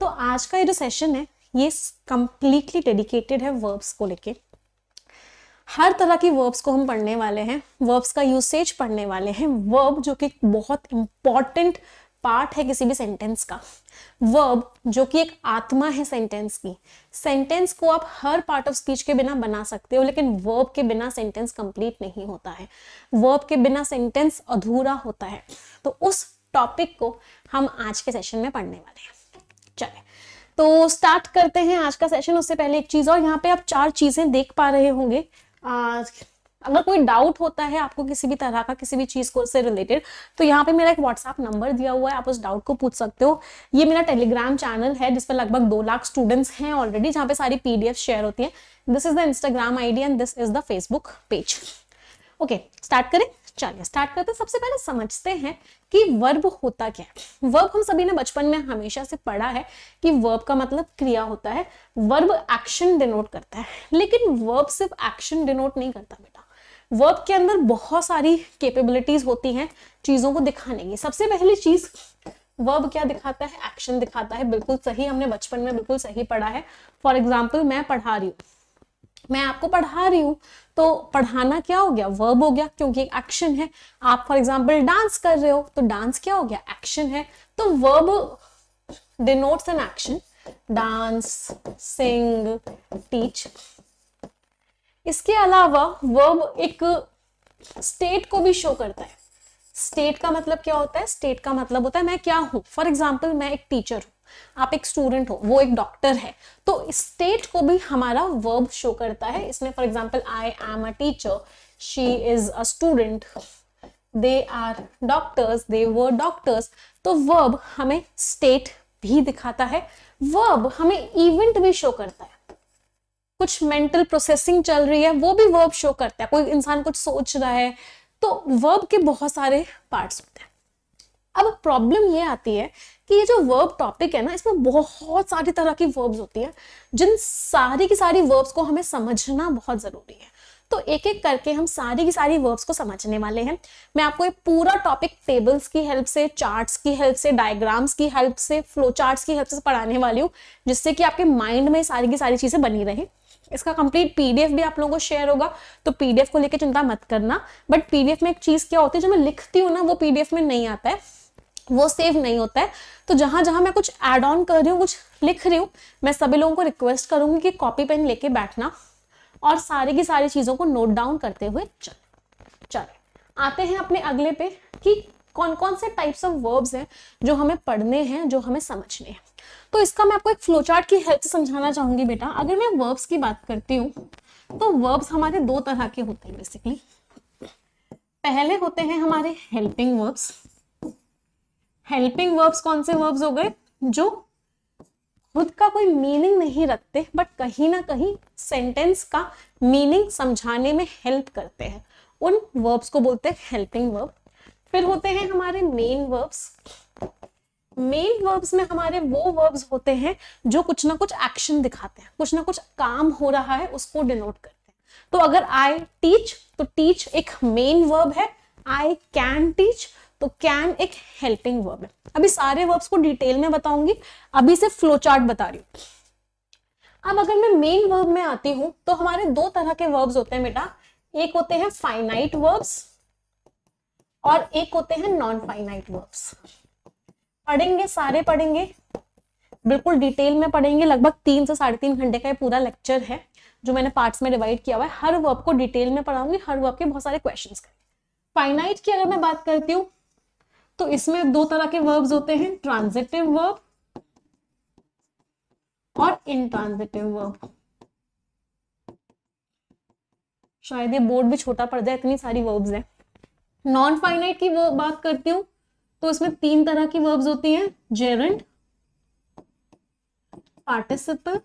तो आज का ये जो सेशन है ये कंप्लीटली डेडिकेटेड है वर्ब्स को लेके हर तरह की वर्ब्स को हम पढ़ने वाले हैं वर्ब्स का यूसेज पढ़ने वाले हैं वर्ब जो कि बहुत इंपॉर्टेंट पार्ट है किसी भी सेंटेंस का वर्ब जो कि एक आत्मा है सेंटेंस की सेंटेंस को आप हर पार्ट ऑफ स्पीच के बिना बना सकते हो लेकिन वर्ब के बिना सेंटेंस कंप्लीट नहीं होता है वर्ब के बिना सेंटेंस अधूरा होता है तो उस टॉपिक को हम आज के सेशन में पढ़ने वाले हैं चले तो स्टार्ट करते हैं आज का सेशन उससे पहले एक चीज़ और यहाँ पे आप चार चीज़ें देख पा रहे होंगे आ, अगर कोई डाउट होता है आपको किसी भी तरह का किसी भी चीज़ को से रिलेटेड तो यहाँ पे मेरा एक व्हाट्सएप नंबर दिया हुआ है आप उस डाउट को पूछ सकते हो ये मेरा टेलीग्राम चैनल है जिसपे लगभग दो लाख स्टूडेंट्स हैं ऑलरेडी जहाँ पे सारी पीडीएफ शेयर होती है this is the Instagram ID and this is the Facebook page okay start करें चलिए स्टार्ट करते हैं सबसे पहले समझते हैं कि वर्ब होता क्या है वर्ब हम सभी ने बचपन में हमेशा से पढ़ा है कि वर्ब का मतलब क्रिया होता है वर्ब एक्शन डिनोट करता है लेकिन वर्ब सिर्फ एक्शन डिनोट नहीं करता बेटा वर्ब के अंदर बहुत सारी कैपेबिलिटीज होती हैं चीजों को दिखाने की सबसे पहली चीज वर्ब क्या दिखाता है एक्शन दिखाता है बिल्कुल सही हमने बचपन में बिल्कुल सही पढ़ा है फॉर एग्जाम्पल मैं पढ़ा रही हूँ मैं आपको पढ़ा रही हूं तो पढ़ाना क्या हो गया वर्ब हो गया क्योंकि एक एक्शन है आप फॉर एग्जाम्पल डांस कर रहे हो तो डांस क्या हो गया एक्शन है तो verb denotes an action dance sing teach इसके अलावा वर्ब एक स्टेट को भी शो करता है स्टेट का मतलब क्या होता है स्टेट का मतलब होता है मैं क्या हूं फॉर एग्जाम्पल मैं एक टीचर हूं आप एक स्टूडेंट हो वो एक डॉक्टर है तो स्टेट को भी हमारा वर्ब शो करता है इसमें for example I am a teacher she is a student they are doctors they were doctors तो वर्ब हमें स्टेट भी दिखाता है वर्ब हमें इवेंट भी शो करता है कुछ मेंटल प्रोसेसिंग चल रही है वो भी वर्ब शो करता है कोई इंसान कुछ सोच रहा है तो वर्ब के बहुत सारे पार्ट्स होते हैं अब प्रॉब्लम ये आती है कि ये जो वर्ब टॉपिक है ना इसमें बहुत सारी तरह की वर्ब्स होती है जिन सारी की सारी वर्ब्स को हमें समझना बहुत ज़रूरी है तो एक एक करके हम सारी की सारी वर्ब्स को समझने वाले हैं मैं आपको एक पूरा टॉपिक टेबल्स की हेल्प से चार्ट्स की हेल्प से डायग्राम्स की हेल्प से फ्लो चार्ट्स की हेल्प से पढ़ाने वाली हूँ जिससे कि आपके माइंड में सारी की सारी चीज़ें बनी रहे इसका कंप्लीट पीडीएफ भी आप लोगों को शेयर होगा तो पीडीएफ को लेकर चिंता मत करना बट पीडीएफ में एक चीज़ क्या होती है जो मैं लिखती हूँ ना वो पीडीएफ में नहीं आता है वो सेव नहीं होता है तो जहाँ जहां मैं कुछ एड ऑन कर रही हूँ कुछ लिख रही हूँ मैं सभी लोगों को रिक्वेस्ट करूंगी कि कॉपी पेन लेके बैठना और सारी की सारी चीज़ों को नोट डाउन करते हुए चल चल आते हैं अपने अगले पे कि कौन कौन से टाइप्स ऑफ वर्ब्स हैं जो हमें पढ़ने हैं जो हमें समझने हैं तो इसका मैं आपको एक फ्लोचार्ट की हेल्प से समझाना चाहूंगी बेटा अगर मैं वर्ब्स की बात करती हूँ तो वर्ब्स हमारे दो तरह के होते हैं बेसिकली पहले होते हैं हमारे हेल्पिंग वर्ब्स हेल्पिंग वर्ब्स कौन से वर्ब्स हो गए जो खुद का कोई मीनिंग नहीं रखते बट कहीं ना कहीं सेंटेंस का मीनिंग समझाने में हेल्प करते हैं उन वर्ब्स को बोलते हैं हेल्पिंग वर्ब फिर होते हैं हमारे मेन वर्ब्स मेन वर्ब्स में हमारे वो वर्ब्स होते हैं जो कुछ ना कुछ एक्शन दिखाते हैं कुछ ना कुछ काम हो रहा है उसको डिनोट करते हैं तो अगर आई टीच तो टीच एक मेन वर्ब है आई कैन टीच तो कैन एक हेल्पिंग वर्ब है अभी सारे वर्ब्स को डिटेल में बताऊंगी अभी से फ्लो चार्ट बता रही हूँ अब अगर मैं मेन वर्ब में आती हूं तो हमारे दो तरह के वर्ब्स होते हैं बेटा एक होते हैं फाइनाइट वर्ब्स और एक होते हैं नॉन फाइनाइट वर्ब्स पढ़ेंगे सारे पढ़ेंगे बिल्कुल डिटेल में पढ़ेंगे लगभग तीन से साढ़े तीन घंटे का ये पूरा लेक्चर है जो मैंने पार्ट्स में डिवाइड किया हुआ है हर वर्ब को डिटेल में पढ़ाऊंगी हर वर्ब के बहुत सारे क्वेश्चन करेंगे फाइनाइट की अगर मैं बात करती हूँ तो इसमें दो तरह के वर्ब्स होते हैं ट्रांजिटिव वर्ब और इनट्रांजिटिव वर्ब शायद ये बोर्ड भी छोटा पड़ जाए इतनी सारी वर्ब्स हैं नॉन फाइनाइट की वर्ब बात करती हूं तो इसमें तीन तरह की वर्ब्स होती हैं जेरेंट पार्टिसिपल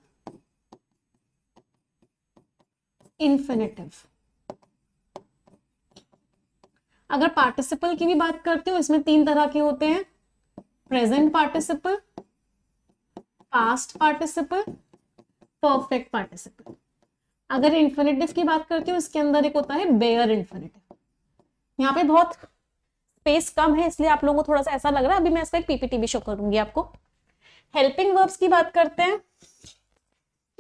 इन्फिनेटिव अगर पार्टिसिपल की भी बात करते हो इसमें तीन तरह के होते हैं present participle past participle perfect participle अगर इन्फिनेटिव की बात करते हो इसके अंदर एक होता है बेयर इन्फिनेटिव यहाँ पे बहुत स्पेस कम है इसलिए आप लोगों को थोड़ा सा ऐसा लग रहा है अभी मैं इसका एक पीपीटी भी शो करूंगी आपको हेल्पिंग वर्ब्स की बात करते हैं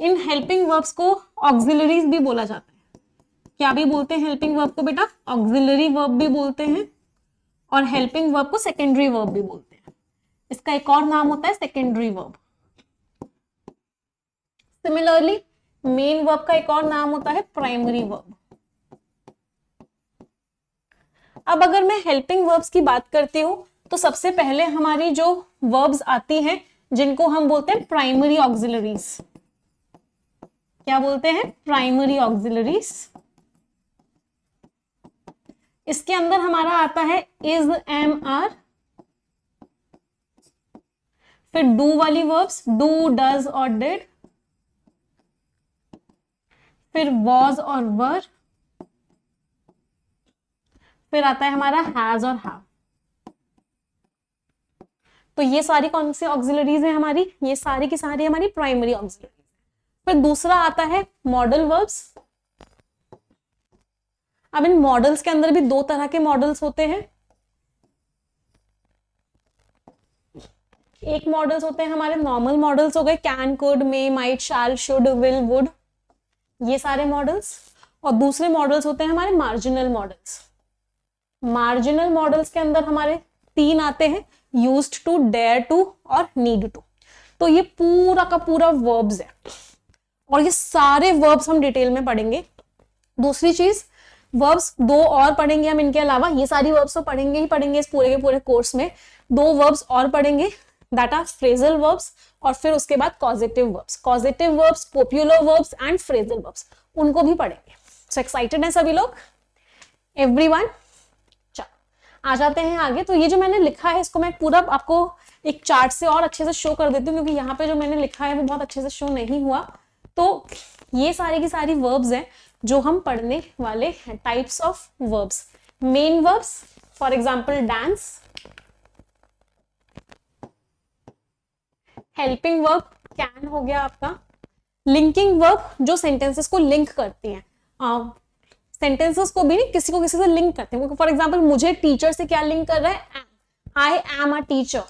इन हेल्पिंग वर्ब्स को ऑक्सिलरीज भी बोला जाता है क्या भी बोलते हैं हेल्पिंग वर्ब को बेटा ऑक्सिलरी वर्ब भी बोलते हैं और हेल्पिंग वर्ब को सेकेंडरी वर्ब भी बोलते हैं इसका एक और नाम होता है secondary verb similarly main verb का एक और नाम होता है प्राइमरी वर्ब अब अगर मैं हेल्पिंग वर्ब्स की बात करती हूं तो सबसे पहले हमारी जो वर्ब्स आती हैं जिनको हम बोलते हैं प्राइमरी ऑक्सिलरीज क्या बोलते हैं प्राइमरी ऑक्सिलरीज इसके अंदर हमारा आता है इज एम आर फिर डू वाली वर्ब्स डू डज और डिड फिर वॉज और वर फिर आता है हमारा हैज और हाव तो ये सारी कौन सी ऑक्सिलरीज है हमारी ये सारी की सारी हमारी प्राइमरी ऑक्सिलरीज फिर दूसरा आता है मॉडल वर्ब्स अब इन मॉडल्स के अंदर भी दो तरह के मॉडल्स होते हैं एक मॉडल्स होते हैं हमारे नॉर्मल मॉडल्स हो गए can could may might shall should will would ये सारे मॉडल्स और दूसरे मॉडल्स होते हैं हमारे मार्जिनल मॉडल्स मार्जिनल मॉडल्स के अंदर हमारे तीन आते हैं यूज टू डेयर टू और नीड टू तो ये पूरा का पूरा वर्ब्स है और ये सारे वर्ब्स हम डिटेल में पढ़ेंगे दूसरी चीज वर्ब्स दो और पढ़ेंगे हम इनके अलावा ये सारी वर्ब्स तो पढ़ेंगे ही पढ़ेंगे इस पूरे के पूरे कोर्स में दो वर्ब्स और पढ़ेंगे दैट आर फ्रेजल वर्ब्स और फिर उसके बाद causative verbs causative verbs popular verbs and phrasal verbs उनको भी पढ़ेंगे सो एक्साइटेड हैं सभी लोग एवरी वन आ जाते हैं आगे तो ये जो मैंने लिखा है इसको मैं पूरा आपको एक चार्ट से और अच्छे से शो कर देती हूँ क्योंकि यहाँ पे जो मैंने लिखा है वो बहुत अच्छे से शो नहीं हुआ तो ये सारी की सारी वर्ब्स हैं जो हम पढ़ने वाले हैं types of verbs main verbs for example dance helping verb can हो गया आपका लिंकिंग वर्ब जो सेंटेंसेस को लिंक करती हैं सेंटेंसेस को भी नहीं किसी को किसी से लिंक करते हैं फॉर एग्जाम्पल मुझे टीचर से क्या लिंक कर रहा है आई एम अ टीचर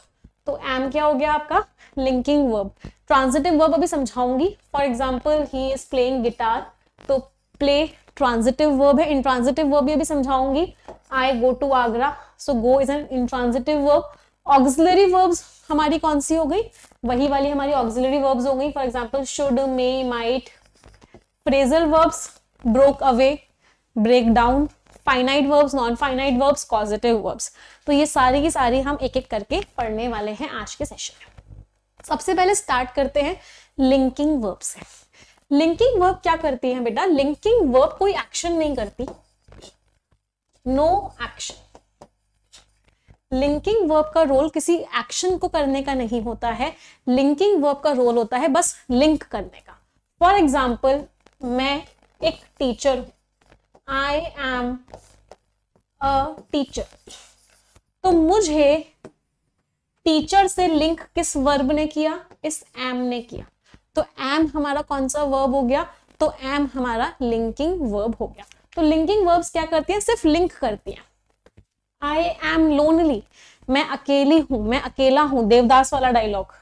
तो एम क्या हो गया आपका लिंकिंग वर्ब ट्रांजिटिव वर्ब अभी समझाऊंगी for example he is playing guitar play transitive verb है इंट्रांजिटिव वर्ब भी अभी समझाऊंगी I go to Agra so go is an intransitive verb auxiliary verbs हमारी कौन सी हो गई वही वाली हमारी ऑक्सिलरी वर्ब्स हो गई for example should may might phrasal verbs broke away break down finite verbs non finite verbs positive verbs तो ये सारी की सारी हम एक एक करके पढ़ने वाले हैं आज के सेशन में सबसे पहले स्टार्ट करते हैं लिंकिंग वर्ब्स से लिंकिंग वर्ब क्या करती है बेटा लिंकिंग वर्ब कोई एक्शन नहीं करती नो एक्शन लिंकिंग वर्ब का रोल किसी एक्शन को करने का नहीं होता है लिंकिंग वर्ब का रोल होता है बस लिंक करने का फॉर एग्जाम्पल मैं एक टीचर हूं आई एम अ टीचर तो मुझे टीचर से लिंक किस वर्ब ने किया इस एम ने किया तो एम हमारा कौन सा वर्ब हो गया तो एम हमारा लिंकिंग वर्ब हो गया तो लिंकिंग वर्ब्स क्या करती हैं सिर्फ लिंक करती हैं आई एम लोनली मैं अकेली हूं मैं अकेला हूं देवदास वाला डायलॉग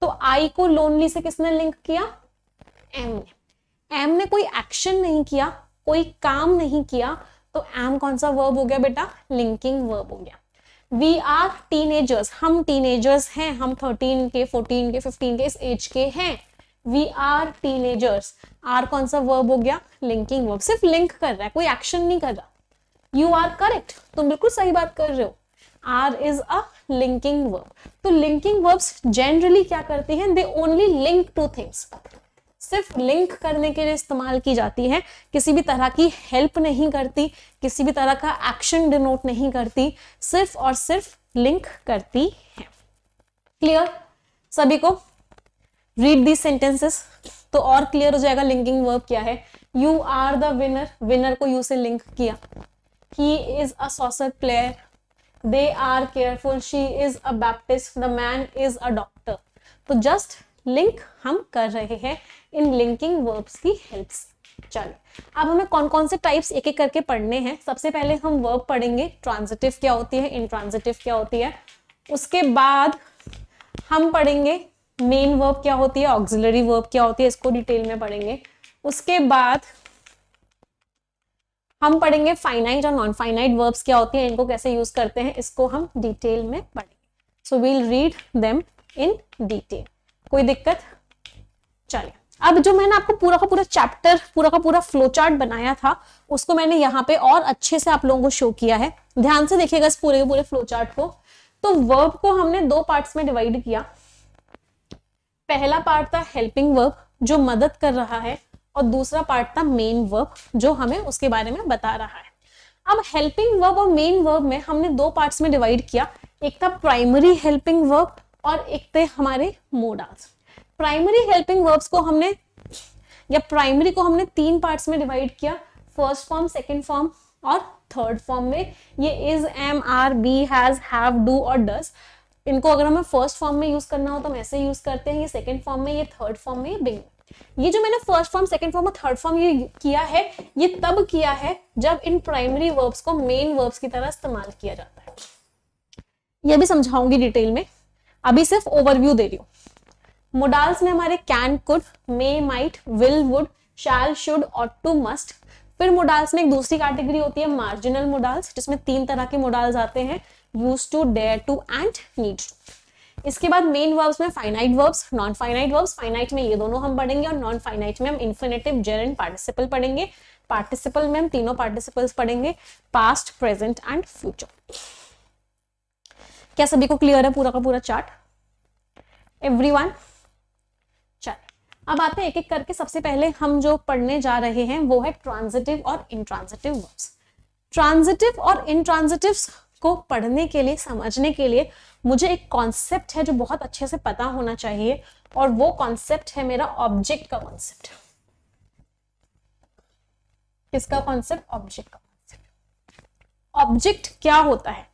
तो आई को लोनली से किसने लिंक किया एम ने एम ने कोई एक्शन नहीं किया कोई काम नहीं किया तो एम कौन सा वर्ब हो गया बेटा लिंकिंग वर्ब हो गया वी आर टीनेजर्स हम टीनेजर्स हैं हम थर्टीन के फोर्टीन के फिफ्टीन के इस एज के हैं वी आर टीनेजर्स आर कौन सा वर्ब हो गया लिंकिंग वर्ब सिर्फ लिंक कर रहा है कोई एक्शन नहीं कर रहा यू आर करेक्ट तुम बिल्कुल सही बात कर रहे हो are is a linking verb तो लिंकिंग वर्ब्स जनरली क्या करते हैं they only link two things सिर्फ लिंक करने के लिए इस्तेमाल की जाती है किसी भी तरह की हेल्प नहीं करती किसी भी तरह का एक्शन डिनोट नहीं करती सिर्फ और सिर्फ लिंक करती है क्लियर सभी को रीड दी सेंटेंसेस तो और क्लियर हो जाएगा लिंकिंग वर्ब क्या है you are the winner winner को यू से लिंक किया he is a soccer player they are careful she is a baptist the man is a doctor तो जस्ट लिंक हम कर रहे हैं इन लिंकिंग वर्ब्स की हेल्प से चलो अब हमें कौन कौन से टाइप्स एक एक करके पढ़ने हैं सबसे पहले हम वर्ब पढ़ेंगे ट्रांजिटिव क्या होती है इनट्रांजिटिव क्या होती है उसके बाद हम पढ़ेंगे मेन वर्ब क्या होती है ऑक्सिलरी वर्ब क्या होती है इसको डिटेल में पढ़ेंगे उसके बाद हम पढ़ेंगे फाइनाइट और नॉन फाइनाइट वर्ब्स क्या होती है इनको कैसे यूज करते हैं इसको हम डिटेल में पढ़ेंगे so we'll read them in detail कोई दिक्कत चलिए अब जो मैंने आपको पूरा का पूरा चैप्टर पूरा का पूरा फ्लो चार्ट बनाया था उसको मैंने यहाँ पे और अच्छे से आप लोगों को शो किया है ध्यान से देखिएगा इस पूरे के पूरे फ्लो चार्ट को तो वर्ब को हमने दो पार्ट्स में डिवाइड किया पहला पार्ट था हेल्पिंग वर्ब जो मदद कर रहा है और दूसरा पार्ट था मेन वर्ब जो हमें उसके बारे में बता रहा है अब हेल्पिंग वर्ब और मेन वर्ब में हमने दो पार्ट्स में डिवाइड किया एक था प्राइमरी हेल्पिंग वर्ब और एक थे हमारे मोडल्स प्राइमरी हेल्पिंग वर्ब्स को हमने या प्राइमरी को हमने तीन पार्ट्स में डिवाइड किया फर्स्ट फॉर्म सेकेंड फॉर्म और थर्ड फॉर्म में ये is am are be has have do और डस इनको अगर हमें फर्स्ट फॉर्म में यूज करना हो तो हम ऐसे यूज करते हैं ये सेकेंड फॉर्म में ये थर्ड फॉर्म में बिंग ये जो मैंने फर्स्ट फॉर्म सेकेंड फॉर्म और थर्ड फॉर्म ये किया है ये तब किया है जब इन प्राइमरी वर्ब्स को मेन वर्ब्स की तरह इस्तेमाल किया जाता है ये भी समझाऊंगी डिटेल में अभी सिर्फ ओवरव्यू दे रही हूं मोडाल्स में हमारे can could may might will would shall should और टू मस्ट फिर मोडाल्स में एक दूसरी कैटेगरी होती है मार्जिनल मोडाल्स जिसमें तीन तरह के मोडाल्स आते हैं use to dare to and need to इसके बाद मेन वर्ब्स में finite verbs non finite verbs finite में ये दोनों हम पढ़ेंगे और नॉन फाइनाइट में हम इन्फिनेटिव जेर एंड पार्टिसिपल पढ़ेंगे पार्टिसिपल में हम तीनों पार्टिसिपल्स पढ़ेंगे पास्ट प्रेजेंट एंड फ्यूचर क्या सभी को क्लियर है पूरा का पूरा चार्ट एवरीवन अब आते हैं एक एक करके सबसे पहले हम जो पढ़ने जा रहे हैं वो है ट्रांजिटिव और इंट्रांजिटिव वर्ब्स ट्रांजिटिव और इंट्रांजिटिव को पढ़ने के लिए समझने के लिए मुझे एक कॉन्सेप्ट है जो बहुत अच्छे से पता होना चाहिए और वो कॉन्सेप्ट है मेरा ऑब्जेक्ट का कॉन्सेप्ट किसका कॉन्सेप्ट ऑब्जेक्ट का कॉन्सेप्ट ऑब्जेक्ट क्या होता है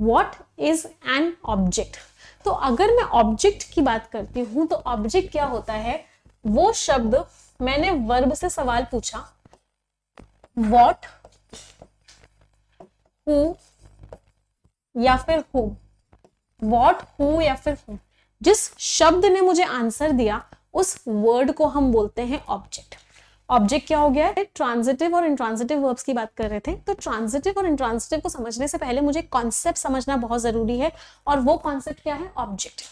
वॉट इज एन ऑब्जेक्ट तो अगर मैं ऑब्जेक्ट की बात करती हूँ तो ऑब्जेक्ट क्या होता है वो शब्द मैंने वर्ब से सवाल पूछा वॉट हु या फिर हु वॉट हु या फिर हु जिस शब्द ने मुझे आंसर दिया उस वर्ड को हम बोलते हैं ऑब्जेक्ट ऑब्जेक्ट क्या हो गया है ट्रांजिटिव और इंट्रांजिटिव वर्ब्स की बात कर रहे थे तो ट्रांजिटिव और इंट्रांजिटिव को समझने से पहले मुझे कॉन्सेप्ट समझना बहुत जरूरी है और वो कॉन्सेप्ट क्या है ऑब्जेक्ट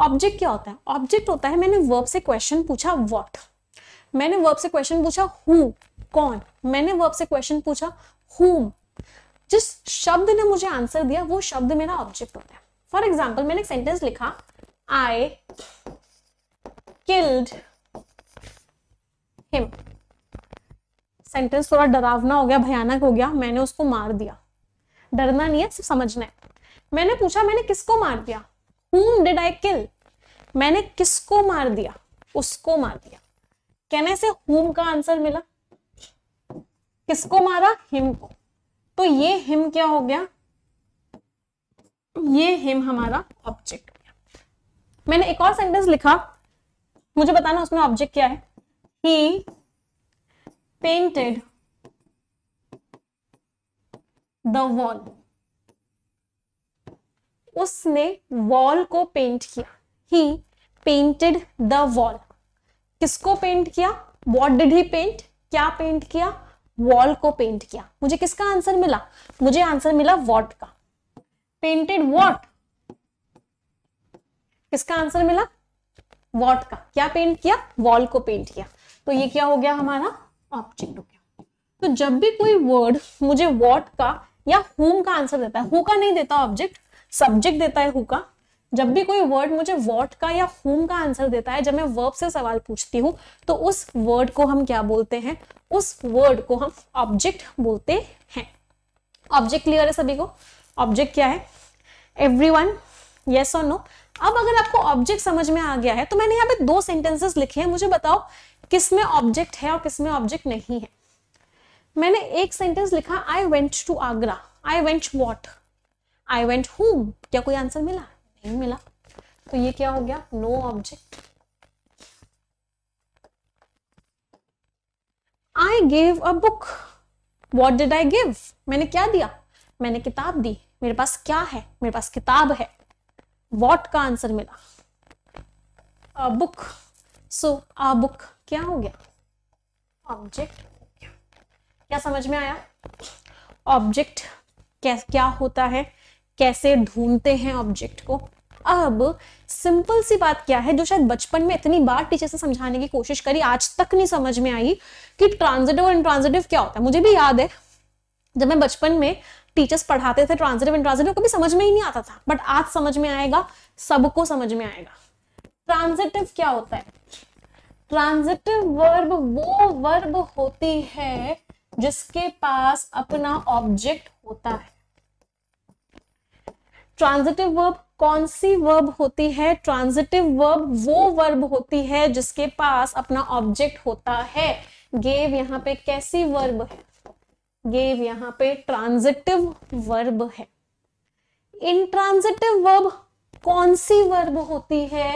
ऑब्जेक्ट क्या होता है ऑब्जेक्ट होता है मैंने वर्ब से क्वेश्चन पूछा वॉट मैंने वर्ब से क्वेश्चन पूछा हु कौन मैंने वर्ब से क्वेश्चन पूछा हुम जिस शब्द ने मुझे आंसर दिया वो शब्द मेरा ऑब्जेक्ट होता है फॉर एग्जाम्पल मैंने एक सेंटेंस लिखा आई किल्ड हिम सेंटेंस थोड़ा डरावना हो गया भयानक हो गया मैंने उसको मार दिया डरना नहीं है सिर्फ समझना है मैंने पूछा मैंने किसको मार दिया whom did I kill? मैंने किसको मार दिया उसको मार दिया कहने से whom का आंसर मिला किसको मारा हिम को तो ये हिम क्या हो गया ये हिम हमारा ऑब्जेक्ट मैंने एक और सेंटेंस लिखा मुझे बताना उसमें ऑब्जेक्ट क्या है ही पेंटेड द वॉल उसने वॉल को पेंट किया ही पेंटेड द वॉल किसको पेंट किया वॉट डिड ही पेंट क्या पेंट किया वॉल को पेंट किया मुझे किसका आंसर मिला मुझे आंसर मिला वॉट का पेंटेड वॉट किसका आंसर मिला वॉट का क्या पेंट किया वॉल को पेंट किया तो ये क्या हो गया हमारा ऑब्जेक्ट हो गया तो जब भी कोई वर्ड मुझे वॉट का या होम का आंसर देता है हु का नहीं देता ऑब्जेक्ट सब्जेक्ट देता है हु का जब भी कोई वर्ड मुझे वॉट का या होम का आंसर देता है जब मैं वर्ब से सवाल पूछती हूँ तो उस वर्ड को हम क्या बोलते हैं उस वर्ड को हम ऑब्जेक्ट बोलते हैं ऑब्जेक्ट क्लियर है सभी को ऑब्जेक्ट क्या है एवरी वन यस और नो अब अगर आपको ऑब्जेक्ट समझ में आ गया है तो मैंने यहाँ पे दो सेंटेंसेस लिखे हैं मुझे बताओ किस में ऑब्जेक्ट है और किस में ऑब्जेक्ट नहीं है मैंने एक सेंटेंस लिखा I went to Agra I went what I went home क्या कोई आंसर मिला नहीं मिला तो ये क्या हो गया no object I gave a book what did I give मैंने क्या दिया मैंने किताब दी मेरे पास क्या है मेरे पास किताब है वॉट का आंसर मिला a book so a book क्या हो गया ऑब्जेक्ट क्या समझ में आया ऑब्जेक्ट क्या क्या होता है कैसे ढूंढते हैं ऑब्जेक्ट को अब सिंपल सी बात क्या है जो शायद बचपन में इतनी बार टीचर से समझाने की कोशिश करी आज तक नहीं समझ में आई कि ट्रांजिटिव और इंट्रांजिटिव क्या होता है मुझे भी याद है जब मैं बचपन में टीचर्स पढ़ाते थे ट्रांजिटिव इंट्रांजिटिव कभी समझ में ही नहीं आता था बट आज समझ में आएगा सबको समझ में आएगा ट्रांजिटिव क्या होता है ट्रांजिटिव वर्ब वो वर्ब होती है जिसके पास अपना ऑब्जेक्ट होता है ट्रांजिटिव वर्ब कौन सी वर्ब होती है ट्रांजिटिव वर्ब वो वर्ब होती है जिसके पास अपना ऑब्जेक्ट होता है गेव यहाँ पे कैसी वर्ब है गेव यहां पे ट्रांजिटिव वर्ब है इंट्रांजिटिव वर्ब कौन सी वर्ब होती है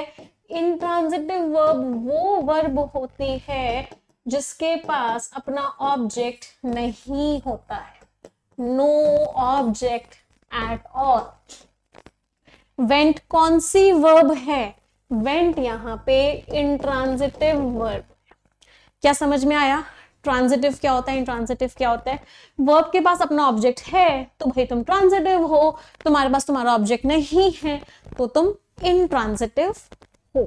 ट्रांजिटिव वर्ब वो वर्ब होती है जिसके पास अपना ऑब्जेक्ट नहीं होता है no object at all went कौन सी वर्ब है वेंट यहाँ पे इंट्रांजिटिव वर्ब क्या समझ में आया ट्रांजिटिव क्या होता है इंट्रांजिटिव क्या होता है वर्ब के पास अपना ऑब्जेक्ट है तो भाई तुम ट्रांजिटिव हो तुम्हारे पास तुम्हारा ऑब्जेक्ट नहीं है तो तुम इंट्रांजिटिव हो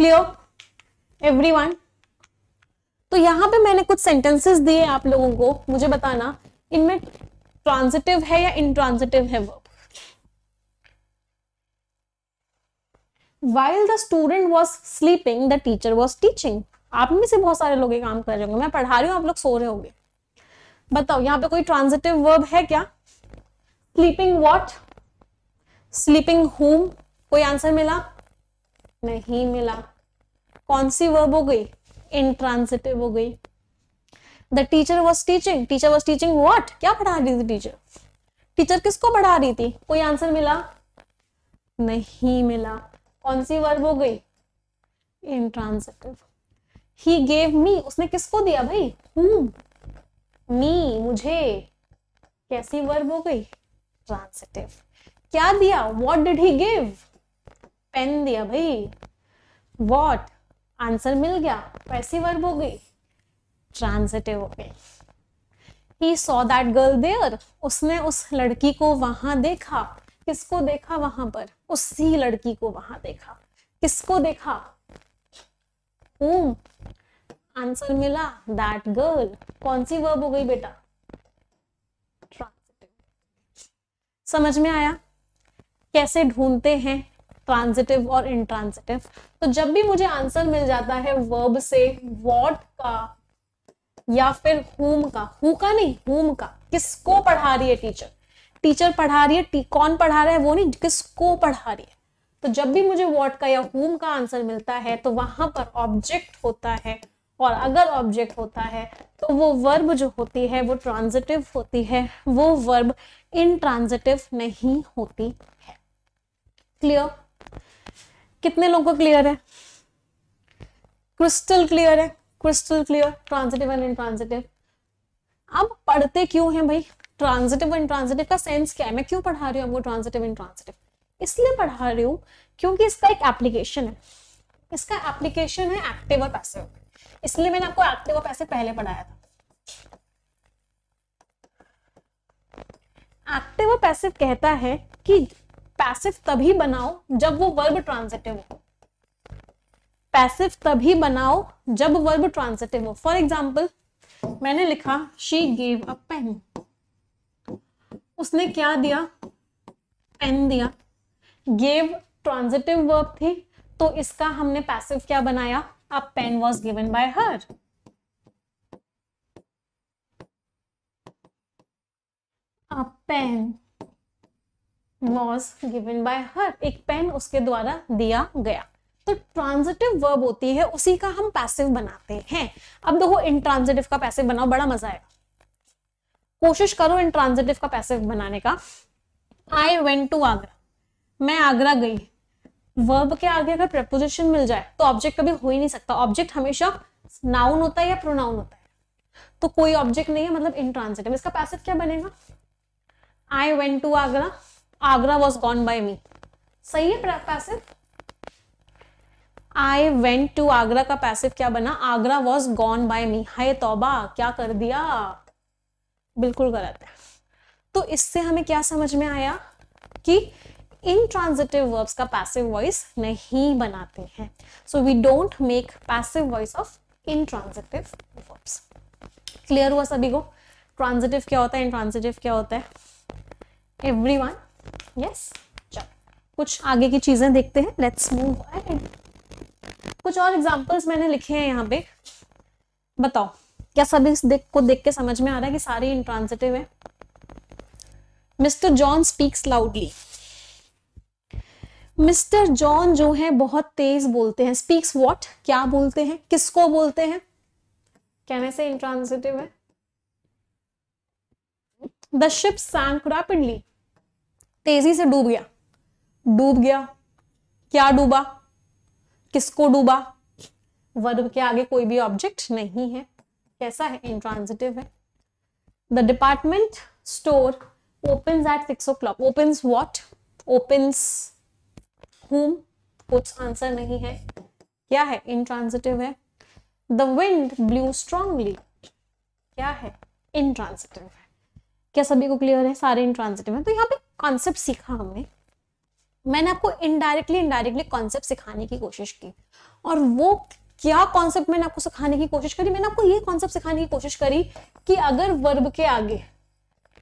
क्लियर वन तो यहाँ पे मैंने कुछ सेंटेंसेस दिए आप लोगों को मुझे बताना इनमें ट्रांजिटिव है या इंट्रांजिटिव है verb while the student was sleeping the teacher was teaching आप में से बहुत सारे लोग ये काम कर रहे होंगे मैं पढ़ा रही हूँ आप लोग सो रहे होंगे बताओ यहाँ पे कोई ट्रांजिटिव वर्ब है क्या स्लीपिंग वॉट स्लीपिंग होम कोई आंसर मिला नहीं मिला कौन सी वर्ब हो गई इंट्रांसिटिव हो गई the teacher was teaching teacher was teaching what क्या पढ़ा रही थी टीचर टीचर किसको पढ़ा रही थी कोई आंसर मिला नहीं मिला कौन सी वर्ब हो गई इंट्रांसिटिव ही गेव मी उसने किसको दिया भाई हूम मी मुझे कैसी वर्ब हो गई ट्रांसिटिव क्या दिया what did he give pen दिया भाई वॉट आंसर मिल गया कैसी वर्ब हो गई ट्रांसिटिव हो गई he saw that girl there उसने उस लड़की को वहां देखा किसको देखा वहां पर उसी लड़की को वहां देखा किसको देखा ओम हम्म। आंसर मिला दैट गर्ल कौन सी वर्ब हो गई बेटा ट्रांजिटिव समझ में आया कैसे ढूंढते हैं ट्रांजिटिव और इनट्रांजिटिव तो जब भी मुझे आंसर मिल जाता है वर्ब से वॉट का या फिर हुम का हु का नहीं हुम का किसको पढ़ा रही है टीचर टीचर पढ़ा रही है कौन पढ़ा रहा है वो नहीं किसको पढ़ा रही है तो जब भी मुझे वॉट का या हुम का आंसर मिलता है तो वहां पर ऑब्जेक्ट होता है और अगर ऑब्जेक्ट होता है तो वो वर्ब जो होती है वो ट्रांजिटिव होती है वो वर्ब इनट्रांजिटिव नहीं होती है क्लियर कितने लोगों को क्लियर है क्रिस्टल क्लियर है crystal clear transitive and intransitive अब पढ़ते क्यों हैं भाई ट्रांजिटिव ट्रांजिटिव का सेंस क्या है मैं क्यों पढ़ा रही हूँ आपको ट्रांजिटिव ट्रांजिटिव इसलिए पढ़ा रही हूँ क्योंकि इसका एक एप्लीकेशन है इसका एप्लीकेशन है एक्टिव और पैसिव इसलिए मैंने आपको एक्टिव और पैसिव पहले पढ़ाया था एक्टिव और पैसिव कहता है कि पैसिव तभी बनाओ जब वो वर्ब ट्रांजिटिव हो पैसिव तभी बनाओ जब वर्ब ट्रांजिटिव हो फॉर एग्जाम्पल मैंने लिखा शी गेव अ पेन उसने क्या दिया पेन दिया गेव ट्रांजिटिव वर्ब थी तो इसका हमने पैसिव क्या बनाया a pen was given by her a pen was given by her एक पेन उसके द्वारा दिया गया तो ट्रांजिटिव वर्ब होती है उसी का हम पैसिव बनाते हैं अब देखो इन ट्रांजिटिव का पैसिव बनाओ बड़ा मजा आएगा कोशिश करो इन इंट्रांजिटिव का पैसिव बनाने का आई वेंट टू आगरा मैं आगरा गई वर्ब के आगे अगर प्रपोजिशन मिल जाए तो ऑब्जेक्ट कभी हो ही नहीं सकता ऑब्जेक्ट हमेशा नाउन होता है या प्रोनाउन होता है तो कोई ऑब्जेक्ट नहीं है मतलब इन इंट्रांसिटिव इसका पैसिव क्या बनेगा I went to Agra Agra was gone by me सही है passive I went to Agra का पैसिव क्या बना Agra was gone by me हाय तोबा क्या कर दिया बिल्कुल गलत है तो इससे हमें क्या समझ में आया कि इन ट्रांजिटिव वर्ब्स का पैसिव वॉइस नहीं बनाते हैं so we don't make passive voice of intransitive verbs clear हुआ सभी को ट्रांजिटिव क्या होता है इन ट्रांजिटिव क्या होता है एवरी वन यस कुछ आगे की चीजें देखते हैं लेट्स मूव कुछ और एग्जाम्पल्स मैंने लिखे हैं यहाँ पे बताओ क्या सभी देख को देख के समझ में आ रहा है कि सारे इंट्रांसिटिव है mister John speaks loudly mister John जो है बहुत तेज बोलते हैं स्पीक्स वॉट क्या बोलते हैं किसको बोलते हैं कहने से इंट्रांसिटिव है द शिप सैंक रैपिडली तेजी से डूब गया डूब गया क्या डूबा किसको डूबा वर्ब के आगे कोई भी ऑब्जेक्ट नहीं है कैसा है इंट्रांजिटिव है the department store open at six o'clock open what open whom कुछ आंसर नहीं है क्या है इंट्रांजिटिव है द विंड ब्लू स्ट्रांगली क्या है इंट्रांजिटिव है क्या सभी को क्लियर है सारे इंट्रांजिटिव है तो यहाँ पे कॉन्सेप्ट सीखा हमने मैंने आपको इनडायरेक्टली इनडायरेक्टली कॉन्सेप्ट सिखाने की कोशिश की और वो क्या कॉन्सेप्ट मैंने आपको सिखाने की कोशिश करी मैंने आपको ये कॉन्सेप्ट सिखाने की कोशिश करी कि अगर वर्ब के आगे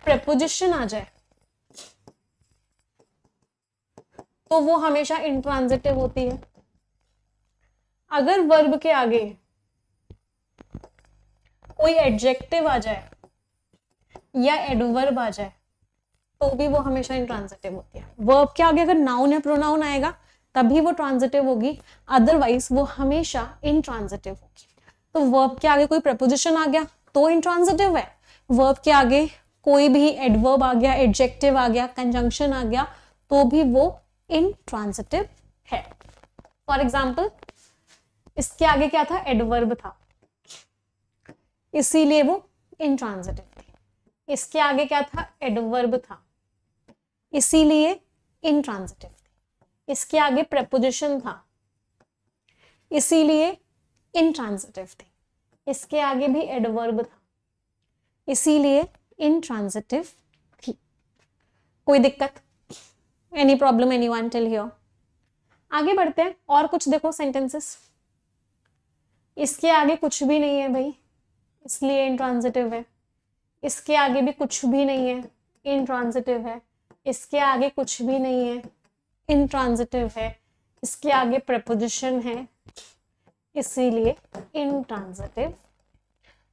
प्रपोजिशन आ जाए तो वो हमेशा इंट्रांजिटिव होती है अगर वर्ब के आगे कोई एडजेक्टिव आ जाए या एडवर्ब आ जाए तो भी वो हमेशा इंट्रांजिटिव होती है वर्ब के आगे अगर नाउन या प्रोनाउन आएगा तभी वो ट्रांजिटिव होगी अदरवाइज वो हमेशा इनट्रांजिटिव होगी तो वर्ब के आगे कोई प्रपोजिशन आ गया तो इनट्रांजिटिव है वर्ब के आगे कोई भी एडवर्ब आ गया एडजेक्टिव आ गया कंजंक्शन आ गया तो भी वो इनट्रांजिटिव है फॉर एग्जाम्पल इसके आगे क्या था एडवर्ब था इसीलिए वो इनट्रांजिटिव थी इसके आगे क्या था एडवर्ब था इसीलिए इनट्रांजिटिव इसके आगे प्रपोजिशन था इसीलिए इनट्रांजिटिव थी इसके आगे भी एडवर्ब था इसीलिए इनट्रांजिटिव थी कोई दिक्कत any problem anyone till here आगे बढ़ते हैं और कुछ देखो सेंटेंसेस इसके आगे कुछ भी नहीं है भाई इसलिए इनट्रांजिटिव है इसके आगे भी कुछ भी नहीं है इनट्रांजिटिव है इसके आगे कुछ भी नहीं है इंट्रांजिटिव है इसके आगे प्रपोजिशन है इसीलिए इंट्रांजिटिव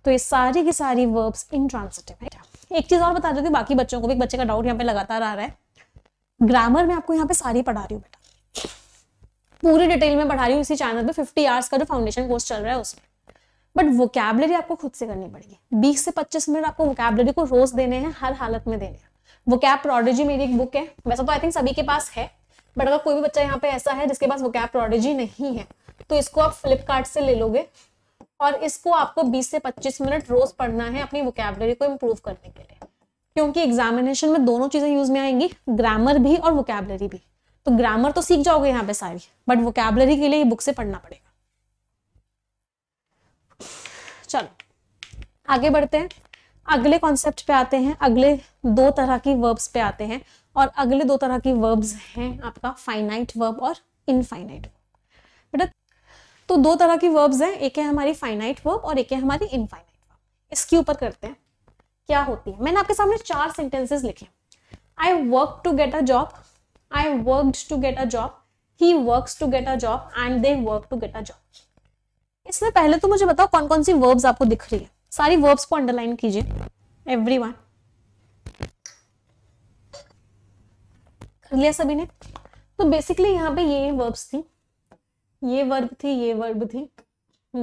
तो ये सारी की सारी वर्ब्स इंट्रांजिटिव है एक चीज और बता देती हूँ बाकी बच्चों को भी एक बच्चे का डाउट यहाँ पे लगातार आ रहा है ग्रामर में आपको यहाँ पे सारी पढ़ा रही हूँ बेटा पूरी डिटेल में पढ़ा रही हूँ इसी चैनल पे 50 आवर्स का जो फाउंडेशन कोर्स चल रहा है उसमें बट वोकेबलरी आपको खुद से करनी पड़ेगी 20 से 25 मिनट आपको वोकेबलरी को रोज देने हैं हर हालत में देने हैं वोकैब प्रोडोजी मेरी एक बुक है वैसा तो आई थिंक सभी के पास है बट अगर कोई भी बच्चा यहाँ पे ऐसा है जिसके पास कैप प्रोडेजी नहीं है तो इसको आप फ्लिपकार्ट से ले लोगे और इसको आपको 20 से 25 मिनट रोज पढ़ना है अपनी वोकेबलरी को इम्प्रूव करने के लिए क्योंकि एग्जामिनेशन में दोनों चीजें यूज में आएंगी ग्रामर भी और वोकेबलरी भी तो ग्रामर तो सीख जाओगे यहाँ पे सारी बट वोकेबलरी के लिए ये बुक से पढ़ना पड़ेगा चलो आगे बढ़ते हैं अगले कॉन्सेप्ट पे आते हैं अगले दो तरह की वर्ब्स पे आते हैं और अगले दो तरह की वर्ब्स हैं आपका फाइनाइट वर्ब और इनफाइनाइट वर्ब बेटा तो दो तरह की वर्ब्स हैं एक है हमारी फाइनाइट वर्ब और एक है हमारी इनफाइनाइट वर्ब इसके ऊपर करते हैं क्या होती है मैंने आपके सामने चार सेंटेंसेस लिखे I work to get a job I work to get a job he work to get a job and they work to get a job इसमें पहले तो मुझे बताओ कौन कौन सी वर्ब्स आपको दिख रही है सारी वर्ब्स को अंडरलाइन कीजिए एवरी वन कर लिया सभी ने तो बेसिकली यहाँ पे ये वर्ब्स थी ये वर्ब थी ये वर्ब थी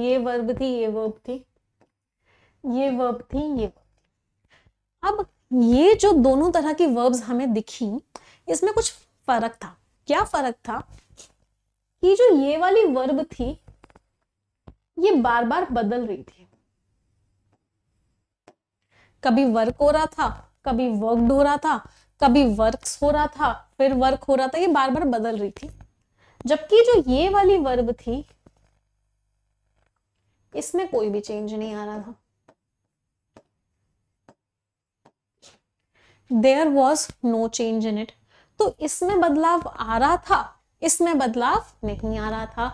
ये वर्ब थी ये वर्ब थी ये वर्ब थी ये वर्ब अब ये जो दोनों तरह की वर्ब्स हमें दिखी इसमें कुछ फर्क था क्या फर्क था कि जो ये वाली वर्ब थी ये बार बार बदल रही थी कभी वर्क हो रहा था कभी वर्कड हो रहा था कभी वर्क्स हो रहा था फिर वर्क हो रहा था ये बार बार बदल रही थी जबकि जो ये वाली वर्ब थी इसमें कोई भी चेंज नहीं आ रहा था there was no change in it तो इसमें बदलाव आ रहा था इसमें बदलाव नहीं आ रहा था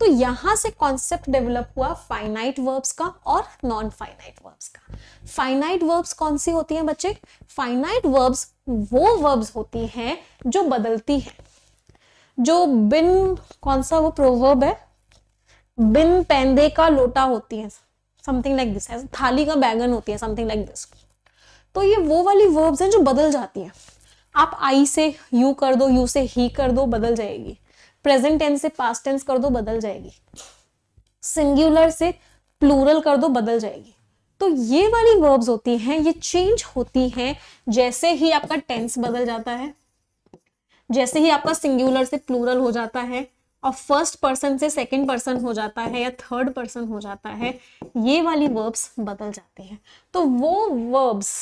तो यहां से कॉन्सेप्ट डेवलप हुआ फाइनाइट वर्ब्स का और नॉन फाइनाइट वर्ब्स का फाइनाइट वर्ब्स कौन सी होती हैं बच्चे फाइनाइट वर्ब्स वो वर्ब्स होती हैं जो बदलती हैं जो बिन कौन सा वो प्रोवर्ब है बिन पेंदे का लोटा होती है समथिंग लाइक दिस थाली का बैगन होती है समथिंग लाइक दिस तो ये वो वाली वर्ब्स हैं जो बदल जाती हैं आप आई से यू कर दो यू से ही कर दो बदल जाएगी प्रेजेंट टेंस से पास्ट टेंस कर दो बदल जाएगी सिंगुलर से प्लूरल कर दो बदल जाएगी तो ये वाली वर्ब्स होती हैं ये चेंज होती हैं जैसे ही आपका टेंस बदल जाता है जैसे ही आपका सिंगुलर से प्लूरल हो जाता है और फर्स्ट पर्सन से सेकंड पर्सन हो जाता है या थर्ड पर्सन हो जाता है ये वाली वर्ब्स बदल जाती हैं तो वो वर्ब्स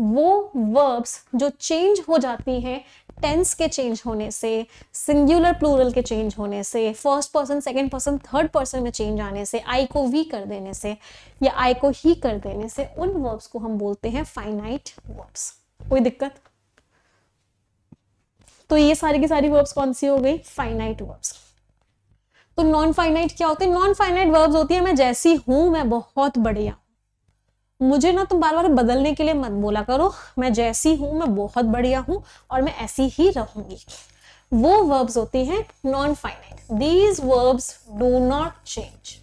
वो वर्ब्स जो चेंज हो जाती हैं टेंस के चेंज होने से सिंगुलर प्लूरल के चेंज होने से first person second person third person में चेंज आने से आई को वी कर देने से या आई को ही कर देने से उन वर्ब्स को हम बोलते हैं फाइनाइट वर्ब्स कोई दिक्कत तो ये सारी की सारी वर्ब्स कौन सी हो गई फाइनाइट वर्ब्स तो नॉन फाइनाइट क्या होते हैं नॉन फाइनाइट वर्ब्स होती है मैं जैसी हूं मैं बहुत बढ़िया मुझे ना तुम बार बार बदलने के लिए मत बोला करो मैं जैसी हूँ मैं बहुत बढ़िया हूँ और मैं ऐसी ही रहूंगी वो वर्ब्स होती हैं non finite these verbs do not change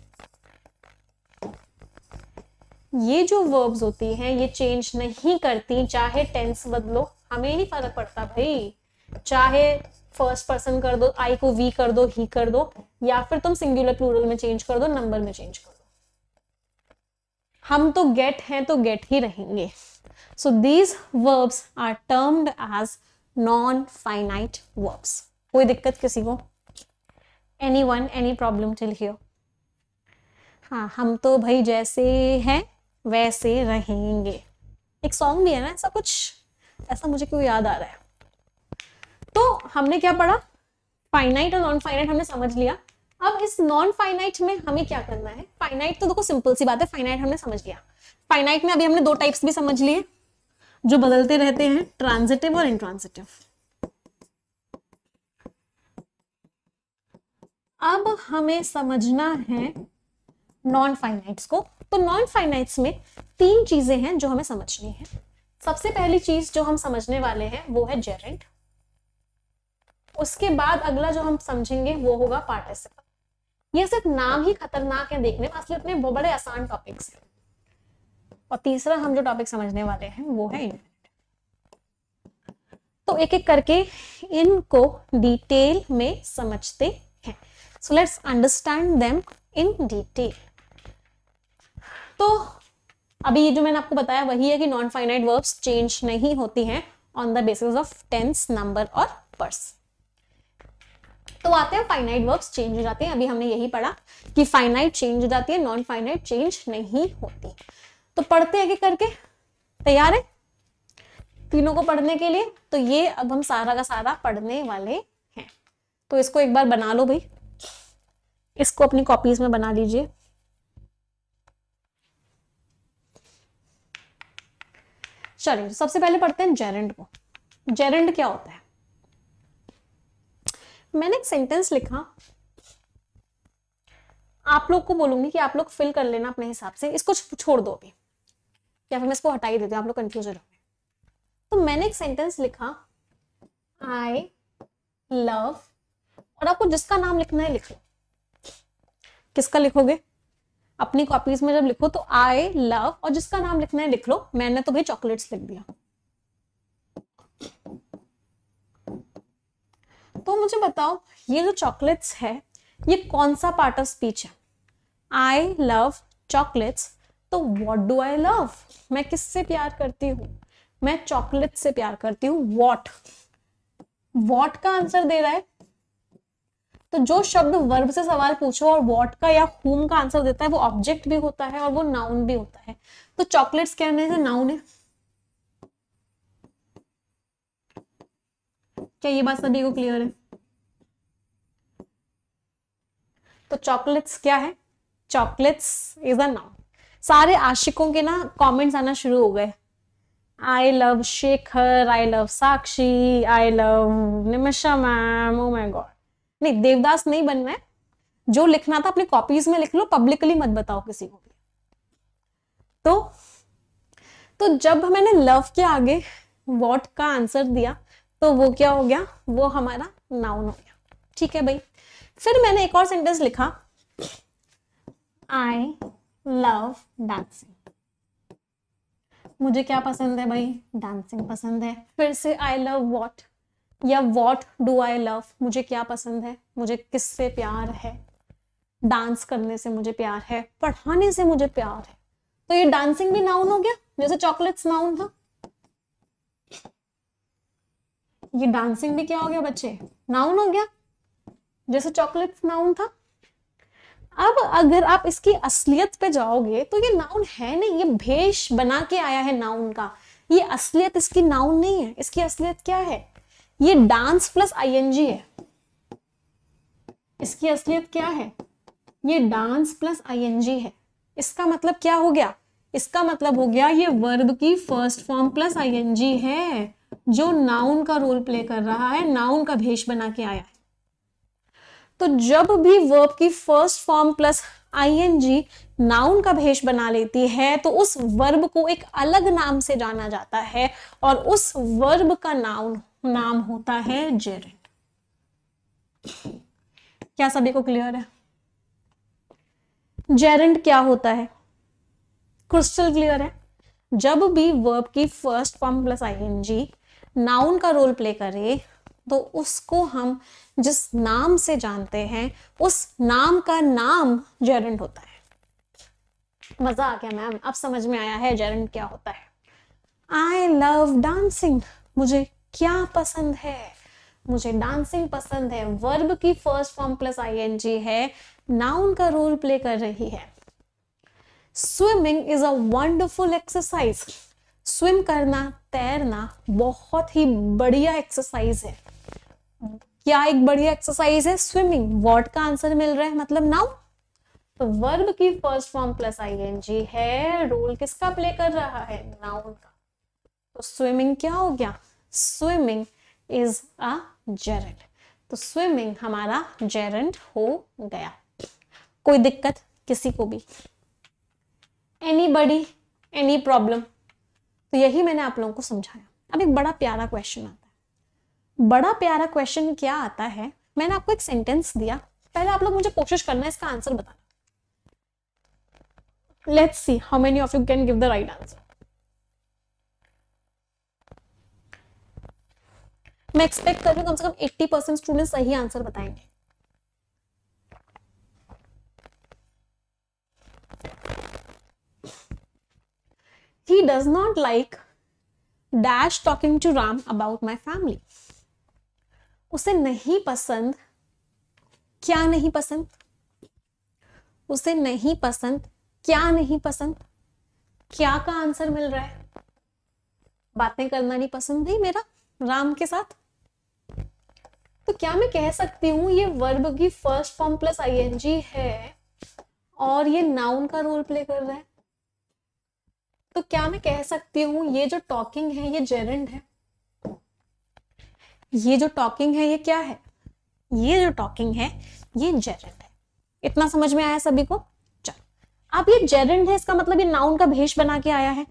ये जो वर्ब्स होती हैं ये चेंज नहीं करती चाहे टेंस बदलो हमें नहीं फर्क पड़ता भाई चाहे फर्स्ट पर्सन कर दो आई को वी कर दो ही कर दो या फिर तुम सिंगुलर प्लूरल में चेंज कर दो नंबर में चेंज कर दो हम तो गेट हैं तो गेट ही रहेंगे so these verbs are termed as non finite verbs कोई दिक्कत किसी को any one any problem till here हाँ हम तो भाई जैसे हैं वैसे रहेंगे एक सॉन्ग भी है ना ऐसा कुछ ऐसा मुझे क्यों याद आ रहा है तो हमने क्या पढ़ा फाइनाइट और नॉन फाइनाइट हमने समझ लिया अब इस नॉन फाइनाइट में हमें क्या करना है फाइनाइट तो देखो सिंपल सी बात है फाइनाइट हमने समझ लिया फाइनाइट में अभी हमने दो टाइप्स भी समझ लिए जो बदलते रहते हैं ट्रांजिटिव और इंट्रांजिटिव अब हमें समझना है नॉन फाइनाइट्स को तो नॉन फाइनाइट्स में तीन चीजें हैं जो हमें समझनी है सबसे पहली चीज जो हम समझने वाले हैं वो है जेरेंट उसके बाद अगला जो हम समझेंगे वो होगा पार्टिसिपल ये सिर्फ नाम ही खतरनाक है देखने में असलियत में बड़े आसान टॉपिक्स हैं और तीसरा हम जो टॉपिक समझने वाले हैं वो है इंटरनेट तो एक एक करके इनको डिटेल में समझते हैं so let's understand them in detail तो अभी ये जो मैंने आपको बताया वही है कि नॉन फाइनाइट वर्ब्स चेंज नहीं होती हैं on the basis of tense number और पर्सन तो आते हैं फाइनाइट वर्ब्स चेंज हो जाते हैं अभी हमने यही पढ़ा कि फाइनाइट चेंज हो जाती है नॉन फाइनाइट चेंज नहीं होती तो पढ़ते आगे करके तैयार है तीनों को पढ़ने के लिए तो ये अब हम सारा का सारा पढ़ने वाले हैं तो इसको एक बार बना लो भाई इसको अपनी कॉपीज में बना लीजिए चलिए सबसे पहले पढ़ते हैं जेरेंड को जेरेंड क्या होता है मैंने एक सेंटेंस लिखा आप लोग को बोलूंगी कि आप लोग फिल कर लेना अपने हिसाब से इसको छोड़ दो अभी या फिर मैं इसको हटाई देती हूँ आप लोग कंफ्यूज रहोगे तो मैंने एक सेंटेंस लिखा आई लव और आपको जिसका नाम लिखना है लिख लो किसका लिखोगे अपनी कॉपीज में जब लिखो तो आई लव और जिसका नाम लिखना है लिख लो मैंने तो भाई चॉकलेट्स लिख दिया तो मुझे बताओ ये जो चॉकलेट्स है ये कौन सा पार्ट ऑफ स्पीच है आई लव चॉकलेट्स तो वॉट डू आई लव मैं किससे प्यार करती हूँ मैं चॉकलेट से प्यार करती हूँ वॉट वॉट का आंसर दे रहा है तो जो शब्द वर्ब से सवाल पूछो और वॉट का या हुम का आंसर देता है वो ऑब्जेक्ट भी होता है और वो नाउन भी होता है तो चॉकलेट्स कहने से नाउन है क्या ये बात सभी को क्लियर है तो चॉकलेट्स क्या है चॉकलेट्स इज अ नाउन सारे आशिकों के ना कमेंट्स आना शुरू हो गए I love Shekhar I love Sakshi I love Nimisha ma'am oh my god नहीं देवदास नहीं बनना है जो लिखना था अपनी कॉपीज में लिख लो पब्लिकली मत बताओ किसी को तो तो जब मैंने लव के आगे वॉट का आंसर दिया तो वो क्या हो गया वो हमारा नाउन हो गया ठीक है भाई फिर मैंने एक और सेंटेंस लिखा आई लव डांसिंग मुझे क्या पसंद है भाई डांसिंग पसंद है फिर से आई लव वॉट या वॉट डू आई लव मुझे क्या पसंद है मुझे किससे प्यार है डांस करने से मुझे प्यार है पढ़ाने से मुझे प्यार है तो ये डांसिंग भी नाउन हो गया जैसे चॉकलेट्स नाउन था ये डांसिंग भी क्या हो गया बच्चे नाउन हो गया जैसे चॉकलेट नाउन था अब अगर आप इसकी असलियत पे जाओगे तो ये नाउन है नहीं ये भेष बना के आया है नाउन का ये असलियत इसकी नाउन नहीं है इसकी असलियत क्या है ये डांस प्लस आईएनजी है इसकी असलियत क्या है ये डांस प्लस आईएनजी है इसका मतलब क्या हो गया इसका मतलब हो गया ये वर्ब की फर्स्ट फॉर्म प्लस आईएनजी है जो नाउन का रोल प्ले कर रहा है नाउन का भेष बना के आया है तो जब भी वर्ब की first form plus ING noun का भेष बना लेती है तो उस वर्ब को एक अलग नाम से जाना जाता है और उस वर्ब का नाउन नाम होता है जेरेंट क्या सभी को क्लियर है जेरेंट क्या होता है क्रिस्टल क्लियर है जब भी वर्ब की first form plus ING noun का रोल प्ले करे तो उसको हम जिस नाम से जानते हैं उस नाम का नाम जेरेंट होता है मजा आ गया मैम अब समझ में आया है जेरेंट क्या होता है आई लव डांसिंग मुझे क्या पसंद है मुझे डांसिंग पसंद है वर्ब की फर्स्ट फॉर्म प्लस आईएनजी है नाउन का रोल प्ले कर रही है swimming is a wonderful exercise swim करना तैरना बहुत ही बढ़िया एक्सरसाइज है क्या एक बढ़िया एक्सरसाइज है स्विमिंग वॉट का आंसर मिल रहा है मतलब नाउ तो वर्ब की first form plus I N G है रोल किसका प्ले कर रहा है नाउन का तो स्विमिंग क्या हो गया स्विमिंग इज अ जेरेंट तो स्विमिंग हमारा जेरेंट हो गया कोई दिक्कत किसी को भी एनी बडी एनी प्रॉब्लम तो यही मैंने आप लोगों को समझाया अब एक बड़ा प्यारा क्वेश्चन आता है बड़ा प्यारा क्वेश्चन क्या आता है मैंने आपको एक सेंटेंस दिया पहले आप लोग मुझे कोशिश करना इसका आंसर बताना let's see how many of you can give the right answer मैं एक्सपेक्ट कर रही हूँ कम से कम 80 परसेंट स्टूडेंट सही आंसर बताएंगे he does not like dash talking to Ram about my family. उसे नहीं पसंद क्या नहीं पसंद उसे नहीं पसंद क्या नहीं पसंद क्या का आंसर मिल रहा है बातें करना नहीं पसंद नहीं मेरा राम के साथ तो क्या मैं कह सकती हूँ ये वर्ब की फर्स्ट फॉर्म प्लस आईएनजी है और ये नाउन का रोल प्ले कर रहा है तो क्या मैं कह सकती हूँ ये जो टॉकिंग है ये जेरेंड है ये जो टॉकिंग है ये क्या है ये जो टॉकिंग है ये जेरेंड है इतना समझ में आया सभी को चलो अब ये जेरेंड है इसका मतलब ये नाउन का भेष बना के आया है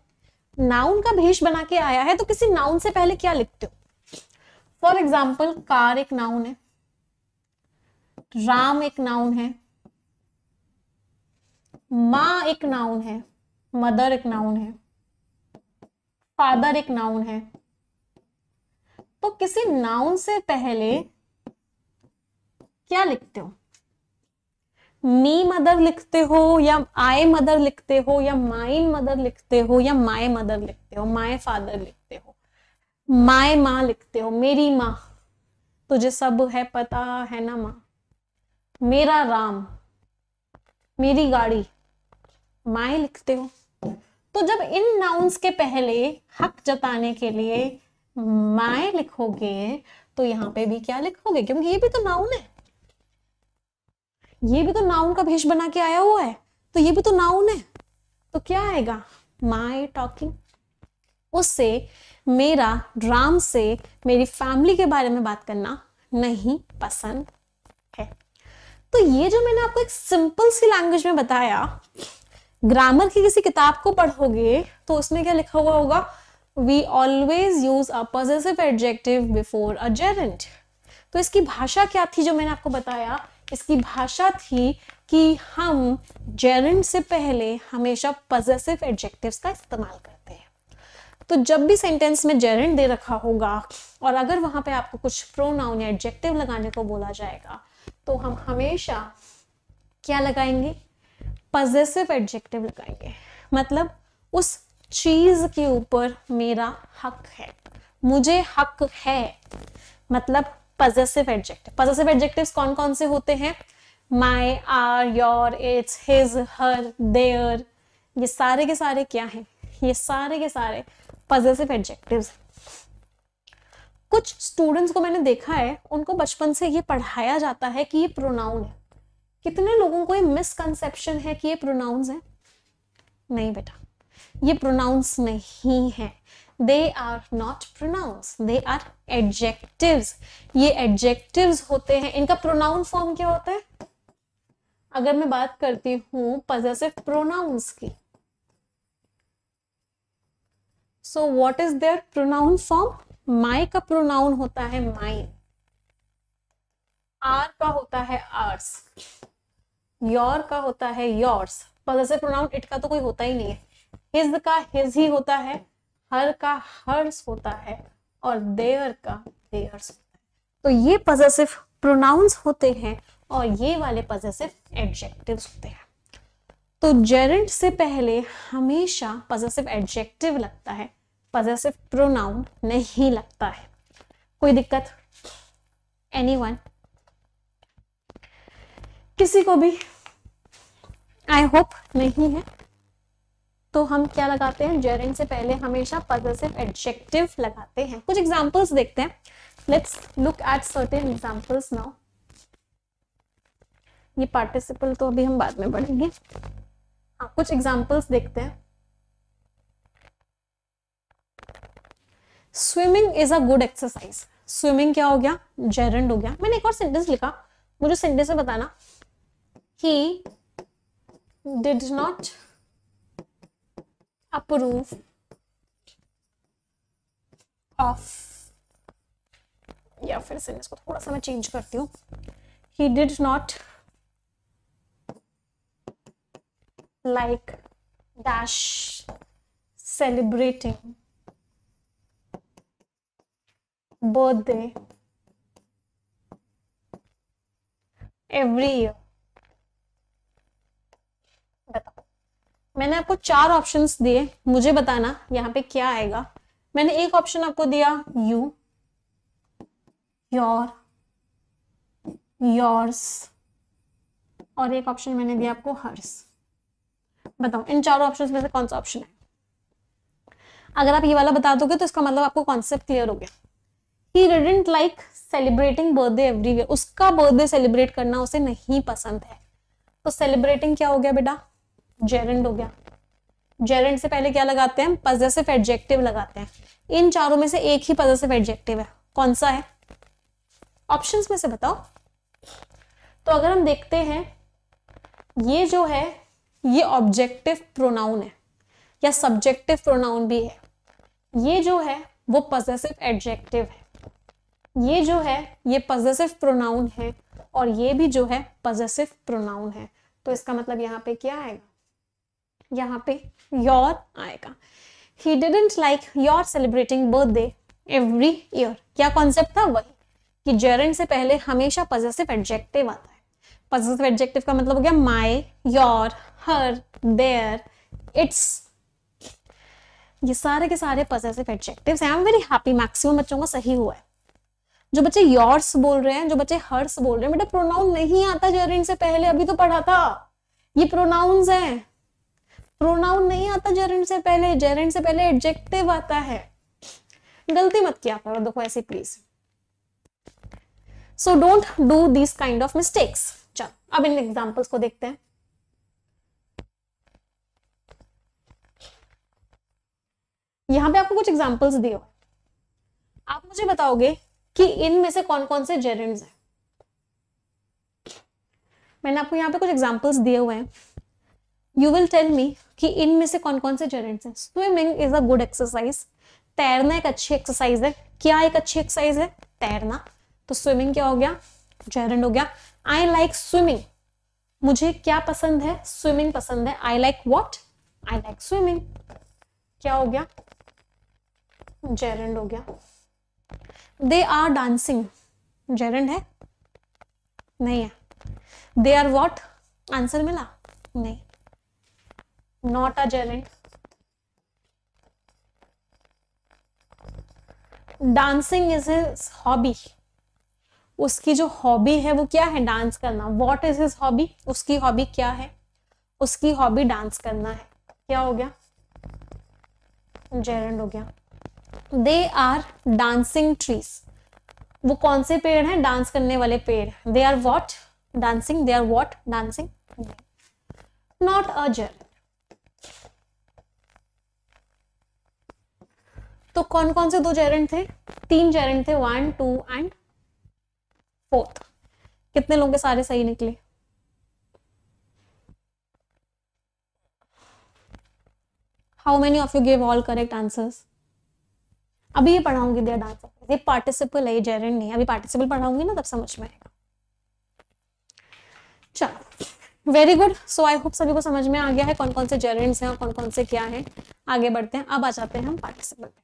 नाउन का भेष बना के आया है तो किसी नाउन से पहले क्या लिखते हो फॉर एग्जाम्पल कार एक नाउन है राम एक नाउन है माँ एक नाउन है मदर एक नाउन है फादर एक नाउन है तो किसी नाउन से पहले क्या लिखते हो मी मदर लिखते हो या आई मदर लिखते हो या माइन मदर लिखते हो या माए मदर लिखते हो माए फादर लिखते हो माए माँ लिखते हो मेरी माँ तुझे सब है पता है ना माँ मेरा राम मेरी गाड़ी माए लिखते हो तो जब इन नाउन्स के पहले हक जताने के लिए माए लिखोगे तो यहां पे भी क्या लिखोगे क्योंकि ये भी तो नाउन है ये भी तो नाउन का भेष बना के आया हुआ है तो ये भी तो नाउन है तो क्या आएगा माए टॉकिंग उससे मेरा ड्राम से मेरी फैमिली के बारे में बात करना नहीं पसंद है तो ये जो मैंने आपको एक सिंपल सी लैंग्वेज में बताया ग्रामर की किसी किताब को पढ़ोगे तो उसमें क्या लिखा हुआ होगा we always use a positive adjective before a gerund तो इसकी भाषा क्या थी जो मैंने आपको बताया इसकी भाषा थी कि हम जेरेंट से पहले हमेशा पॉजिटिव एडजेक्टिव्स का इस्तेमाल करते हैं तो जब भी सेंटेंस में जेरेंट दे रखा होगा और अगर वहां पे आपको कुछ प्रोनाउन या एडजेक्टिव लगाने को बोला जाएगा तो हम हमेशा क्या लगाएंगे पजेसिव एडजेक्टिव लगाएंगे मतलब उस चीज के ऊपर मेरा हक है मुझे हक है मतलब पजेसिव एडजेक्टिव पजेसिव एडजेक्टिव्स कौन कौन से होते हैं my our your it's his her their ये सारे के सारे क्या हैं ये सारे के सारे पजेसिव एडजेक्टिव्स कुछ स्टूडेंट्स को मैंने देखा है उनको बचपन से ये पढ़ाया जाता है कि ये प्रोनाउन है कितने लोगों को ये मिसकंसेप्शन है कि ये प्रोनाउंस है नहीं बेटा ये प्रोनाउंस नहीं है they are not pronouns they are adjectives ये एडजेक्टिव होते हैं इनका प्रोनाउन फॉर्म क्या होता है अगर मैं बात करती हूं पजेसिव प्रोनाउंस की so what is their pronoun form my का प्रोनाउन होता है माई आर का होता है आर्स योर का होता है योर्स पॉजिटिव प्रोनाउन इट का तो कोई होता ही नहीं है हिज का हिज ही होता है हर का हर्स होता है और देयर का देयर्स होता है तो ये पॉजिटिव प्रोनाउंस होते हैं और ये वाले पॉजिटिव एडजेक्टिव्स होते हैं तो जेरेंट से पहले हमेशा पॉजिटिव एडजेक्टिव लगता है पॉजिटिव प्रोनाउन नहीं लगता है कोई दिक्कत एनीवन किसी को भी आई होप नहीं है तो हम क्या लगाते हैं जेरेंड से पहले हमेशा पॉजिटिव एडजेक्टिव लगाते हैं कुछ एग्जांपल्स देखते हैं let's look at certain examples now ये पार्टिसिपल तो अभी हम बाद में पढ़ेंगे हाँ कुछ एग्जांपल्स देखते हैं swimming is a good exercise swimming क्या हो गया जेरेंड हो गया मैंने एक और सेंटेंस लिखा मुझे सेंटेंस में बताना ही did not approve of Yeah, फिर से इसको थोड़ा सा मैं चेंज करती हूँ he did not like dash celebrating birthday every year मैंने आपको चार ऑप्शंस दिए मुझे बताना यहाँ पे क्या आएगा मैंने एक ऑप्शन आपको दिया यू योर योर्स और एक ऑप्शन मैंने दिया आपको हर्स बताओ इन चार ऑप्शंस में से कौन सा ऑप्शन है अगर आप ये वाला बता दोगे तो इसका मतलब आपको कॉन्सेप्ट क्लियर हो गया he like celebrating birthday every उसका बर्थडे सेलिब्रेट करना उसे नहीं पसंद है तो सेलिब्रेटिंग क्या हो गया बेटा जेरेंड हो गया जेरेंड से पहले क्या लगाते हैं पजेसिव एडजेक्टिव लगाते हैं इन चारों में से एक ही पजेसिव एडजेक्टिव है कौन सा है ऑप्शन में से बताओ तो अगर हम देखते हैं ये जो है ये ऑब्जेक्टिव प्रोनाउन है या सब्जेक्टिव प्रोनाउन भी है ये जो है वो पजेसिव एडजेक्टिव है ये जो है ये पजेसिव प्रोनाउन है और ये भी जो है पजेसिव प्रोनाउन है तो इसका मतलब यहाँ पे क्या आएगा यहाँ पे योर आएगा he didn't like your celebrating birthday every year क्या कॉन्सेप्ट था वही कि जेरन से पहले हमेशा पॉजिटिव एडजेक्टिव आता है पॉजिटिव एडजेक्टिव का मतलब हो गया my your her their it's ये सारे के सारे positive adjectives I am very happy maximum बच्चों का सही हुआ है जो बच्चे योर्स बोल रहे हैं जो बच्चे हर्स बोल रहे हैं बेटा प्रोनाउन नहीं आता जेरन से पहले अभी तो पढ़ा था ये प्रोनाउंस हैं प्रोनाउन नहीं आता जेरेंट से पहले जेरेंट से पहले एडजेक्टिव आता है गलती मत किया करो देखो ऐसे please so don't do this kind of mistakes चल अब इन एग्जांपल्स को देखते हैं यहां पे आपको कुछ एग्जांपल्स दिए आप मुझे बताओगे कि इनमें से कौन कौन से जेरेंट्स हैं मैंने आपको यहां पे कुछ एग्जांपल्स दिए हुए हैं यू विल टेल मी कि इनमें से कौन कौन से जेरेंट्स हैं swimming is a good exercise तैरना एक अच्छी एक्सरसाइज है क्या एक अच्छी एक्सरसाइज है तैरना तो स्विमिंग क्या हो गया जेरेंट हो गया आई लाइक स्विमिंग मुझे क्या पसंद है स्विमिंग पसंद है I like what I like swimming क्या हो गया जेरेंड हो गया दे आर डांसिंग जेरेंड है नहीं है दे आर वॉट आंसर मिला नहीं not a jelly dancing is his hobby उसकी जो हॉबी है वो क्या है डांस करना वॉट इज हिज हॉबी उसकी हॉबी क्या है उसकी हॉबी डांस करना है क्या हो गया जेरेंड हो गया दे आर डांसिंग ट्रीज वो कौन से पेड़ हैं डांस करने वाले पेड़ they are what dancing they are what dancing not a gerund तो कौन कौन से दो जेरेंट थे तीन जेरेंट थे वन टू एंड फोर्थ कितने लोग के सारे सही निकले how many of you gave all correct answers अभी ये पढ़ाऊंगी देर डांस ये पार्टिसिपल है ये जेरेंट नहीं अभी पार्टिसिपल पढ़ाऊंगी ना तब समझ में आएगा चलो very good so I hope सभी को समझ में आ गया है कौन कौन से जेरेंट्स हैं और कौन कौन से क्या हैं आगे बढ़ते हैं अब आ जाते हैं हम पार्टिसिपल पे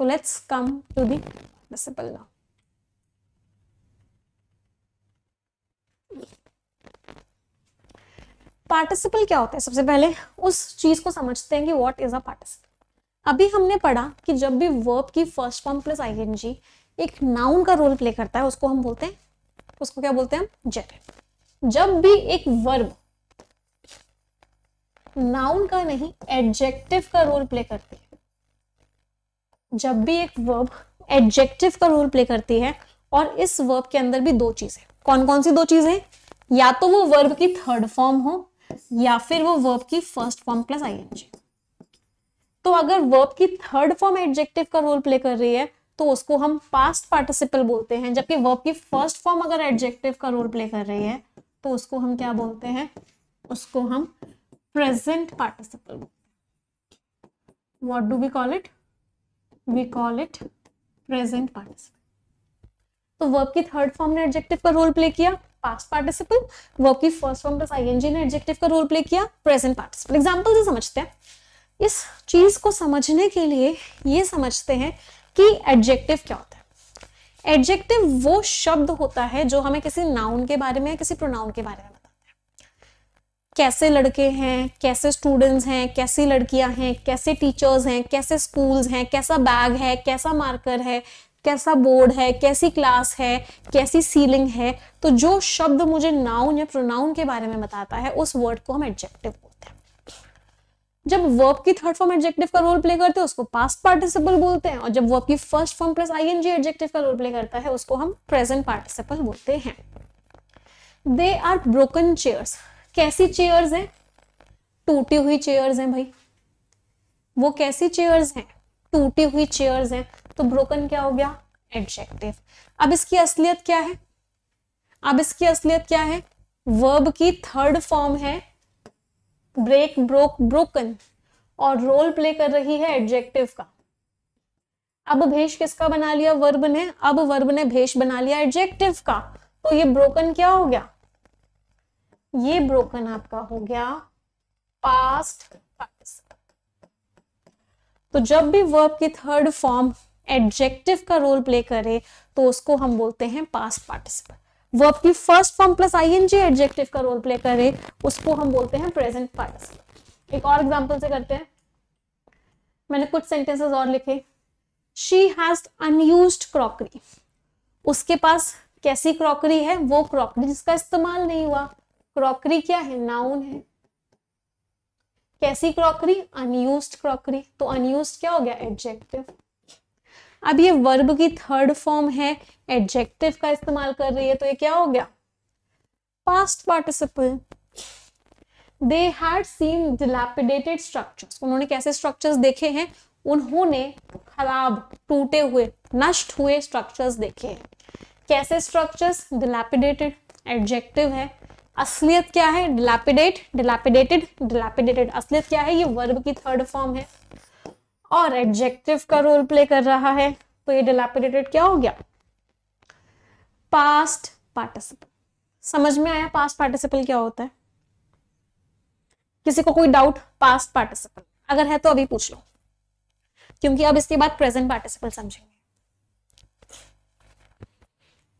So तो let's come to the disciple now. Participle क्या होता है सबसे पहले उस चीज को समझते हैं कि व्हाट इज अ पार्टिसिपल अभी हमने पढ़ा कि जब भी वर्ब की फर्स्ट फॉर्म प्लस आईएनजी एक नाउन का रोल प्ले करता है उसको हम बोलते हैं उसको क्या बोलते हैं हम जेरेट जब भी एक वर्ब नाउन का नहीं एडजेक्टिव का रोल प्ले करती है जब भी एक वर्ब एडजेक्टिव का रोल प्ले करती है और इस वर्ब के अंदर भी दो चीजें कौन कौन सी दो चीजें या तो वो वर्ब की थर्ड फॉर्म हो या फिर वो वर्ब की फर्स्ट फॉर्म प्लस आईएनजी तो अगर वर्ब की थर्ड फॉर्म एडजेक्टिव का रोल प्ले कर रही है तो उसको हम पास्ट पार्टिसिपल बोलते हैं जबकि वर्ब की फर्स्ट फॉर्म अगर एडजेक्टिव का रोल प्ले कर रही है तो उसको हम क्या बोलते हैं उसको हम प्रेजेंट पार्टिसिपल बोलते हैं what do we call it we call it present participle तो वर्ब की थर्ड फॉर्म ने एडजेक्टिव का रोल प्ले किया पास्ट पार्टिसिपल वर्ब की फर्स्ट फॉर्म प्लस आईएनजी ने एडजेक्टिव का रोल प्ले किया प्रेजेंट पार्टिसिपल एग्जांपल से समझते हैं इस चीज को समझने के लिए ये समझते हैं कि एडजेक्टिव क्या होता है एडजेक्टिव वो शब्द होता है जो हमें किसी नाउन के बारे में या किसी प्रोनाउन के बारे में कैसे लड़के हैं कैसे स्टूडेंट्स हैं कैसी लड़कियां हैं कैसे टीचर्स हैं कैसे स्कूल्स हैं कैसा बैग है कैसा मार्कर है कैसा बोर्ड है कैसी क्लास है कैसी सीलिंग है तो जो शब्द मुझे नाउन या प्रोनाउन के बारे में बताता है उस वर्ड को हम एडजेक्टिव बोलते हैं जब वर्ब की थर्ड फॉर्म एडजेक्टिव का रोल प्ले करते हैं उसको पास्ट पार्टिसिपल बोलते हैं और जब वर्ब की first form plus NG adjective का रोल प्ले करता है उसको हम प्रेजेंट पार्टिसिपल बोलते हैं दे आर ब्रोकन चेयर्स कैसी चेयर्स हैं टूटी हुई चेयर्स हैं भाई वो कैसी चेयर्स हैं टूटी हुई चेयर्स हैं तो ब्रोकन क्या हो गया एडजेक्टिव अब इसकी असलियत क्या है अब इसकी असलियत क्या है वर्ब की थर्ड फॉर्म है ब्रेक ब्रोक ब्रोकन और रोल प्ले कर रही है एडजेक्टिव का अब भेष किसका बना लिया वर्ब ने अब वर्ब ने भेष बना लिया एडजेक्टिव का तो ये ब्रोकन क्या हो गया ये ब्रोकन आपका हो गया पास्ट तो जब भी वर्ब की थर्ड फॉर्म एडजेक्टिव का रोल प्ले करे तो उसको हम बोलते हैं पास्ट पार्टिसिपल वर्ब की first form plus ING adjective का रोल प्ले करे उसको हम बोलते हैं प्रेजेंट पार्टिसिपल एक और एग्जांपल से करते हैं मैंने कुछ सेंटेंसेस और लिखे शी हैज अनयूज क्रॉकरी उसके पास कैसी क्रॉकरी है वो क्रॉकरी जिसका इस्तेमाल नहीं हुआ क्रॉकरी क्या है नाउन है कैसी क्रॉकरी अनयूज क्रॉकरी तो अनयूज क्या हो गया एडजेक्टिव अब ये वर्ब की थर्ड फॉर्म है एडजेक्टिव का इस्तेमाल कर रही है तो ये क्या हो गया past participle they had seen dilapidated structures उन्होंने कैसे स्ट्रक्चर्स देखे हैं उन्होंने खराब टूटे हुए नष्ट हुए स्ट्रक्चर्स देखे हैं कैसे स्ट्रक्चर्स डिलेपिडेटेड एडजेक्टिव है असलियत क्या है डिलापिडेट डिलापिडेटेड डिलापिडेटेड असलियत क्या है ये वर्ब की थर्ड फॉर्म है और एडजेक्टिव का रोल प्ले कर रहा है तो ये डिलापिडेटेड क्या हो गया पास्ट पार्टिसिपल समझ में आया पास्ट पार्टिसिपल क्या होता है किसी को कोई डाउट पास्ट पार्टिसिपल अगर है तो अभी पूछ लो क्योंकि अब इसके बाद प्रेजेंट पार्टिसिपल समझेंगे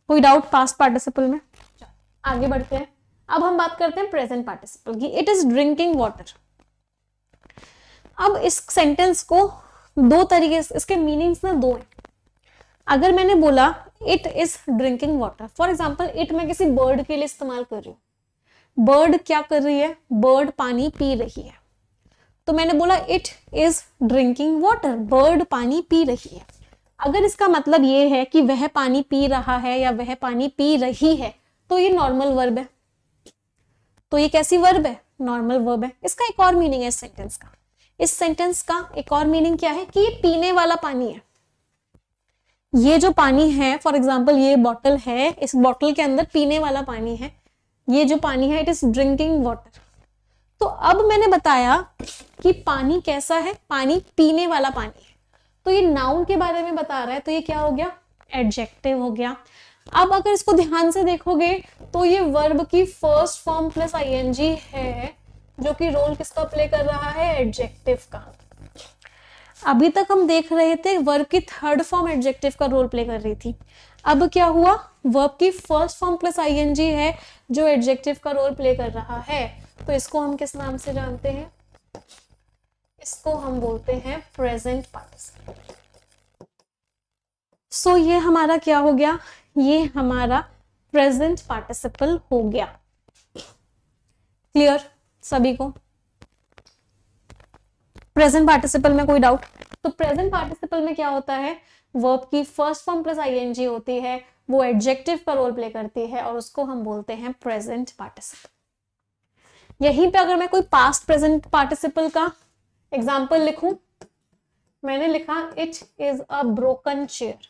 कोई डाउट पास्ट पार्टिसिपल में आगे बढ़ते हैं अब हम बात करते हैं प्रेजेंट पार्टिसिपल की इट इज ड्रिंकिंग वाटर अब इस सेंटेंस को दो तरीके से इसके मीनिंग्स ना दो है अगर मैंने बोला it is drinking water for example it मैं किसी बर्ड के लिए इस्तेमाल कर रही हूँ बर्ड क्या कर रही है बर्ड पानी पी रही है तो मैंने बोला it is drinking water bird पानी पी रही है अगर इसका मतलब ये है कि वह पानी पी रहा है या वह पानी पी रही है तो ये नॉर्मल वर्ब है तो ये कैसी वर्ब है नॉर्मल वर्ब है इसका एक और मीनिंग है इस सेंटेंस का इस सेंटेंस का एक और मीनिंग क्या है कि ये पीने वाला पानी है ये जो पानी है फॉर एग्जाम्पल ये बॉटल है इस बॉटल के अंदर पीने वाला पानी है ये जो पानी है इट इज ड्रिंकिंग वॉटर तो अब मैंने बताया कि पानी कैसा है पानी पीने वाला पानी है तो ये नाउन के बारे में बता रहा है तो ये क्या हो गया एडजेक्टिव हो गया अब अगर इसको ध्यान से देखोगे तो ये वर्ब की फर्स्ट फॉर्म प्लस आईएनजी है जो कि रोल किसका प्ले कर रहा है एडजेक्टिव का अभी तक हम देख रहे थे वर्ब की थर्ड फॉर्म एडजेक्टिव का रोल प्ले कर रही थी अब क्या हुआ वर्ब की फर्स्ट फॉर्म प्लस आईएनजी है जो एडजेक्टिव का रोल प्ले कर रहा है तो इसको हम किस नाम से जानते हैं इसको हम बोलते हैं प्रेजेंट पार्टिसिपल सो so, ये हमारा क्या हो गया ये हमारा प्रेजेंट पार्टिसिपल हो गया क्लियर सभी को प्रेजेंट पार्टिसिपल में कोई डाउट तो प्रेजेंट पार्टिसिपल में क्या होता है वर्ब की फर्स्ट फॉर्म प्लस आईएनजी होती है वो एडजेक्टिव का रोल प्ले करती है और उसको हम बोलते हैं प्रेजेंट पार्टिसिपल यहीं पे अगर मैं कोई पास्ट प्रेजेंट पार्टिसिपल का एग्जाम्पल लिखूं मैंने लिखा it is a broken chair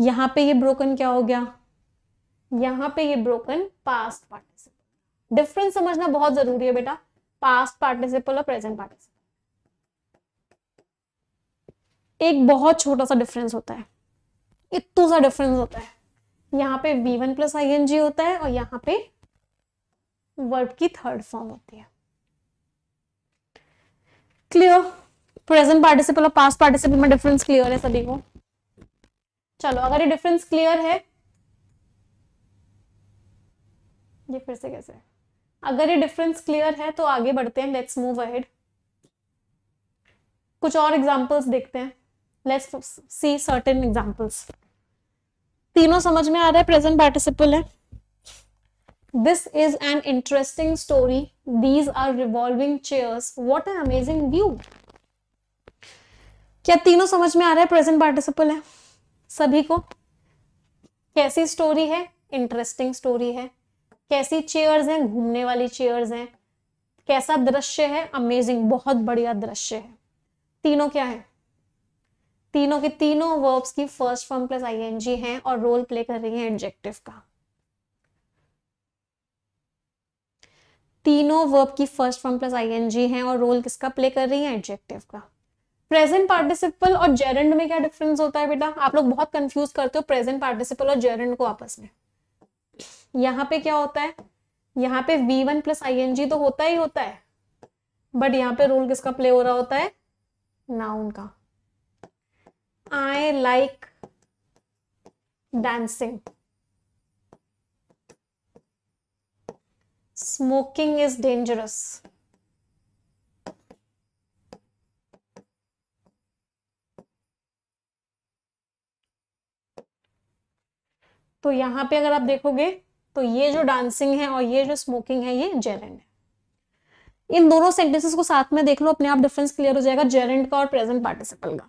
यहाँ पे ये ब्रोकन क्या हो गया यहाँ पे ये ब्रोकन पास्ट पार्टिसिपल डिफरेंस समझना बहुत जरूरी है बेटा पास्ट पार्टिसिपल और प्रेजेंट पार्टिसिपल एक बहुत छोटा सा डिफरेंस होता है इतू सा डिफरेंस होता है यहाँ पे V one plus I N G होता है और यहाँ पे वर्ब की थर्ड फॉर्म होती है क्लियर प्रेजेंट पार्टिसिपल और पास्ट पार्टिसिपल में डिफरेंस क्लियर है सभी को चलो अगर ये डिफरेंस क्लियर है ये फिर से कैसे अगर ये डिफरेंस क्लियर है तो आगे बढ़ते हैं लेट्स मूव अहेड कुछ और एग्जांपल्स देखते हैं लेट्स सी सर्टेन एग्जांपल्स तीनों समझ में आ रहा है प्रेजेंट पार्टिसिपल है this is an interesting story these are revolving chairs what an amazing view क्या तीनों समझ में आ रहा है प्रेजेंट पार्टिसिपल है सभी को कैसी स्टोरी है इंटरेस्टिंग स्टोरी है कैसी चेयर्स हैं घूमने वाली चेयर्स हैं कैसा दृश्य है अमेजिंग बहुत बढ़िया दृश्य है तीनों क्या है तीनों के तीनों वर्ब्स की फर्स्ट फॉर्म प्लस आईएनजी हैं और रोल प्ले कर रही है एडजेक्टिव का तीनों वर्ब की फर्स्ट फॉर्म प्लस आईएनजी हैं और रोल किसका प्ले कर रही है एडजेक्टिव का प्रेजेंट पार्टिसिपल और जेरेंड में क्या डिफरेंस होता है बेटा आप लोग बहुत कंफ्यूज करते हो प्रेजेंट पार्टिसिपल और जेरेंड को आपस में यहाँ पे क्या होता है यहाँ पे वी वन प्लस आई तो होता ही होता है बट यहाँ पे रोल किसका प्ले हो रहा होता है नाउन का I like dancing smoking is dangerous तो यहाँ पे अगर आप देखोगे तो ये जो डांसिंग है और ये जो स्मोकिंग है ये जेरेंड है इन दोनों सेंटेंसेस को साथ में देख लो अपने आप डिफरेंस क्लियर हो जाएगा जेरेंड का और प्रेजेंट पार्टिसिपल का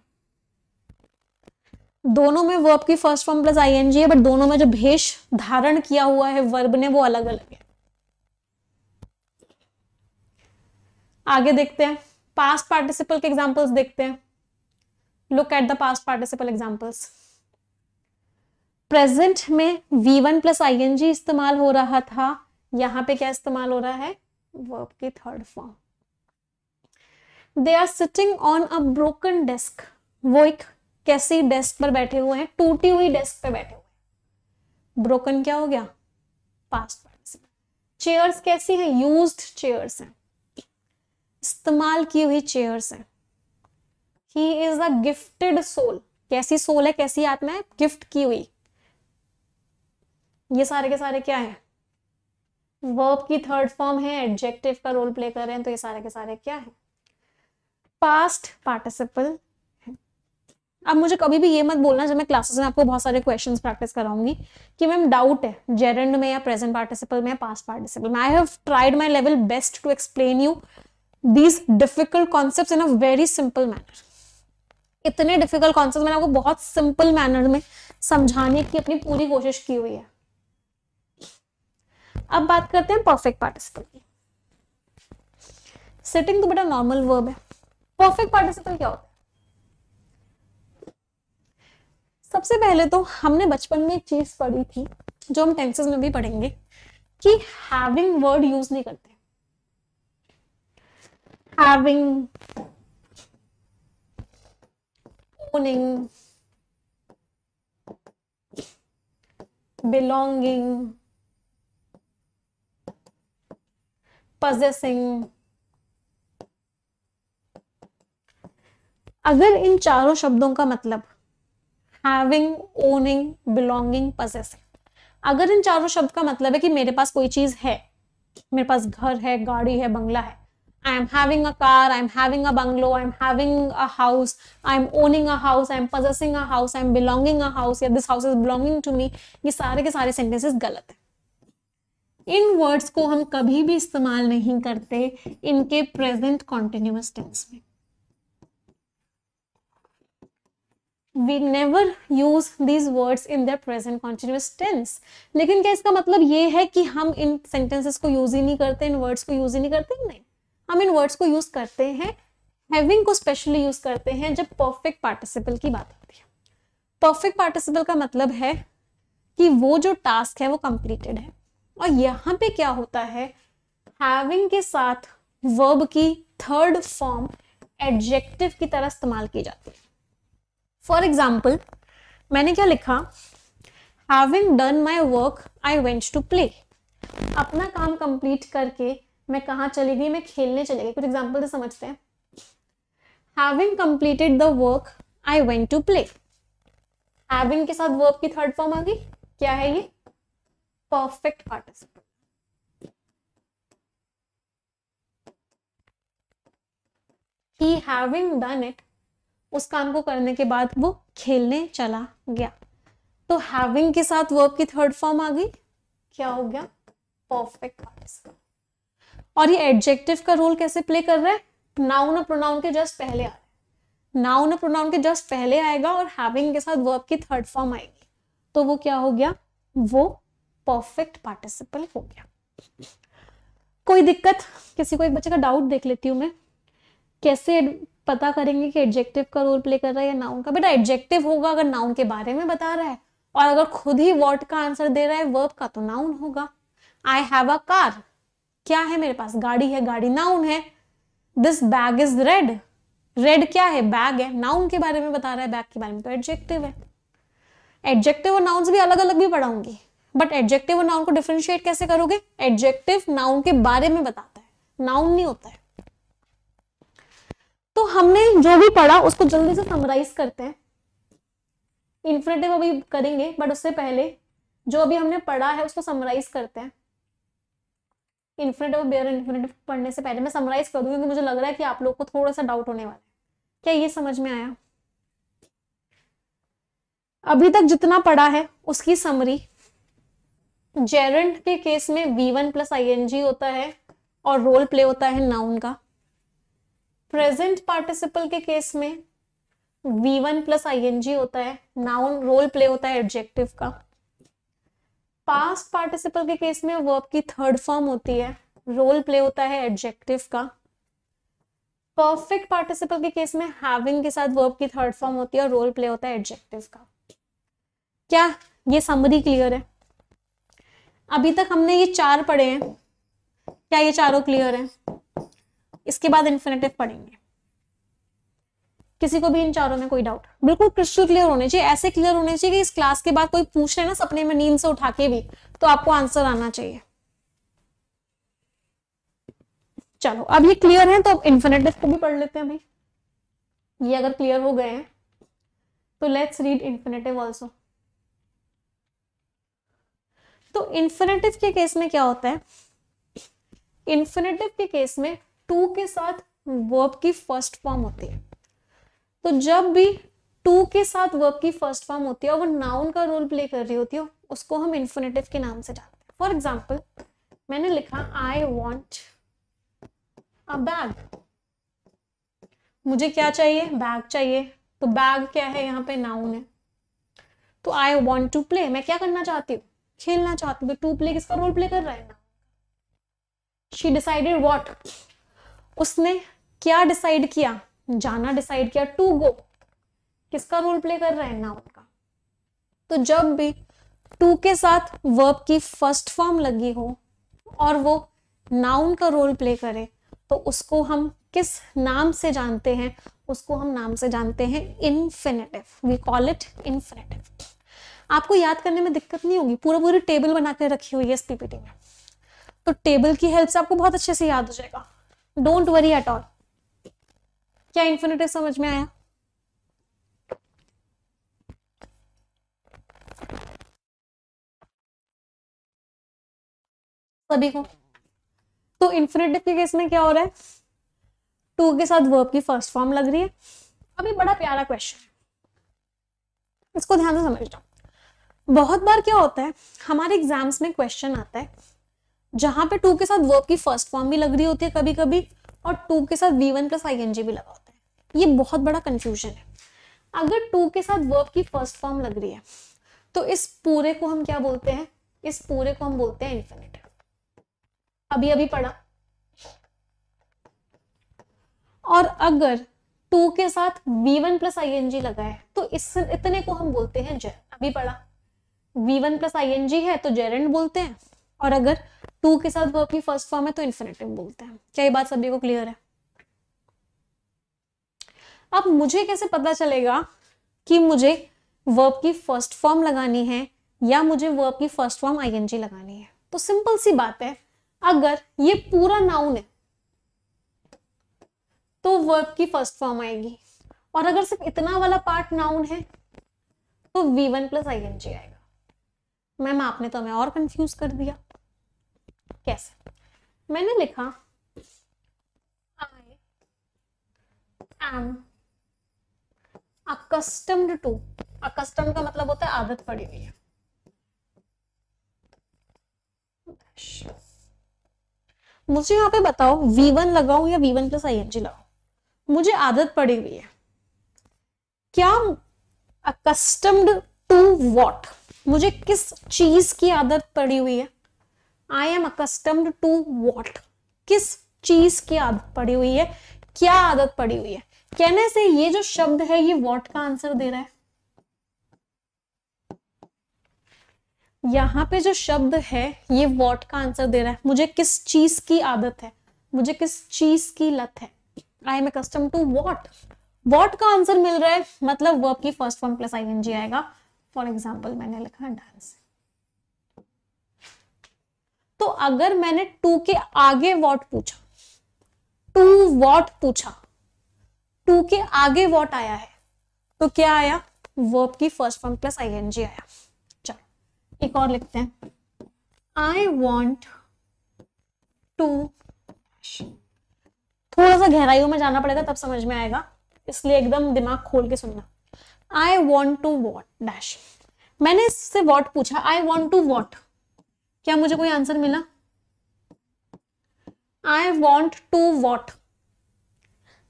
दोनों में वर्ब की फर्स्ट फॉर्म प्लस आईएनजी है बट दोनों में जो भेष धारण किया हुआ है वर्ब ने वो अलग अलग है आगे देखते हैं पास्ट पार्टिसिपल के एग्जांपल्स देखते हैं look at the past participle examples present में V one plus I N G इस्तेमाल हो रहा था यहां पे क्या इस्तेमाल हो रहा है वर्ब की third form they are sitting on a broken desk वो एक कैसी डेस्क पर बैठे हुए हैं टूटी हुई डेस्क पर बैठे हुए ब्रोकन क्या हो गया पास्ट चेयर्स कैसी है यूज चेयर्स हैं इस्तेमाल की हुई चेयर्स हैं he is a gifted soul कैसी सोल है कैसी आत्मा है गिफ्ट की हुई ये सारे के सारे क्या है वर्ब की थर्ड फॉर्म है एडजेक्टिव का रोल प्ले कर रहे हैं तो ये सारे के सारे क्या है पास्ट पार्टिसिपल अब मुझे कभी भी ये मत बोलना जब मैं क्लासेस में आपको बहुत सारे क्वेश्चन प्रैक्टिस कराऊंगी कि मैम डाउट है जेरेंड में या प्रेजेंट पार्टिसिपल में या पास्ट पार्टिसिपल में I have tried my level best to explain you these difficult concept in a very simple manner इतने डिफिकल्ट कॉन्सेप्ट मैंने आपको बहुत सिंपल मैनर में समझाने की अपनी पूरी कोशिश की हुई है अब बात करते हैं परफेक्ट पार्टिसिपल की सेटिंग तो बेटा नॉर्मल वर्ब है परफेक्ट पार्टिसिपल क्या होता है सबसे पहले तो हमने बचपन में एक चीज पढ़ी थी जो हम टेंसेस में भी पढ़ेंगे कि हैविंग वर्ड यूज नहीं करते हैविंग ओनिंग बिलोंगिंग पजेसिंग अगर इन चारों शब्दों का मतलब हैविंग ओनिंग बिलोंगिंग पजेसिंग अगर इन चारों शब्द का मतलब है कि मेरे पास कोई चीज है मेरे पास घर है गाड़ी है बंगला है I am having a car I am having a bungalow I am having a house I am owning a house I am possessing a house I am belonging a house या this house is belonging to me ये सारे के सारे sentences गलत है इन words को हम कभी भी इस्तेमाल नहीं करते इनके प्रेजेंट कॉन्टिन्यूस टेंस में we never use these words in their present continuous tense लेकिन क्या इसका मतलब ये है कि हम इन सेंटेंसेस को यूज ही नहीं करते इन वर्ड्स को यूज ही नहीं करते नहीं हम इन वर्ड्स को यूज करते हैं Having को स्पेशली यूज करते हैं जब परफेक्ट पार्टिसिपल की बात होती है परफेक्ट पार्टिसिपल का मतलब है कि वो जो टास्क है वो कंप्लीटेड है और यहाँ पे क्या होता है हैविंग के साथ वर्ब की थर्ड फॉर्म एडजेक्टिव की तरह इस्तेमाल की जाती है फॉर एग्जाम्पल मैंने क्या लिखा having done my work I went to play अपना काम कंप्लीट करके मैं कहाँ चली गई मैं खेलने चली गई कुछ एग्जाम्पल से समझते हैं having completed the work I went to play having के साथ वर्ब की थर्ड फॉर्म आ गई क्या है ये perfect participle he having done it उस काम को करने के बाद वो खेलने चला गया तो हैविंग के साथ वर्ब की थर्ड फॉर्म आ गई क्या हो गया परफेक्ट पार्टिसिपल और ये एडजेक्टिव का रोल कैसे प्ले कर रहा है नाउन और प्रोनाउन के जस्ट पहले आ रहा है नाउन और प्रोनाउन के जस्ट पहले आएगा और हैविंग के साथ वर्ब की थर्ड फॉर्म आएगी तो वो क्या हो गया वो परफेक्ट पार्टिसिपल हो गया कोई दिक्कत किसी को एक बच्चे का डाउट देख लेती हूँ मैं कैसे पता करेंगे कि एडजेक्टिव का रोल प्ले कर रहा है या नाउन का बेटा एडजेक्टिव होगा अगर नाउन के बारे में बता रहा है और अगर खुद ही वर्ड का आंसर दे रहा है वर्ब का तो नाउन होगा आई हैव अ कार क्या है मेरे पास गाड़ी है गाड़ी नाउन है this bag is red red क्या है बैग है नाउन के बारे में बता रहा है बैग के बारे में तो एडजेक्टिव है एडजेक्टिव और नाउन भी अलग अलग भी पढ़ाऊंगी बट एडजेक्टिव और नाउन को डिफ्रेंशिएट कैसे करोगे एडजेक्टिव नाउन के बारे में बताता है नाउन नहीं होता है तो हमने जो भी पढ़ा उसको जल्दी से समराइज करते हैं इन्फिनेटिव अभी करेंगे बट उससे पहले जो अभी हमने पढ़ा है उसको समराइज करते हैं इन्फिनेटिव और बेयर इन्फिनेटिव पढ़ने से पहले मैं समराइज कर दूंगी क्योंकि मुझे लग रहा है कि आप लोग को थोड़ा सा डाउट होने वाला है क्या ये समझ में आया अभी तक जितना पढ़ा है उसकी समरी जेरेंट के केस में V one plus I N G होता है और रोल प्ले होता है नाउन का प्रेजेंट पार्टिसिपल के केस में V one plus I N G होता है नाउन रोल प्ले होता है एडजेक्टिव का पास्ट पार्टिसिपल के केस में वर्ब की थर्ड फॉर्म होती है रोल प्ले होता है एडजेक्टिव का परफेक्ट पार्टिसिपल के केस में हैविंग के साथ वर्ब की थर्ड फॉर्म होती है और रोल प्ले होता है एडजेक्टिव का क्या ये समरी क्लियर है अभी तक हमने ये चार पढ़े हैं क्या ये चारों क्लियर है इसके बाद इन्फिनेटिव पढ़ेंगे किसी को भी इन चारों में कोई डाउट बिल्कुल क्रिस्टल क्लियर होने चाहिए ऐसे क्लियर होने चाहिए कि इस क्लास के बाद कोई पूछ रहे ना सपने में नींद से उठा के भी तो आपको आंसर आना चाहिए चलो अब ये क्लियर है तो इन्फिनेटिव को भी पढ़ लेते हैं भाई ये अगर क्लियर हो गए हैं तो लेट्स रीड इन्फिनेटिव ऑल्सो तो इन्फिनेटिव के केस में क्या होता है इन्फिनेटिव के केस में टू के साथ वर्ब की फर्स्ट फॉर्म होती है तो जब भी टू के साथ वर्ब की फर्स्ट फॉर्म होती है और वो नाउन का रोल प्ले कर रही होती है उसको हम इन्फिनेटिव के नाम से जानते हैं फॉर एग्जाम्पल मैंने लिखा आई वॉन्ट अ बैग मुझे क्या चाहिए बैग चाहिए तो बैग क्या है यहाँ पे नाउन है तो आई वॉन्ट टू प्ले मैं क्या करना चाहती हूँ खेलना चाहती हूँ टू प्ले किसका रोल प्ले कर रहा है ना शी डिसाइडेड वॉट उसने क्या डिसाइड किया जाना डिसाइड किया टू गो किसका रोल प्ले कर रहा है ना उनका तो जब भी टू के साथ वर्ब की फर्स्ट फॉर्म लगी हो और वो नाउन का रोल प्ले करे तो उसको हम किस नाम से जानते हैं उसको हम नाम से जानते हैं infinitive we call it infinitive आपको याद करने में दिक्कत नहीं होगी पूरा पूरी टेबल बना कर रखी हुई है इस पीपीटी में तो टेबल की हेल्प से आपको बहुत अच्छे से याद हो जाएगा डोंट वरी एट ऑल क्या इन्फिनेटिव समझ में आया सभी को तो इन्फिनेटिव के केस में क्या हो रहा है टू के साथ वर्ब की फर्स्ट फॉर्म लग रही है अभी बड़ा प्यारा क्वेश्चन है इसको ध्यान से समझ जाओ बहुत बार क्या होता है हमारे एग्जाम्स में क्वेश्चन आता है जहां पे टू के साथ वर्ब की फर्स्ट फॉर्म भी लग रही होती है कभी कभी और टू के साथ V one plus I N G भी लगा होता है ये बहुत बड़ा कंफ्यूजन है अगर टू के साथ वर्ब की फर्स्ट फॉर्म लग रही है तो इस पूरे को हम क्या बोलते हैं इस पूरे को हम बोलते हैं इन्फिनेटिव अभी अभी पढ़ा और अगर टू के साथ V one plus I N G लगा है तो इस इतने को हम बोलते हैं जय अभी पढ़ा V one plus I N G है तो जेरेंट बोलते हैं और अगर टू के साथ वर्ब की फर्स्ट फॉर्म है तो इन्फिनेटिव बोलते हैं क्या ये बात सभी को क्लियर है अब मुझे कैसे पता चलेगा कि मुझे वर्ब की फर्स्ट फॉर्म लगानी है या मुझे वर्ब की फर्स्ट फॉर्म आईएनजी लगानी है तो सिंपल सी बात है अगर ये पूरा नाउन है तो वर्ब की फर्स्ट फॉर्म आएगी और अगर सिर्फ इतना वाला पार्ट नाउन है तो वी वन प्लस आई आएगा मैम आपने तो हमें और कंफ्यूज कर दिया कैसे मैंने लिखा I am accustomed to accustomed का मतलब होता है आदत पड़ी हुई है मुझे यहाँ पे बताओ V1 लगाऊ या V1 प्लस आई एन जी लगाऊ मुझे आदत पड़ी हुई है क्या अकस्टम्ड टू वॉट मुझे किस चीज की आदत पड़ी हुई है I am accustomed to what किस चीज की आदत पड़ी हुई है क्या आदत पड़ी हुई है कहने से ये जो शब्द है ये वॉट का आंसर दे रहा है यहां पे जो शब्द है ये वॉट का आंसर दे रहा है मुझे किस चीज की आदत है मुझे किस चीज की लत है I am accustom to what what का आंसर मिल रहा है मतलब वर्ब की first form plus I N G आएगा फॉर एग्जाम्पल मैंने लिखा डांस तो अगर मैंने टू के आगे वॉट पूछा टू वॉट पूछा टू के आगे वॉट आया है तो क्या आया वर्ब की first form plus I N G आया चलो एक और लिखते हैं आई वॉन्ट टू थोड़ा सा गहराइयों में जाना पड़ेगा तब समझ में आएगा इसलिए एकदम दिमाग खोल के सुनना I want to what dash मैंने इससे वॉट पूछा आई वॉन्ट टू वॉट क्या मुझे कोई आंसर मिला आई वॉन्ट टू वॉट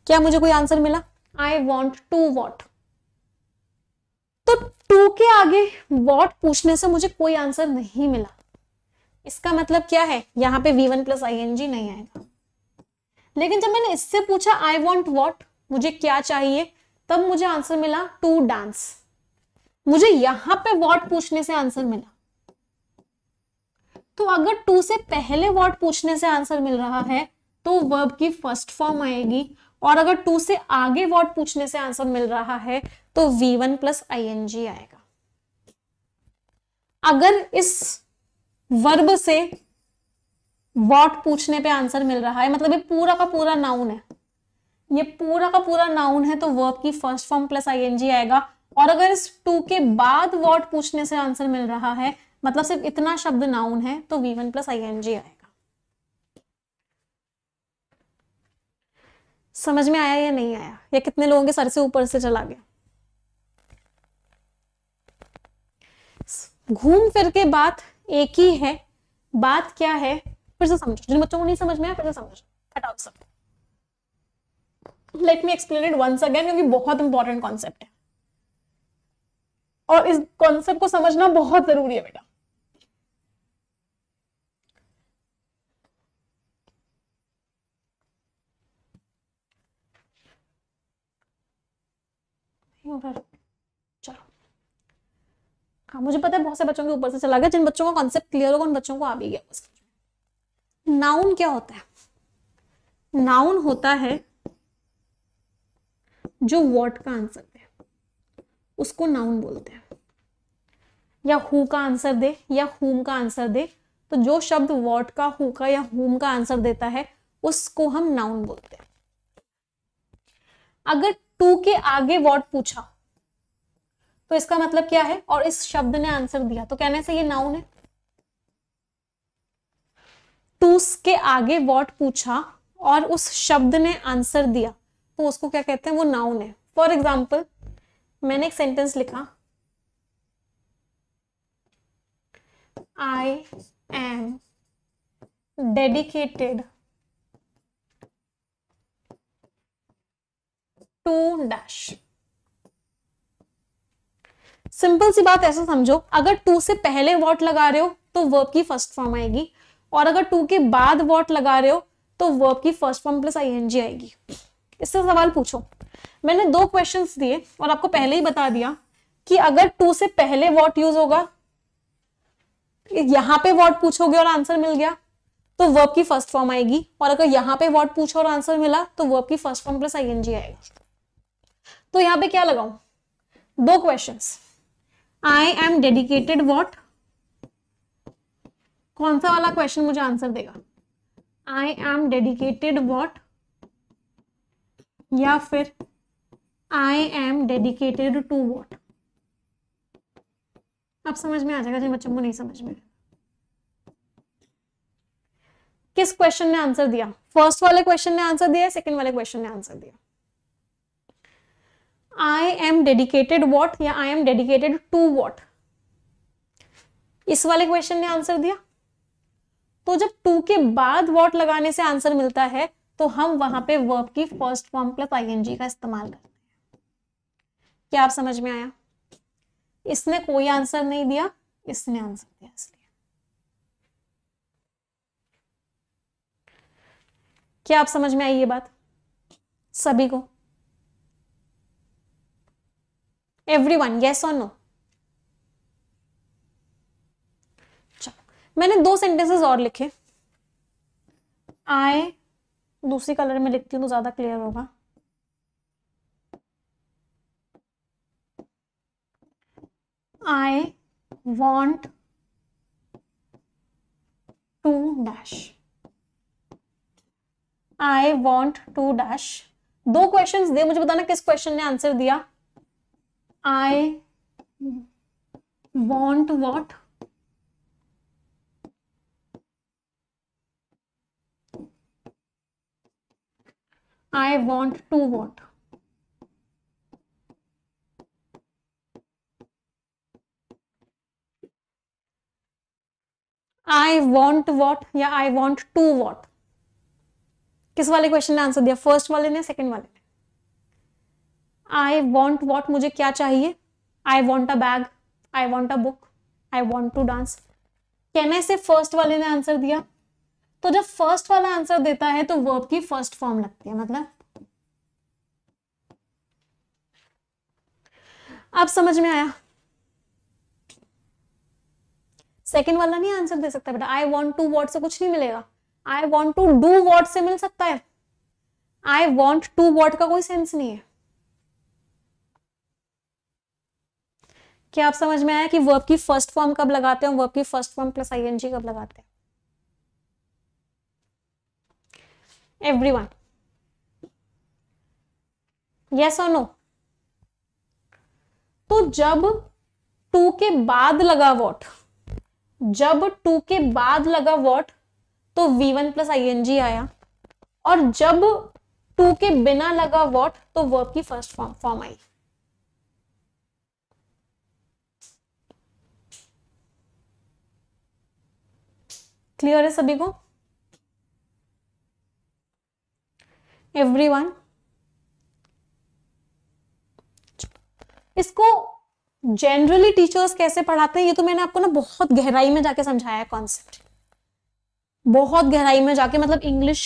क्या मुझे कोई आंसर मिला आई वॉन्ट टू वॉट तो टू के आगे वॉट पूछने से मुझे कोई आंसर नहीं मिला इसका मतलब क्या है यहां पे v1 वन प्लस आई नहीं आएगा लेकिन जब मैंने इससे पूछा आई वॉन्ट वॉट मुझे क्या चाहिए तब मुझे आंसर मिला टू डांस मुझे यहां पे वॉट पूछने से आंसर मिला तो अगर टू से पहले वर्ड पूछने से आंसर मिल रहा है तो वर्ब की फर्स्ट फॉर्म आएगी और अगर टू से आगे वर्ड पूछने से आंसर मिल रहा है तो V one plus I N G आएगा अगर इस वर्ब से वॉट पूछने पे आंसर मिल रहा है मतलब ये पूरा का पूरा नाउन है ये पूरा का पूरा नाउन है तो वर्ब की फर्स्ट फॉर्म प्लस आईएनजी आएगा और अगर इस टू के बाद वर्ड पूछने से आंसर मिल रहा है मतलब सिर्फ इतना शब्द नाउन है तो V one plus I N G आएगा समझ में आया या नहीं आया या कितने लोगों के सर से ऊपर से चला गया घूम फिर के बात एक ही है बात क्या है फिर से समझो जिन बच्चों को नहीं समझ में आया फिर से समझो फटाफट समझो let me explain it once again क्योंकि बहुत इंपॉर्टेंट कॉन्सेप्ट है और इस कॉन्सेप्ट को समझना बहुत जरूरी है बेटा चलो हाँ मुझे पता है बहुत से बच्चों के ऊपर से चला गया जिन बच्चों का कॉन्सेप्ट क्लियर होगा उन बच्चों को आ भी गया नाउन क्या होता है नाउन होता है जो वॉट का आंसर दे उसको नाउन बोलते हैं या हु का आंसर दे या हुम का आंसर दे तो जो शब्द वॉट का हु का या हुम का आंसर देता है उसको हम नाउन बोलते हैं अगर टू के आगे वॉट पूछा तो इसका मतलब क्या है और इस शब्द ने आंसर दिया तो कहने से ये नाउन है टूस के आगे वॉट पूछा और उस शब्द ने आंसर दिया तो उसको क्या कहते हैं वो नाउन है फॉर एग्जाम्पल मैंने एक सेंटेंस लिखा I am dedicated to dash simple सी बात ऐसा समझो अगर टू से पहले वॉट लगा रहे हो तो वर्ब की फर्स्ट फॉर्म आएगी और अगर टू के बाद वॉट लगा रहे हो तो वर्ब की फर्स्ट फॉर्म प्लस आईएनजी आएगी इससे सवाल पूछो मैंने दो क्वेश्चन दिए और आपको पहले ही बता दिया कि अगर टू से पहले वॉट यूज होगा यहां पे वॉट पूछोगे और आंसर मिल गया तो वर्ब की फर्स्ट फॉर्म आएगी और अगर यहां पे वॉट पूछो और आंसर मिला तो वर्ब की फर्स्ट फॉर्म प्लस आईएनजी आएगी तो यहां पे क्या लगाऊ दो questions I am dedicated what कौन सा वाला क्वेश्चन मुझे आंसर देगा आई एम डेडिकेटेड वॉट या फिर I am dedicated to what अब समझ में आ जाएगा जिन बच्चों को नहीं समझ में किस क्वेश्चन ने आंसर दिया फर्स्ट वाले क्वेश्चन ने आंसर दिया सेकंड वाले क्वेश्चन ने आंसर दिया आई एम डेडिकेटेड वॉट या I am dedicated to what इस वाले क्वेश्चन ने आंसर दिया तो जब टू के बाद वॉट लगाने से आंसर मिलता है तो हम वहां पे वर्ब की फर्स्ट फॉर्म प्लस आईएनजी का इस्तेमाल करते हैं क्या आप समझ में आया इसने कोई आंसर नहीं दिया इसने आंसर दिया इसलिए क्या आप समझ में आई ये बात सभी को एवरी वन येस और नो चलो मैंने दो सेंटेंसेस और लिखे आई दूसरी कलर में लिखती हूँ तो ज़्यादा क्लियर होगा I want to dash I want to dash दो क्वेश्चन दिए मुझे बताना किस क्वेश्चन ने आंसर दिया I want what I want to what I want what या आई वॉन्ट टू वॉट किस वाले क्वेश्चन ने आंसर दिया फर्स्ट वाले ने सेकेंड वाले ने आई वॉन्ट वॉट मुझे क्या चाहिए I want a bag I want a book I want to dance can I say first वाले ने आंसर दिया तो जब फर्स्ट वाला आंसर देता है तो वर्ब की फर्स्ट फॉर्म लगती है मतलब आप समझ में आया सेकेंड वाला नहीं आंसर दे सकता बेटा आई वॉन्ट टू वर्ड से कुछ नहीं मिलेगा I want to do word से मिल सकता है आई वॉन्ट टू वर्ड का कोई सेंस नहीं है क्या आप समझ में आया कि वर्ब की फर्स्ट फॉर्म कब लगाते हैं वर्ब की फर्स्ट फॉर्म प्लस एनजी कब लगाते हैं एवरी वन यस और नो तो जब टू के बाद लगा वॉट जब टू के बाद लगा वॉट तो V one plus I N G आया और जब टू के बिना लगा वॉट तो वर्ब की फर्स्ट फॉर्म फॉर्म आई क्लियर है सभी को एवरीवन इसको जनरली टीचर्स कैसे पढ़ाते हैं ये तो मैंने आपको ना बहुत गहराई में जाके समझाया है कॉन्सेप्ट बहुत गहराई में जाके मतलब इंग्लिश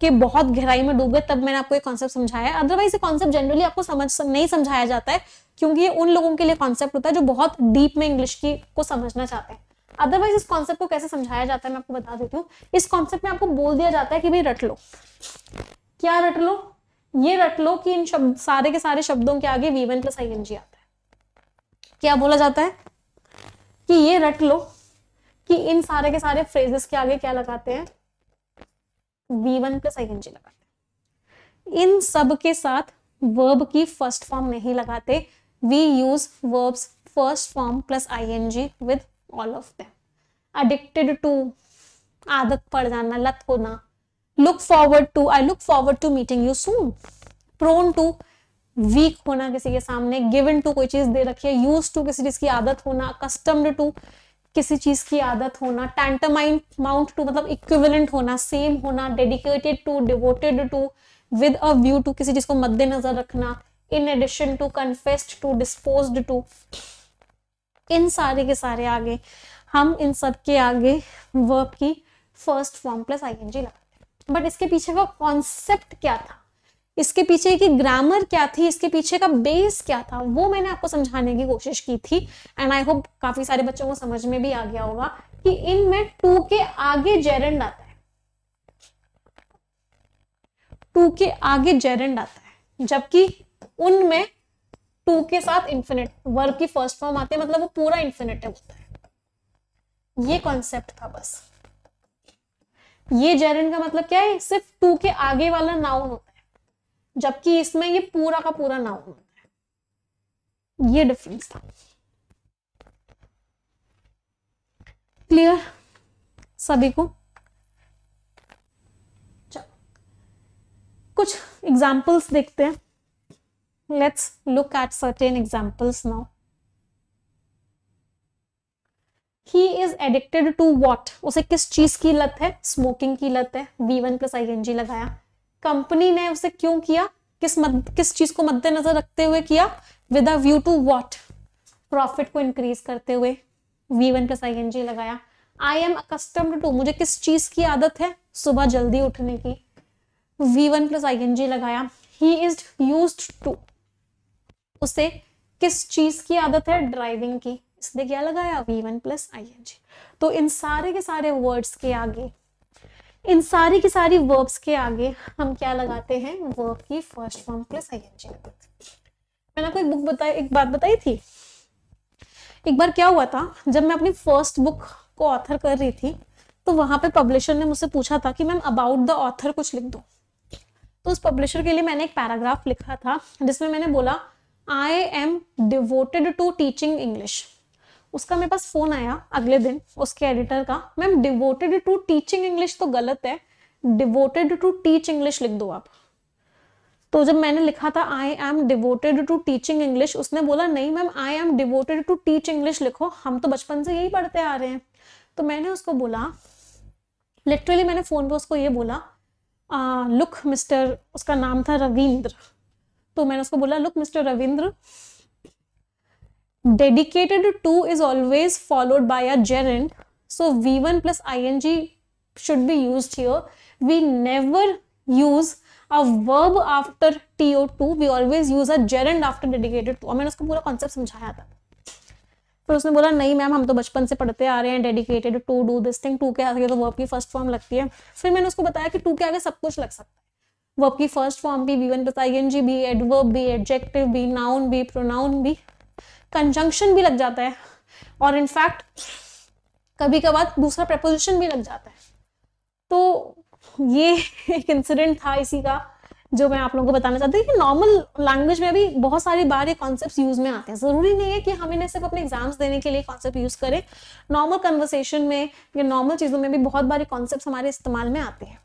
के बहुत गहराई में डूबे तब मैंने आपको ये कॉन्सेप्ट समझाया है अदरवाइज ये कॉन्सेप्ट जनरली आपको समझ नहीं समझाया जाता है क्योंकि ये उन लोगों के लिए कॉन्सेप्ट होता है जो बहुत डीप में इंग्लिश की को समझना चाहते हैं अदरवाइज इस कॉन्सेप्ट को कैसे समझाया जाता है मैं आपको बता देती हूँ इस कॉन्सेप्ट में आपको बोल दिया जाता है कि भाई रट लो क्या रट लो ये रट लो कि इन शब्द सारे के सारे शब्दों के आगे V one plus I N G आता है क्या बोला जाता है कि ये रट लो कि इन सारे के सारे फ्रेजेस के आगे क्या लगाते हैं V one plus I N G लगाते हैं इन सब के साथ वर्ब की फर्स्ट फॉर्म नहीं लगाते we use verbs first form plus I N G with all of them addicted to आदत पड़ जाना लत होना look forward to I look forward to meeting you soon prone to weak होना किसी के सामने गिवन टू कोई चीज दे रखी है यूज टू किसी चीज की आदत होना कस्टम्ड टू किसी चीज की आदत होना टैंटमाइंट माउंट टू मतलब इक्विवेलेंट होना सेम होना dedicated to devoted to with a view to किसी चीज को मद्देनजर रखना in addition to confessed to dispose to इन सारे के सारे आगे हम इन सब के आगे वर्ब की first form plus I N G लगा बट इसके पीछे का कॉन्सेप्ट क्या था इसके पीछे की ग्रामर क्या थी इसके पीछे का बेस क्या था वो मैंने आपको समझाने की कोशिश की थी एंड आई होप काफी सारे बच्चों को समझ में भी आ गया होगा कि इनमें टू के आगे जेरेंड आता है टू के आगे जेरेंड आता है जबकि उनमें टू के साथ इन्फिनिट वर्ग की फर्स्ट फॉर्म आती है मतलब वो पूरा इन्फिनेटिव होता है ये कॉन्सेप्ट था बस ये जेरन का मतलब क्या है सिर्फ टू के आगे वाला नाउन होता है जबकि इसमें ये पूरा का पूरा नाउन होता है ये डिफरेंस था क्लियर सभी को कुछ एग्जाम्पल्स देखते हैं let's look at certain examples now he is addicted to what उसे किस चीज की लत है स्मोकिंग की लत है V one plus I N G लगाया कंपनी ने उसे क्यों किया किस मद, किस चीज को मद्देनजर रखते हुए किया with a view to what profit को इंक्रीज करते हुए V one plus I N G लगाया आई एम अकस्टम्ड टू मुझे किस चीज की आदत है सुबह जल्दी उठने की V one plus I N G लगाया ही इज यूज टू उसे किस चीज की आदत है ड्राइविंग की इसने क्या लगाया V one plus I N G तो इन सारे के सारे वर्ड्स के आगे इन सारी की सारी वर्ब्स के आगे हम क्या लगाते हैं वर्ब की first form plus I N G मैंने आपको एक बुक बताई एक बात बताई थी एक बार क्या हुआ था जब मैं अपनी फर्स्ट बुक को ऑथर कर रही थी तो वहां पे पब्लिशर ने मुझसे पूछा था कि मैम अबाउट द ऑथर कुछ लिख दो तो उस पब्लिशर के लिए मैंने एक पैराग्राफ लिखा था जिसमें मैंने बोला I am devoted to teaching English उसका मेरे पास फ़ोन आया अगले दिन उसके एडिटर का ma'am devoted to teaching English तो गलत है डिवोटेड टू टीच इंग्लिश लिख दो आप तो जब मैंने लिखा था I am devoted to teaching English उसने बोला नहीं ma'am I am devoted to teach English लिखो हम तो बचपन से यही पढ़ते आ रहे हैं तो मैंने उसको बोला लिटरली मैंने फ़ोन पे उसको ये बोला लुक मिस्टर उसका नाम था रविंद्र तो मैंने उसको बोला look mister Ravindra dedicated to 2 is always followed by a gerund. So V1 plus ing should be used here. We never use a verb after TO2. We always use a gerund after dedicated to. मैंने उसको पूरा concept समझाया था फिर उसने बोला नहीं ma'am हम तो बचपन से पढ़ते आ रहे हैं dedicated to do this thing to के आगे तो वर्ब की फर्स्ट फॉर्म लगती है फिर मैंने उसको बताया कि टू के आगे सब कुछ लग सकता है वर्ब की फर्स्ट फॉर्म भी V one plus I N G भी एडवर्ब भी एडजेक्टिव भी नाउन भी प्रोनाउन भी कंजंक्शन भी लग जाता है और इनफैक्ट कभी कभार दूसरा प्रपोजिशन भी लग जाता है तो ये एक इंसिडेंट था इसी का जो मैं आप लोगों को बताना चाहती हूँ कि नॉर्मल लैंग्वेज में भी बहुत सारी बार ये कॉन्सेप्ट यूज में आते हैं ज़रूरी नहीं है कि हम इन्हें सिर्फ अपने एग्जाम्स देने के लिए कॉन्सेप्ट यूज़ करें नॉर्मल कन्वर्सेशन में या नॉर्मल चीज़ों में भी बहुत बार ये कॉन्सेप्ट हमारे इस्तेमाल में आते हैं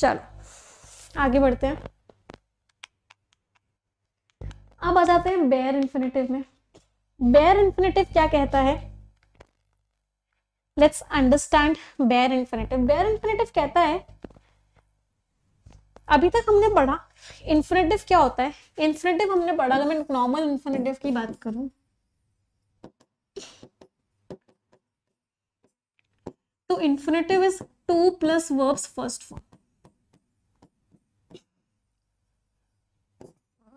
चलो आगे बढ़ते हैं अब आ जाते हैं बेयर इन्फिनेटिव में बेयर इन्फिनेटिव क्या कहता है let's understand bare infinitive bare infinitive कहता है अभी तक हमने पढ़ा इन्फिनेटिव क्या होता है इन्फिनेटिव हमने पढ़ा अगर मैं नॉर्मल इन्फिनेटिव की बात करूं तो infinitive is to plus verbs first form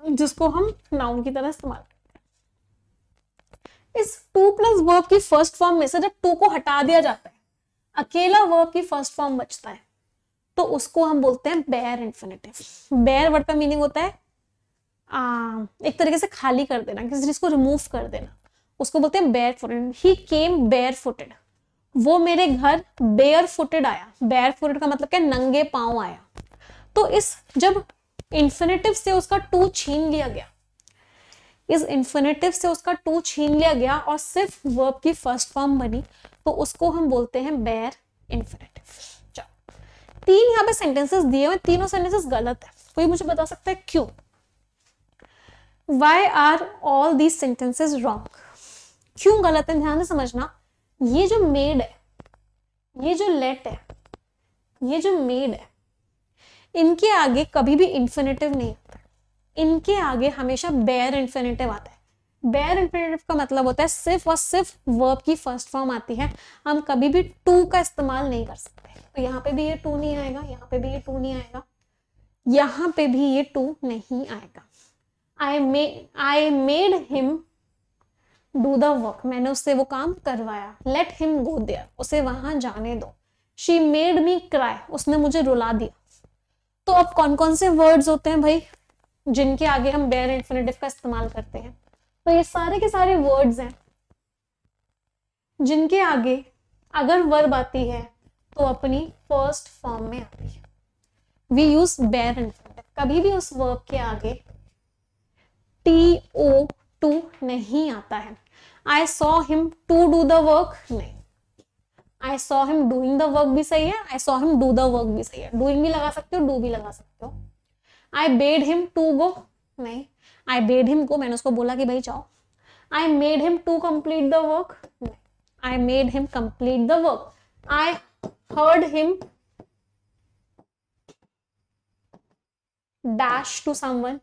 जिसको हम नाउन की तरह इस्तेमाल इस टू प्लस वर्ब की फर्स्ट फॉर्म में से जब टू को हटा दिया जाता है अकेला वर्ब की फर्स्ट फॉर्म बचता है तो उसको हम बोलते हैं बेयर इन्फिनेटिव बेयर वर्ड का मीनिंग होता है आ, एक तरीके से खाली कर देना किसी चीज को रिमूव कर देना उसको बोलते हैं बेयर फुटेड ही केम बेयर फुटेड वो मेरे घर बेयर फुटेड आया बेयर फुटेड का मतलब क्या नंगे पाँव आया तो इस जब इन्फिनेटिव से उसका टू छीन लिया गया इस इन्फिनेटिव से उसका टू छीन लिया गया और सिर्फ वर्ब की फर्स्ट फॉर्म बनी तो उसको हम बोलते हैं बेर इन्फिनेटिव तीन यहाँ पे सेंटेंसेस दिए हुए तीनों सेंटेंसेस गलत है कोई मुझे बता सकता है क्यों why are all these sentences wrong क्यों गलत है ध्यान से समझना ये जो मेड है ये जो लेट है ये जो मेड है इनके आगे कभी भी इन्फिनेटिव नहीं आता इनके आगे हमेशा बेयर इन्फिनेटिव आता है बेयर इन्फिनेटिव का मतलब होता है सिर्फ और सिर्फ वर्ब की फर्स्ट फॉर्म आती है हम कभी भी टू का इस्तेमाल नहीं कर सकते तो यहाँ पे भी ये टू नहीं आएगा यहाँ पे भी ये टू नहीं आएगा यहाँ पे भी ये टू नहीं आएगा I may I made him do the work मैंने उससे वो काम करवाया लेट हिम गो देयर उसे वहां जाने दो शी मेड मी क्राई उसने मुझे रुला दिया तो अब कौन कौन से वर्ड्स होते हैं भाई जिनके आगे हम बेयर इन्फिनेटिव का इस्तेमाल करते हैं तो ये सारे के सारे वर्ड्स हैं जिनके आगे अगर वर्ब आती है तो अपनी फर्स्ट फॉर्म में आती है वी यूज बेयर इन्फिनेटिव कभी भी उस वर्ब के आगे टी ओ टू नहीं आता है I saw him to do the work नहीं I saw him doing the work भी सही है I saw him do the work भी सही है डूइंग भी लगा सकते हो डू भी लगा सकते हो I bade him to go नहीं आई बेड हिम को मैंने उसको बोला कि भाई जाओ I made him to complete the work I made him complete the work I heard him dash to someone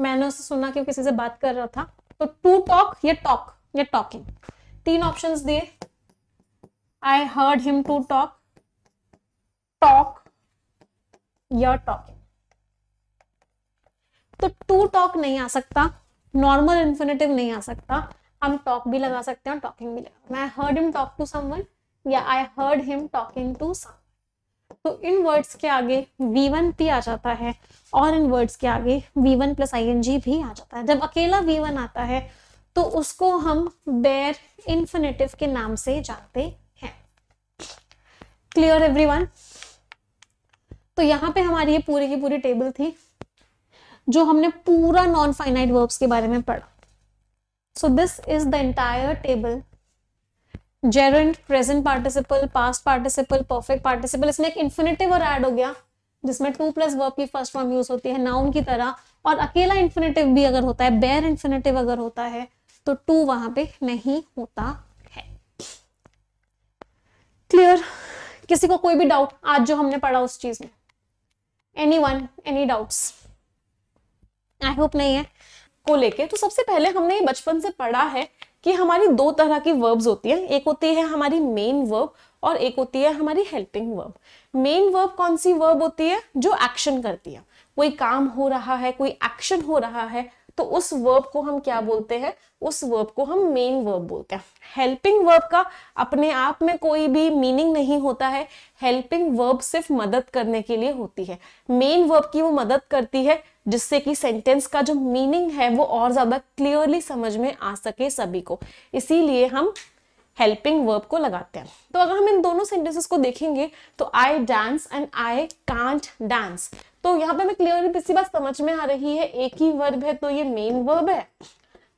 मैंने उसे सुना कि वो किसी से बात कर रहा था तो टू टॉक या टॉक या टॉकिंग तीन ऑप्शंस दिए I heard him to talk talk या टॉकिंग तो टू टॉक नहीं आ सकता नॉर्मल इन्फिनेटिव नहीं आ सकता हम टॉक भी लगा सकते हैं टॉकिंग भी लगा मैं heard him talk to someone या I heard him talking to some तो इन वर्ड्स के आगे भी आ जाता है और इन वर्ड्स के आगे V1 वन प्लस आई भी आ जाता है जब अकेला V1 आता है तो उसको हम बेर इन्फिनेटिव के नाम से जानते हैं क्लियर एवरीवन तो यहां पे हमारी ये पूरी की पूरी टेबल थी जो हमने पूरा नॉन फाइनाइट वर्ब्स के बारे में पढ़ा so this is the entire table gerund present participle past participle perfect participle इसमें एक इन्फिनेटिव और एड हो गया जिसमें टू प्लस वर्ब की फर्स्ट फॉर्म यूज होती है नाउन की तरह और अकेला इन्फिनेटिव भी अगर होता है बेर इन्फिनेटिव अगर होता है तो टू वहां पे नहीं होता है क्लियर किसी को कोई भी डाउट आज जो हमने पढ़ा उस चीज में any one any doubt I hope नहीं है को लेके तो सबसे पहले हमने बचपन से पढ़ा है कि हमारी दो तरह की वर्ब्स होती है एक होती है हमारी मेन वर्ब और एक होती है हमारी हेल्पिंग वर्ब मेन वर्ब कौन सी वर्ब होती है जो एक्शन करती है कोई काम हो रहा है कोई एक्शन हो रहा है तो उस वर्ब को हम क्या बोलते हैं उस वर्ब को हम मेन वर्ब बोलते हैं हेल्पिंग वर्ब का अपने आप में कोई भी मीनिंग नहीं होता है हेल्पिंग वर्ब सिर्फ मदद करने के लिए होती है मेन वर्ब की वो मदद करती है जिससे कि सेंटेंस का जो मीनिंग है वो और ज्यादा क्लियरली समझ में आ सके सभी को इसीलिए हम हेल्पिंग वर्ब को लगाते हैं तो अगर हम इन दोनों सेंटेंसेस को देखेंगे तो I dance and I can't dance तो यहाँ पे हमें क्लियरली किसी बात समझ में आ रही है एक ही वर्ब है तो ये मेन वर्ब है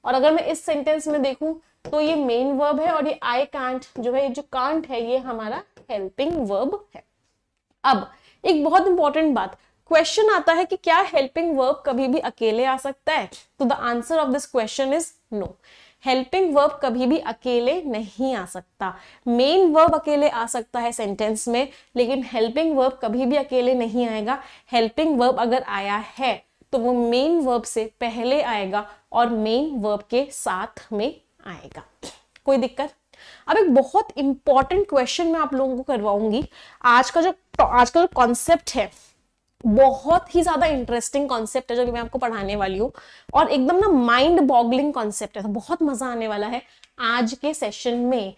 और अगर मैं इस सेंटेंस में देखूं तो ये मेन वर्ब है और ये आई कांट जो है जो कांट है ये हमारा हेल्पिंग वर्ब है अब एक बहुत इंपॉर्टेंट बात क्वेश्चन आता है कि क्या हेल्पिंग वर्ब कभी भी अकेले आ सकता है तो the answer of this question is no helping verb कभी भी अकेले नहीं आ सकता मेन वर्ब अकेले आ सकता है सेंटेंस में लेकिन हेल्पिंग वर्ब कभी भी अकेले नहीं आएगा हेल्पिंग वर्ब अगर आया है तो वो मेन वर्ब से पहले आएगा और मेन वर्ब के साथ में आएगा कोई दिक्कत अब एक बहुत इंपॉर्टेंट क्वेश्चन मैं आप लोगों को करवाऊंगी आज का जो आज का जो कॉन्सेप्ट है बहुत ही ज़्यादा इंटरेस्टिंग कॉन्सेप्ट है जो कि मैं आपको पढ़ाने वाली हूँ और एकदम ना माइंड बॉगलिंग कॉन्सेप्ट है तो बहुत मज़ा आने वाला है आज के सेशन में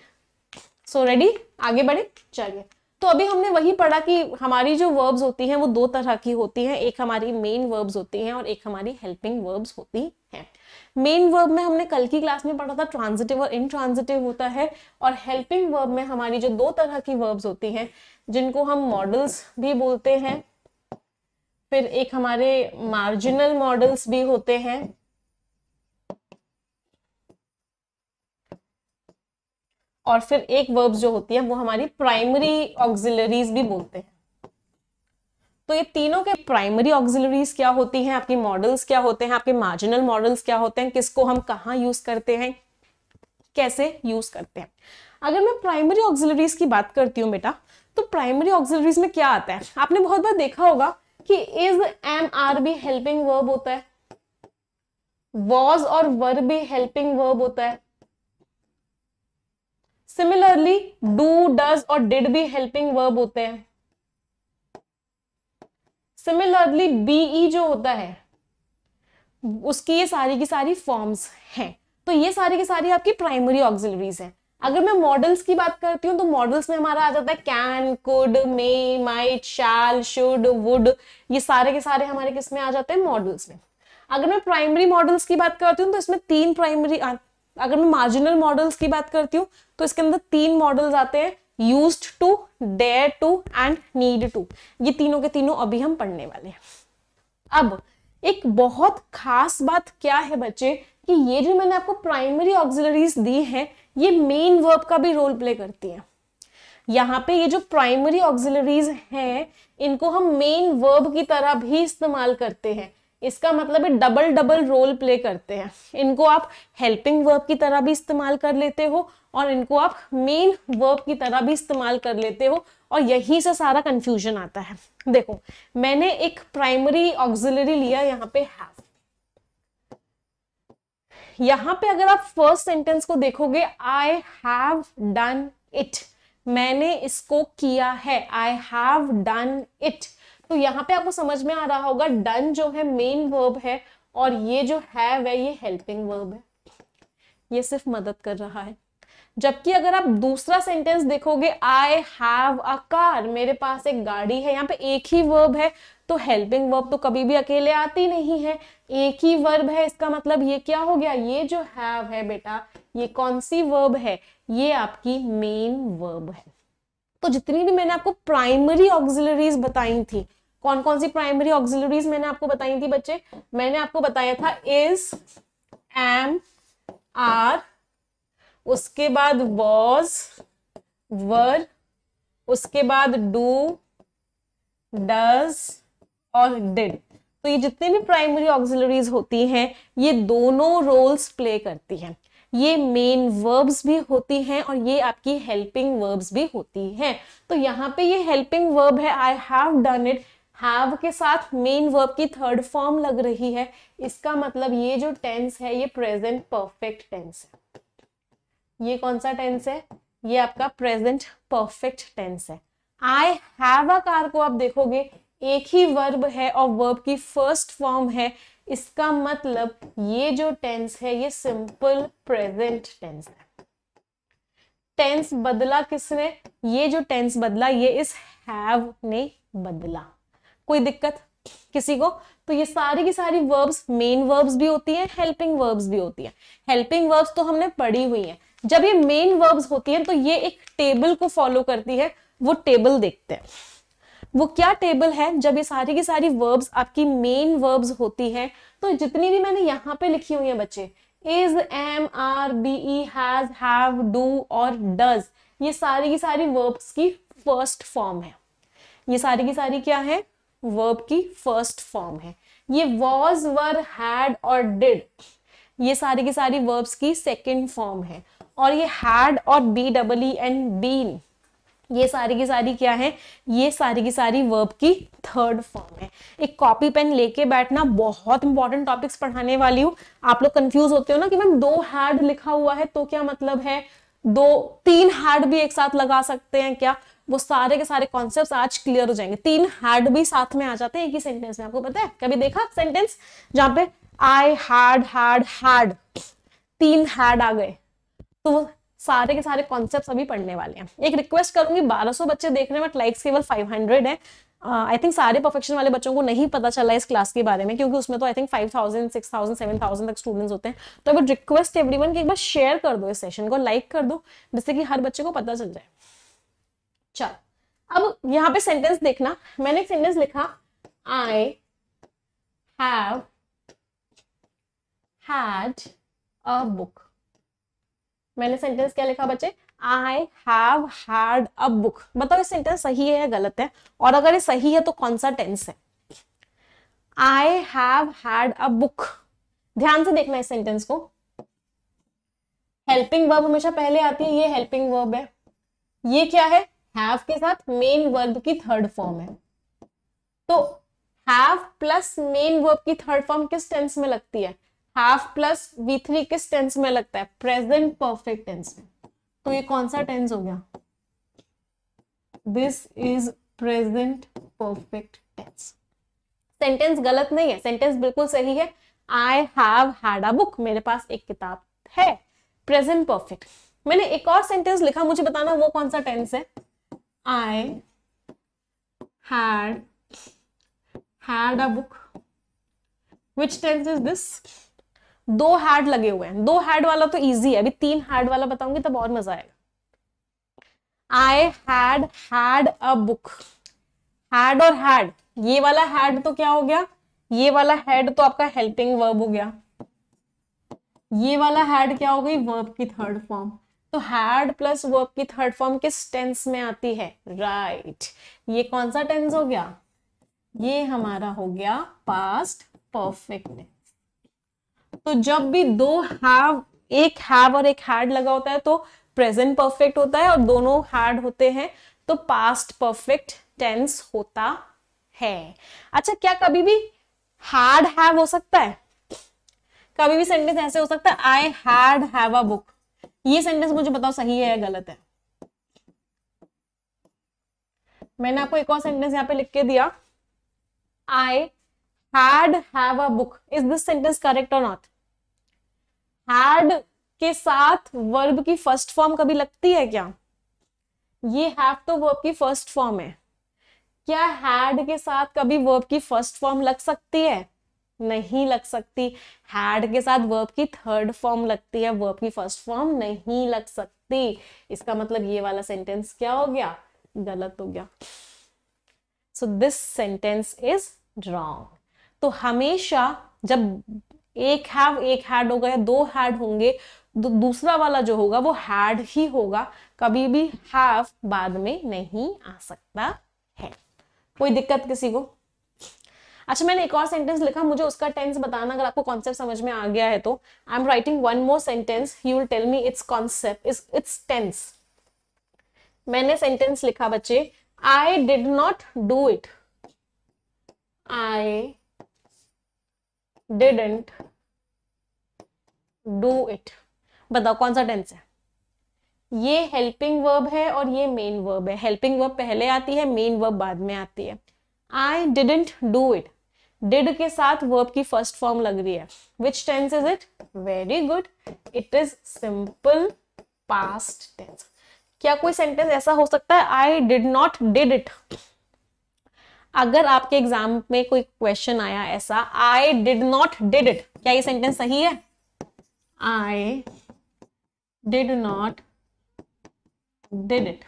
सो so, रेडी आगे बढ़े चलिए तो अभी हमने वही पढ़ा कि हमारी जो वर्ब्स होती हैं वो दो तरह की होती हैं एक हमारी मेन वर्ब्स होती हैं और एक हमारी हेल्पिंग वर्ब्स होती हैं मेन वर्ब में हमने कल की क्लास में पढ़ा था ट्रांजिटिव और इनट्रांजिटिव होता है और हेल्पिंग वर्ब में हमारी जो दो तरह की वर्ब्स होती हैं जिनको हम मॉडल्स भी बोलते हैं फिर एक हमारे मार्जिनल मॉडल्स भी होते हैं और फिर एक वर्ब्स जो होती है वो हमारी प्राइमरी ऑक्सिलरीज भी बोलते हैं तो ये तीनों के प्राइमरी ऑक्सिलरीज क्या होती हैं आपकी मॉडल्स क्या होते हैं आपके मार्जिनल मॉडल्स क्या होते हैं किसको हम कहाँ यूज करते हैं कैसे यूज करते हैं अगर मैं प्राइमरी ऑक्सिलरीज की बात करती हूँ बेटा तो प्राइमरी ऑक्सिलरीज में क्या आता है आपने बहुत बार देखा होगा कि इज एम आर भी हेल्पिंग वर्ब होता है वॉज और वर भी हेल्पिंग वर्ब होता है सिमिलरली डू डज और डिड भी हेल्पिंग वर्ब होते हैं सिमिलरली बीई जो होता है उसकी ये सारी की सारी फॉर्म्स हैं तो ये सारी की सारी आपकी प्राइमरी ऑक्सिलरीज हैं अगर मैं मॉडल्स की बात करती हूँ तो मॉडल्स में हमारा आ जाता है can could may might shall should would ये सारे के सारे हमारे किस में आ जाते हैं मॉडल्स में अगर मैं प्राइमरी मॉडल्स की बात करती हूँ तो इसमें तीन प्राइमरी अगर मैं मार्जिनल मॉडल्स की बात करती हूँ तो इसके अंदर तीन मॉडल्स आते हैं use to dare to and need to ये तीनों के तीनों अभी हम पढ़ने वाले हैं अब एक बहुत खास बात क्या है बच्चे कि ये जो मैंने आपको प्राइमरी ऑक्सिलरीज दी हैं ये मेन वर्ब का भी रोल प्ले करती हैं यहाँ पे ये जो प्राइमरी ऑक्सिलरीज हैं इनको हम मेन वर्ब की तरह भी इस्तेमाल करते हैं इसका मतलब है डबल डबल रोल प्ले करते हैं इनको आप हेल्पिंग वर्ब की तरह भी इस्तेमाल कर लेते हो और इनको आप मेन वर्ब की तरह भी इस्तेमाल कर लेते हो और यहीं से सारा कंफ्यूजन आता है देखो मैंने एक प्राइमरी ऑक्सिलरी लिया यहाँ पे हैव यहां पे अगर आप फर्स्ट सेंटेंस को देखोगे आई हैव डन इट मैंने इसको किया है आई हैव डन इट तो यहाँ पे आपको समझ में आ रहा होगा डन जो है मेन वर्ब है और ये जो हैव है ये हेल्पिंग वर्ब है ये सिर्फ मदद कर रहा है जबकि अगर आप दूसरा सेंटेंस देखोगे आई हैव अ कार मेरे पास एक गाड़ी है यहाँ पे एक ही वर्ब है तो हेल्पिंग वर्ब तो कभी भी अकेले आती नहीं है एक ही वर्ब है इसका मतलब ये क्या हो गया ये जो हैव है बेटा ये कौन सी वर्ब है ये आपकी मेन वर्ब है तो जितनी भी मैंने आपको प्राइमरी ऑक्सिलरीज बताई थी कौन कौन सी प्राइमरी ऑक्सिलरीज मैंने आपको बताई थी बच्चे मैंने आपको बताया था इज एम आर उसके बाद वॉज वर उसके बाद डू डज और डिड तो ये जितने भी प्राइमरी ऑक्सिलरीज होती हैं ये दोनों रोल्स प्ले करती हैं ये मेन वर्ब्स भी होती हैं और ये आपकी हेल्पिंग वर्ब्स भी होती हैं तो यहाँ पे ये हेल्पिंग वर्ब है I have done it have के साथ मेन वर्ब की थर्ड फॉर्म लग रही है इसका मतलब ये जो टेंस है ये प्रेजेंट परफेक्ट टेंस है ये कौन सा टेंस है ये आपका प्रेजेंट परफेक्ट टेंस है आई हैव अ कार को आप देखोगे एक ही वर्ब है और वर्ब की फर्स्ट फॉर्म है इसका मतलब ये जो टेंस है ये सिंपल प्रेजेंट टेंस है टेंस बदला किसने ये जो टेंस बदला ये इस हैव ने बदला कोई दिक्कत किसी को तो ये सारी की सारी वर्ब्स मेन वर्ब्स भी होती हैं हेल्पिंग वर्ब्स भी होती हैं हेल्पिंग वर्ब्स तो हमने पढ़ी हुई हैं जब ये मेन वर्ब्स होती हैं तो ये एक टेबल को फॉलो करती है वो टेबल देखते हैं वो क्या टेबल है जब ये सारी की सारी वर्ब्स आपकी मेन वर्ब्स होती हैं तो जितनी भी मैंने यहाँ पे लिखी हुई है बच्चे इज एम आर बी ई हैज हैव डू और डज ये सारी की सारी वर्ब्स की फर्स्ट फॉर्म है ये सारी की सारी क्या है वर्ब की फर्स्ट फॉर्म है ये वॉज वर हैड और डिड ये सारी की सारी वर्ब्स की सेकेंड फॉर्म है और ये हैड और बी डबल एंड बीन ये सारी की सारी क्या है ये सारी की सारी वर्ब की थर्ड फॉर्म है एक कॉपी पेन लेके बैठना बहुत इंपॉर्टेंट टॉपिक्स पढ़ाने वाली हूँ आप लोग कंफ्यूज होते हो ना कि मैम दो हैड लिखा हुआ है तो क्या मतलब है दो तीन हैड भी एक साथ लगा सकते हैं क्या वो सारे के सारे कॉन्सेप्ट्स आज क्लियर हो जाएंगे तीन हैड भी साथ में आ जाते हैं एक ही सेंटेंस में आपको पता है कभी देखा सेंटेंस जहां पे आई हार्ड हार्ड हार्ड तीन हैड आ गए तो सारे के सारे कॉन्सेप्ट अभी पढ़ने वाले हैं एक रिक्वेस्ट करूंगी 1200 बच्चे देख रहे हैं बट लाइक्स केवल 500 है आई थिंक सारे परफेक्शन वाले बच्चों को नहीं पता चला इस क्लास के बारे में क्योंकि उसमें तो I think five thousand six thousand seven thousand तक स्टूडेंट्स होते हैं तो अगर रिक्वेस्ट एवरी वन की एक बार शेयर कर दो इस सेशन को लाइक कर दो जिससे कि हर बच्चे को पता चल जाए चल अब यहाँ पे सेंटेंस देखना मैंने एक सेंटेंस लिखा I have had a book मैंने सेंटेंस क्या लिखा बच्चे I have had a book बताओ ये सेंटेंस सही है या गलत है और अगर ये सही है तो कौन सा टेंस है I have had a book ध्यान से देखना इस सेंटेंस को हेल्पिंग वर्ब हमेशा पहले आती है ये हेल्पिंग वर्ब है ये क्या है हैव के साथ मेन वर्ब की थर्ड फॉर्म है तो हैव प्लस मेन वर्ब की थर्ड फॉर्म किस टेंस में लगती है हाफ प्लस वी थ्री किस टेंस में लगता है प्रेजेंट परफेक्ट टेंस में तो ये कौन सा टेंस हो गया this is present perfect tense sentence गलत नहीं है सेंटेंस बिल्कुल सही है I have had a book मेरे पास एक किताब है प्रेजेंट परफेक्ट मैंने एक और सेंटेंस लिखा मुझे बताना वो कौन सा टेंस है I had had a book which tense is this दो हैड लगे हुए हैं दो हैड वाला तो इजी है अभी तीन हैड वाला बताऊंगी तब और मजा आएगा I had had a book had और हैड ये वाला हैड तो क्या हो गया ये वाला हैड तो आपका हेल्पिंग वर्ब हो गया ये वाला हैड क्या हो गई वर्ब की थर्ड फॉर्म तो हैड प्लस वर्ब की थर्ड फॉर्म किस टेंस में आती है राइट right. ये कौन सा टेंस हो गया ये हमारा हो गया पास्ट परफेक्ट तो जब भी दो हैव एक हैव और एक हैड लगा होता है तो प्रेजेंट परफेक्ट होता है और दोनों हैड होते हैं तो पास्ट परफेक्ट टेंस होता है अच्छा क्या कभी भी हैड हैव हो सकता है कभी भी सेंटेंस ऐसे हो सकता है I had have a book ये सेंटेंस मुझे बताओ सही है या गलत है मैंने आपको एक और सेंटेंस यहां पे लिख के दिया I had have book is this sentence correct और नॉट हैड के साथ वर्ब की फर्स्ट फॉर्म कभी लगती है क्या ये हैव तो वर्ब की फर्स्ट फॉर्म है क्या हैड के साथ कभी वर्ब की फर्स्ट फॉर्म लग सकती है नहीं लग सकती हैड के साथ वर्ब की थर्ड फॉर्म लगती है वर्ब की फर्स्ट फॉर्म नहीं लग सकती इसका मतलब ये वाला सेंटेंस क्या हो गया गलत हो गया so this sentence is wrong तो हमेशा जब एक हैव एक हैड होगा या दो हैड होंगे तो दूसरा वाला जो होगा वो हैड ही होगा कभी भी हैव बाद में नहीं आ सकता है कोई दिक्कत किसी को अच्छा मैंने एक और सेंटेंस लिखा मुझे उसका टेंस बताना अगर आपको कॉन्सेप्ट समझ में आ गया है तो I am writing one more sentence you will tell me its concept its tense मैंने सेंटेंस लिखा बच्चे I did not do it I didn't do it बताओ कौन सा टेंस है ये हेल्पिंग वर्ब है और ये मेन वर्ब है हेल्पिंग वर्ब पहले आती है मेन वर्ब बाद में आती है I didn't do it did के साथ वर्ब की फर्स्ट फॉर्म लग रही है which tense is it very good it is simple past tense क्या कोई सेंटेंस ऐसा हो सकता है I did not did it अगर आपके एग्जाम में कोई क्वेश्चन आया ऐसा I did not did it क्या ये सेंटेंस सही है I did not did it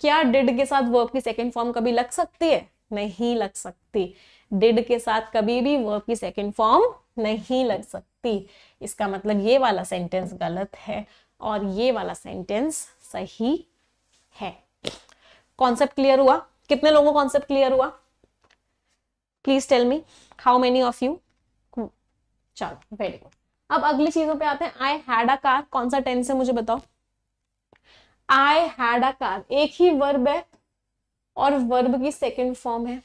क्या डिड के साथ वर्ब की सेकेंड फॉर्म कभी लग सकती है नहीं लग सकती डिड के साथ कभी भी वर्ब की सेकेंड फॉर्म नहीं लग सकती इसका मतलब ये वाला सेंटेंस गलत है और ये वाला सेंटेंस सही है कॉन्सेप्ट क्लियर हुआ कितने लोगों को कॉन्सेप्ट क्लियर हुआ please tell me how many of you चलो वेरी गुड अब अगली चीजों पे आते हैं आई हैड अ कार कौन सा टेंस है मुझे बताओ आई हैड अ कार एक ही वर्ब है और वर्ब की सेकेंड फॉर्म है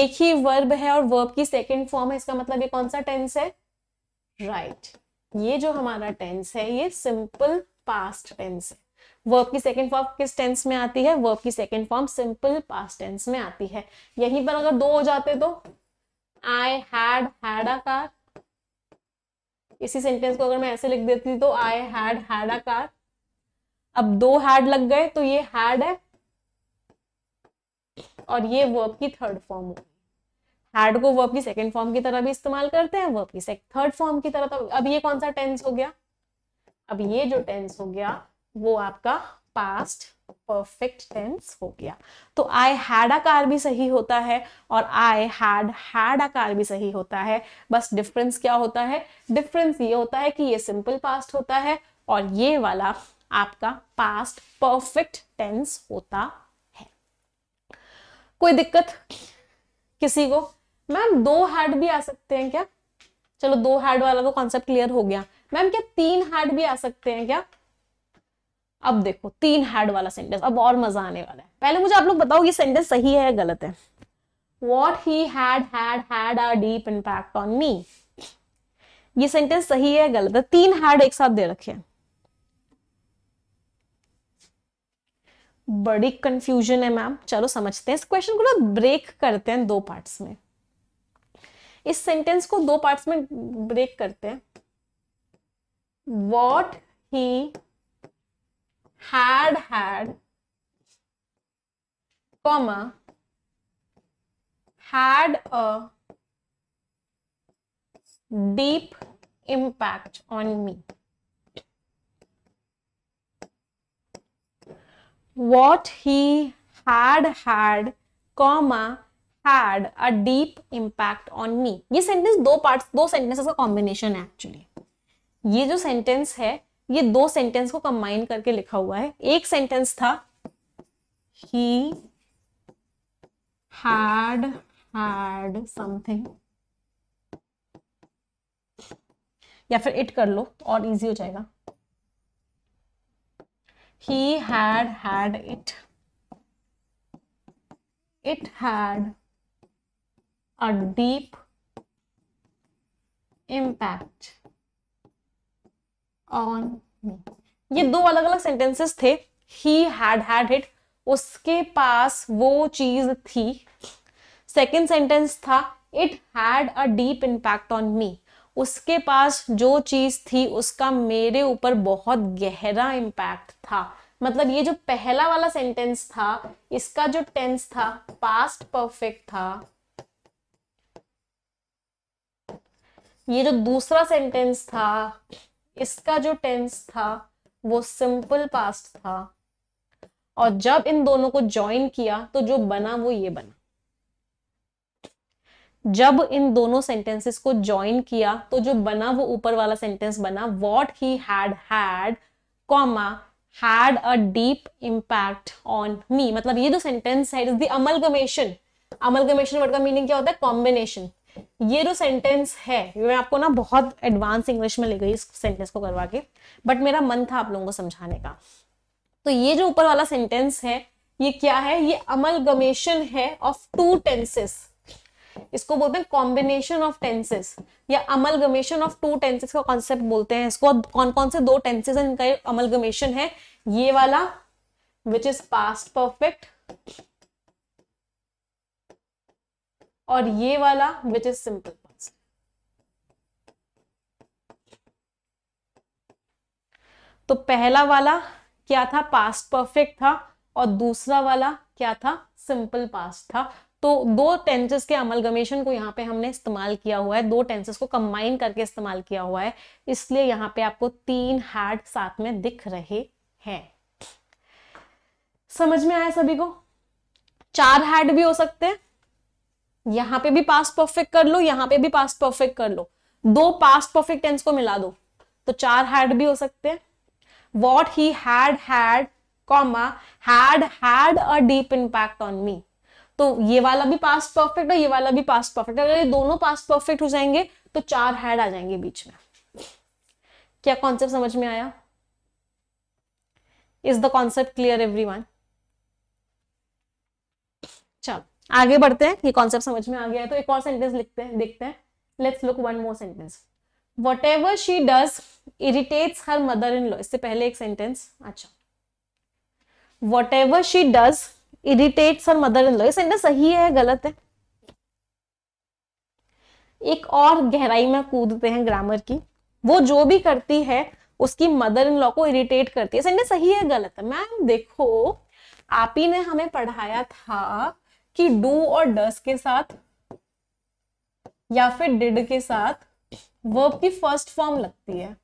एक ही वर्ब है और वर्ब की सेकेंड फॉर्म है इसका मतलब ये कौन सा टेंस है राइट right. ये जो हमारा टेंस है ये सिंपल पास्ट टेंस है वर्ब की सेकेंड फॉर्म किस टेंस में आती है वर्ब की second form simple past tense में आती है यहीं पर अगर दो हो जाते तो I had had a car इसी सेंटेंस को अगर मैं ऐसे लिख देती तो I had had a car अब दो हैड लग गए तो ये हैड है और ये वर्ब की थर्ड फॉर्म होगी हैड को वर्ब की सेकेंड फॉर्म की तरह भी इस्तेमाल करते हैं वर्ब की थर्ड फॉर्म की तरह तो अब ये कौन सा टेंस हो गया अब ये जो टेंस हो गया वो आपका पास्ट परफेक्ट टेंस हो गया तो आई हैड आकार भी सही होता है और आई हैड हैड आकार भी सही होता है बस डिफरेंस क्या होता है डिफरेंस ये होता है कि ये सिंपल पास्ट होता है और ये वाला आपका पास्ट परफेक्ट टेंस होता है कोई दिक्कत किसी को मैम दो हैड भी आ सकते हैं क्या चलो दो हैड वाला तो कॉन्सेप्ट क्लियर हो गया मैम क्या तीन हैड भी आ सकते हैं क्या अब देखो तीन हेड वाला सेंटेंस अब और मजा आने वाला है पहले मुझे आप लोग बताओ ये सेंटेंस सही है या गलत है what he had had had a deep impact on me ये सेंटेंस सही है गलत है तीन हैड एक साथ दे रखे हैं बड़ी कंफ्यूजन है मैम चलो समझते हैं इस क्वेश्चन को ना ब्रेक करते हैं दो पार्ट्स में इस सेंटेंस को दो पार्ट्स में ब्रेक करते हैं what he had had comma had a deep impact on me what he had had comma had a deep impact on me ये sentence दो parts दो sentences का combination है actually ये जो सेंटेंस है ये दो सेंटेंस को कंबाइन करके लिखा हुआ है एक सेंटेंस था ही हैड हैड समथिंग या फिर इट कर लो तो और इजी हो जाएगा he had had it it had a deep impact on me ये दो अलग अलग सेंटेंसेस थे ही हैड हैड इट उसके पास वो चीज थी सेकेंड सेंटेंस था it had a deep impact on me उसके पास जो चीज थी उसका मेरे ऊपर बहुत गहरा इम्पैक्ट था मतलब ये जो पहला वाला सेंटेंस था इसका जो टेंस था पास्ट परफेक्ट था ये जो दूसरा सेंटेंस था इसका जो टेंस था वो सिंपल पास्ट था और जब इन दोनों को ज्वाइन किया तो जो बना वो ये बना जब इन दोनों सेंटेंसेस को ज्वाइन किया तो जो बना वो ऊपर वाला सेंटेंस बना what he had had comma had a deep impact on me मतलब ये जो सेंटेंस है it is the amalgamation amalgamation word का मीनिंग क्या होता है कॉम्बिनेशन ये जो सेंटेंस है मैं आपको ना बहुत एडवांस इंग्लिश में ले गई इस सेंटेंस को करवा के बट मेरा मन था आप लोगों को समझाने का तो ये जो ऊपर वाला सेंटेंस है ये क्या है ये अमल गमेशन है ऑफ टू टेंसेस इसको बोलते हैं कॉम्बिनेशन ऑफ टेंसेस या amalgamation of two tenses का कॉन्सेप्ट बोलते हैं इसको कौन कौन से दो टेंसेस हैं इनका गमेशन है ये वाला विच इज पास्ट परफेक्ट और ये वाला विच इज सिंपल पास्ट तो पहला वाला क्या था पास्ट परफेक्ट था और दूसरा वाला क्या था सिंपल पास्ट था तो दो टेंसेस के अमलगमेशन को यहाँ पे हमने इस्तेमाल किया हुआ है दो टेंसेस को कंबाइन करके इस्तेमाल किया हुआ है इसलिए यहाँ पे आपको तीन हैड साथ में दिख रहे हैं समझ में आया सभी को चार हैड भी हो सकते हैं यहां पे भी पास्ट परफेक्ट कर लो यहां पे भी पास्ट परफेक्ट कर लो दो पास्ट परफेक्ट टेंस को मिला दो तो चार हैड भी हो सकते हैं what he had had comma had had a deep impact on me तो ये वाला भी पास्ट परफेक्ट और ये वाला भी पास्ट परफेक्ट अगर ये दोनों पास्ट परफेक्ट हो जाएंगे तो चार हैड आ जाएंगे बीच में क्या कॉन्सेप्ट समझ में आया is the concept clear everyone चलो आगे बढ़ते हैं ये कॉन्सेप्ट समझ में आ गया है तो एक और सेंटेंस लिखते हैं देखते हैं let's look one more sentence whatever she does irritates her mother in law इससे पहले एक सेंटेंस अच्छा whatever she does irritates her mother in law ये सेंटेंस सही है गलत है एक और गहराई में कूदते हैं ग्रामर की वो जो भी करती है उसकी मदर इन लॉ को इरिटेट करती है सेंटेंस सही है गलत है मैम देखो आप ही ने हमें पढ़ाया था कि डू और डस के साथ या फिर डिड के साथ वर्ब की फर्स्ट फॉर्म लगती है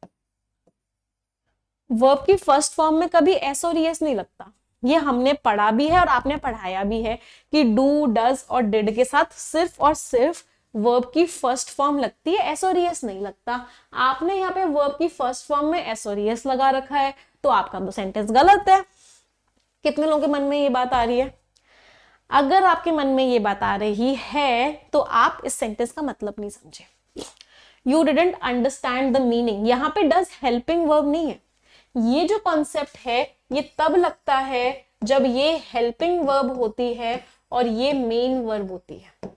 वर्ब की फर्स्ट फॉर्म में कभी एस और यस e नहीं लगता ये हमने पढ़ा भी है और आपने पढ़ाया भी है कि डू डज और डिड के साथ सिर्फ और सिर्फ वर्ब की फर्स्ट फॉर्म लगती है एस और यस e नहीं लगता आपने यहाँ पे वर्ब की फर्स्ट फॉर्म में एस और यस e लगा रखा है तो आपका तो सेंटेंस गलत है कितने लोगों के मन में ये बात आ रही है अगर आपके मन में ये बात आ रही है तो आप इस सेंटेंस का मतलब नहीं समझे you didn't understand the meaning यहाँ पे डज हेल्पिंग वर्ब नहीं है ये जो कॉन्सेप्ट है ये तब लगता है जब ये हेल्पिंग वर्ब होती है और ये मेन वर्ब होती है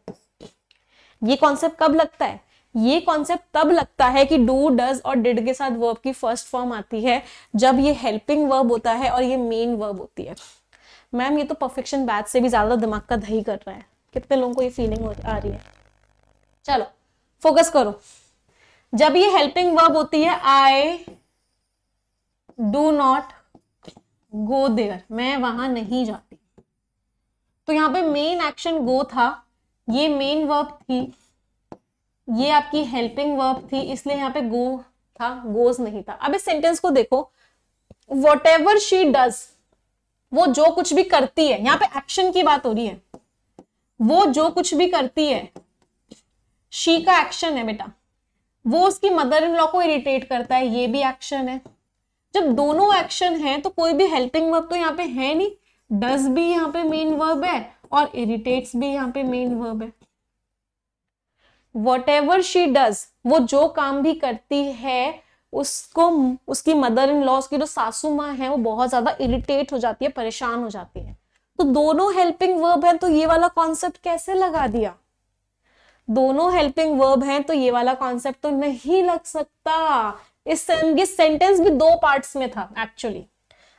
ये कॉन्सेप्ट कब लगता है ये कॉन्सेप्ट तब लगता है कि डू डज और डिड के साथ वर्ब की फर्स्ट फॉर्म आती है जब ये हेल्पिंग वर्ब होता है और ये मेन वर्ब होती है मैम ये तो परफेक्शन बैच से भी ज़्यादा दिमाग का दही कर रहा है कितने लोगों को ये फीलिंग आ रही है चलो फोकस करो जब ये हेल्पिंग वर्ब होती है I do not go there मैं वहां नहीं जाती तो यहाँ पे मेन एक्शन गो था ये मेन वर्ब थी ये आपकी हेल्पिंग वर्ब थी इसलिए यहां पे गो था गोज नहीं था अब इस सेंटेंस को देखो वट एवर शी डज वो जो कुछ भी करती है यहाँ पे एक्शन की बात हो रही है वो जो कुछ भी करती है शी का एक्शन है बेटा वो उसकी मदर इन लॉ को इरिटेट करता है ये भी एक्शन है जब दोनों एक्शन है तो कोई भी हेल्पिंग वर्ब तो यहाँ पे है नहीं डज भी यहाँ पे मेन वर्ब है और इरिटेट्स भी यहाँ पे मेन वर्ब है वट एवर शी डज वो जो काम भी करती है उसको उसकी मदर इन लॉ उसकी जो सासू माँ है वो बहुत ज्यादा इरिटेट हो जाती है परेशान हो जाती है तो दोनों हेल्पिंग वर्ब है तो ये वाला कॉन्सेप्ट कैसे लगा दिया दोनों हेल्पिंग वर्ब हैं तो ये वाला कॉन्सेप्ट तो नहीं लग सकता इस सेंटेंस भी दो पार्ट्स में था एक्चुअली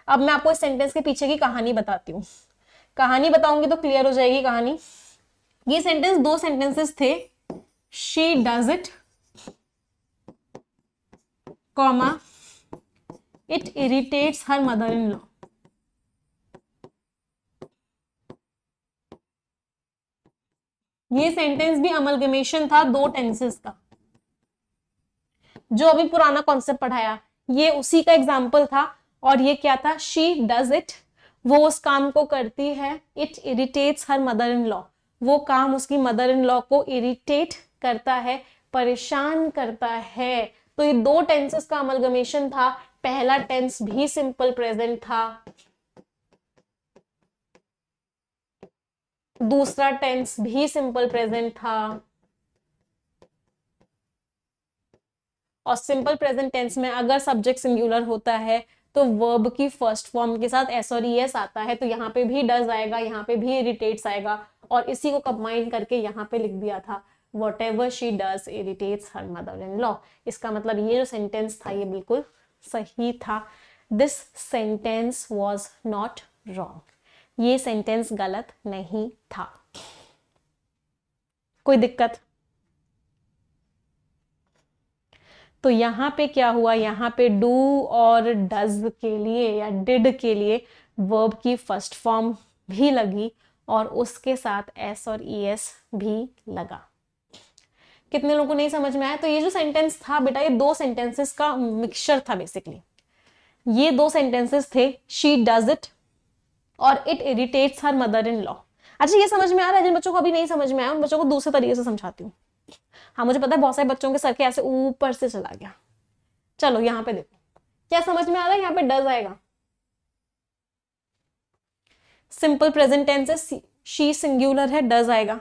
अब मैं आपको इस सेंटेंस के पीछे की कहानी बताती हूँ कहानी बताऊंगी तो क्लियर हो जाएगी कहानी ये सेंटेंस दो सेंटेंसेस थे she does it comma it irritates her mother-in-law ये सेंटेंस भी अमलगमेशन था दो टेंसेस का जो अभी पुराना कॉन्सेप्ट पढ़ाया ये उसी का एग्जाम्पल था और ये क्या था शी डज इट वो उस काम को करती है it irritates her mother in law वो काम उसकी मदर इन लॉ को इरिटेट करता है परेशान करता है तो ये दो टेंसेस का अमलगमेशन था पहला टेंस भी सिंपल प्रेजेंट था दूसरा टेंस भी सिंपल प्रेजेंट था और सिंपल प्रेजेंट टेंस में अगर सब्जेक्ट सिंगुलर होता है तो वर्ब की फर्स्ट फॉर्म के साथ एस और एस e आता है तो यहाँ पे भी डज आएगा यहाँ पे भी इरिटेट्स आएगा और इसी को कंबाइन करके यहाँ पे लिख दिया था whatever she does irritates her mother in law इसका मतलब ये जो सेंटेंस था ये बिल्कुल सही था this sentence was not wrong ये सेंटेंस गलत नहीं था कोई दिक्कत तो यहां पे क्या हुआ यहाँ पे डू और डज के लिए या डिड के लिए वर्ब की फर्स्ट फॉर्म भी लगी और उसके साथ एस और ई एस भी लगा कितने लोगों को नहीं समझ में आया तो ये जो सेंटेंस था बेटा ये दो सेंटेंसेस का मिक्सचर था बेसिकली ये दो सेंटेंसेस थे शी डज इट और it irritates her mother in law अच्छा ये समझ में आ रहा है जिन बच्चों को अभी नहीं समझ में आया उन बच्चों को दूसरे तरीके से समझाती हूँ हाँ मुझे पता है बहुत सारे बच्चों के सर के ऐसे ऊपर से चला गया चलो यहाँ पे देखो क्या समझ में आ रहा है यहाँ पे डज आएगा सिंपल प्रेजेंट टेंस है शी सिंगुलर है डज आएगा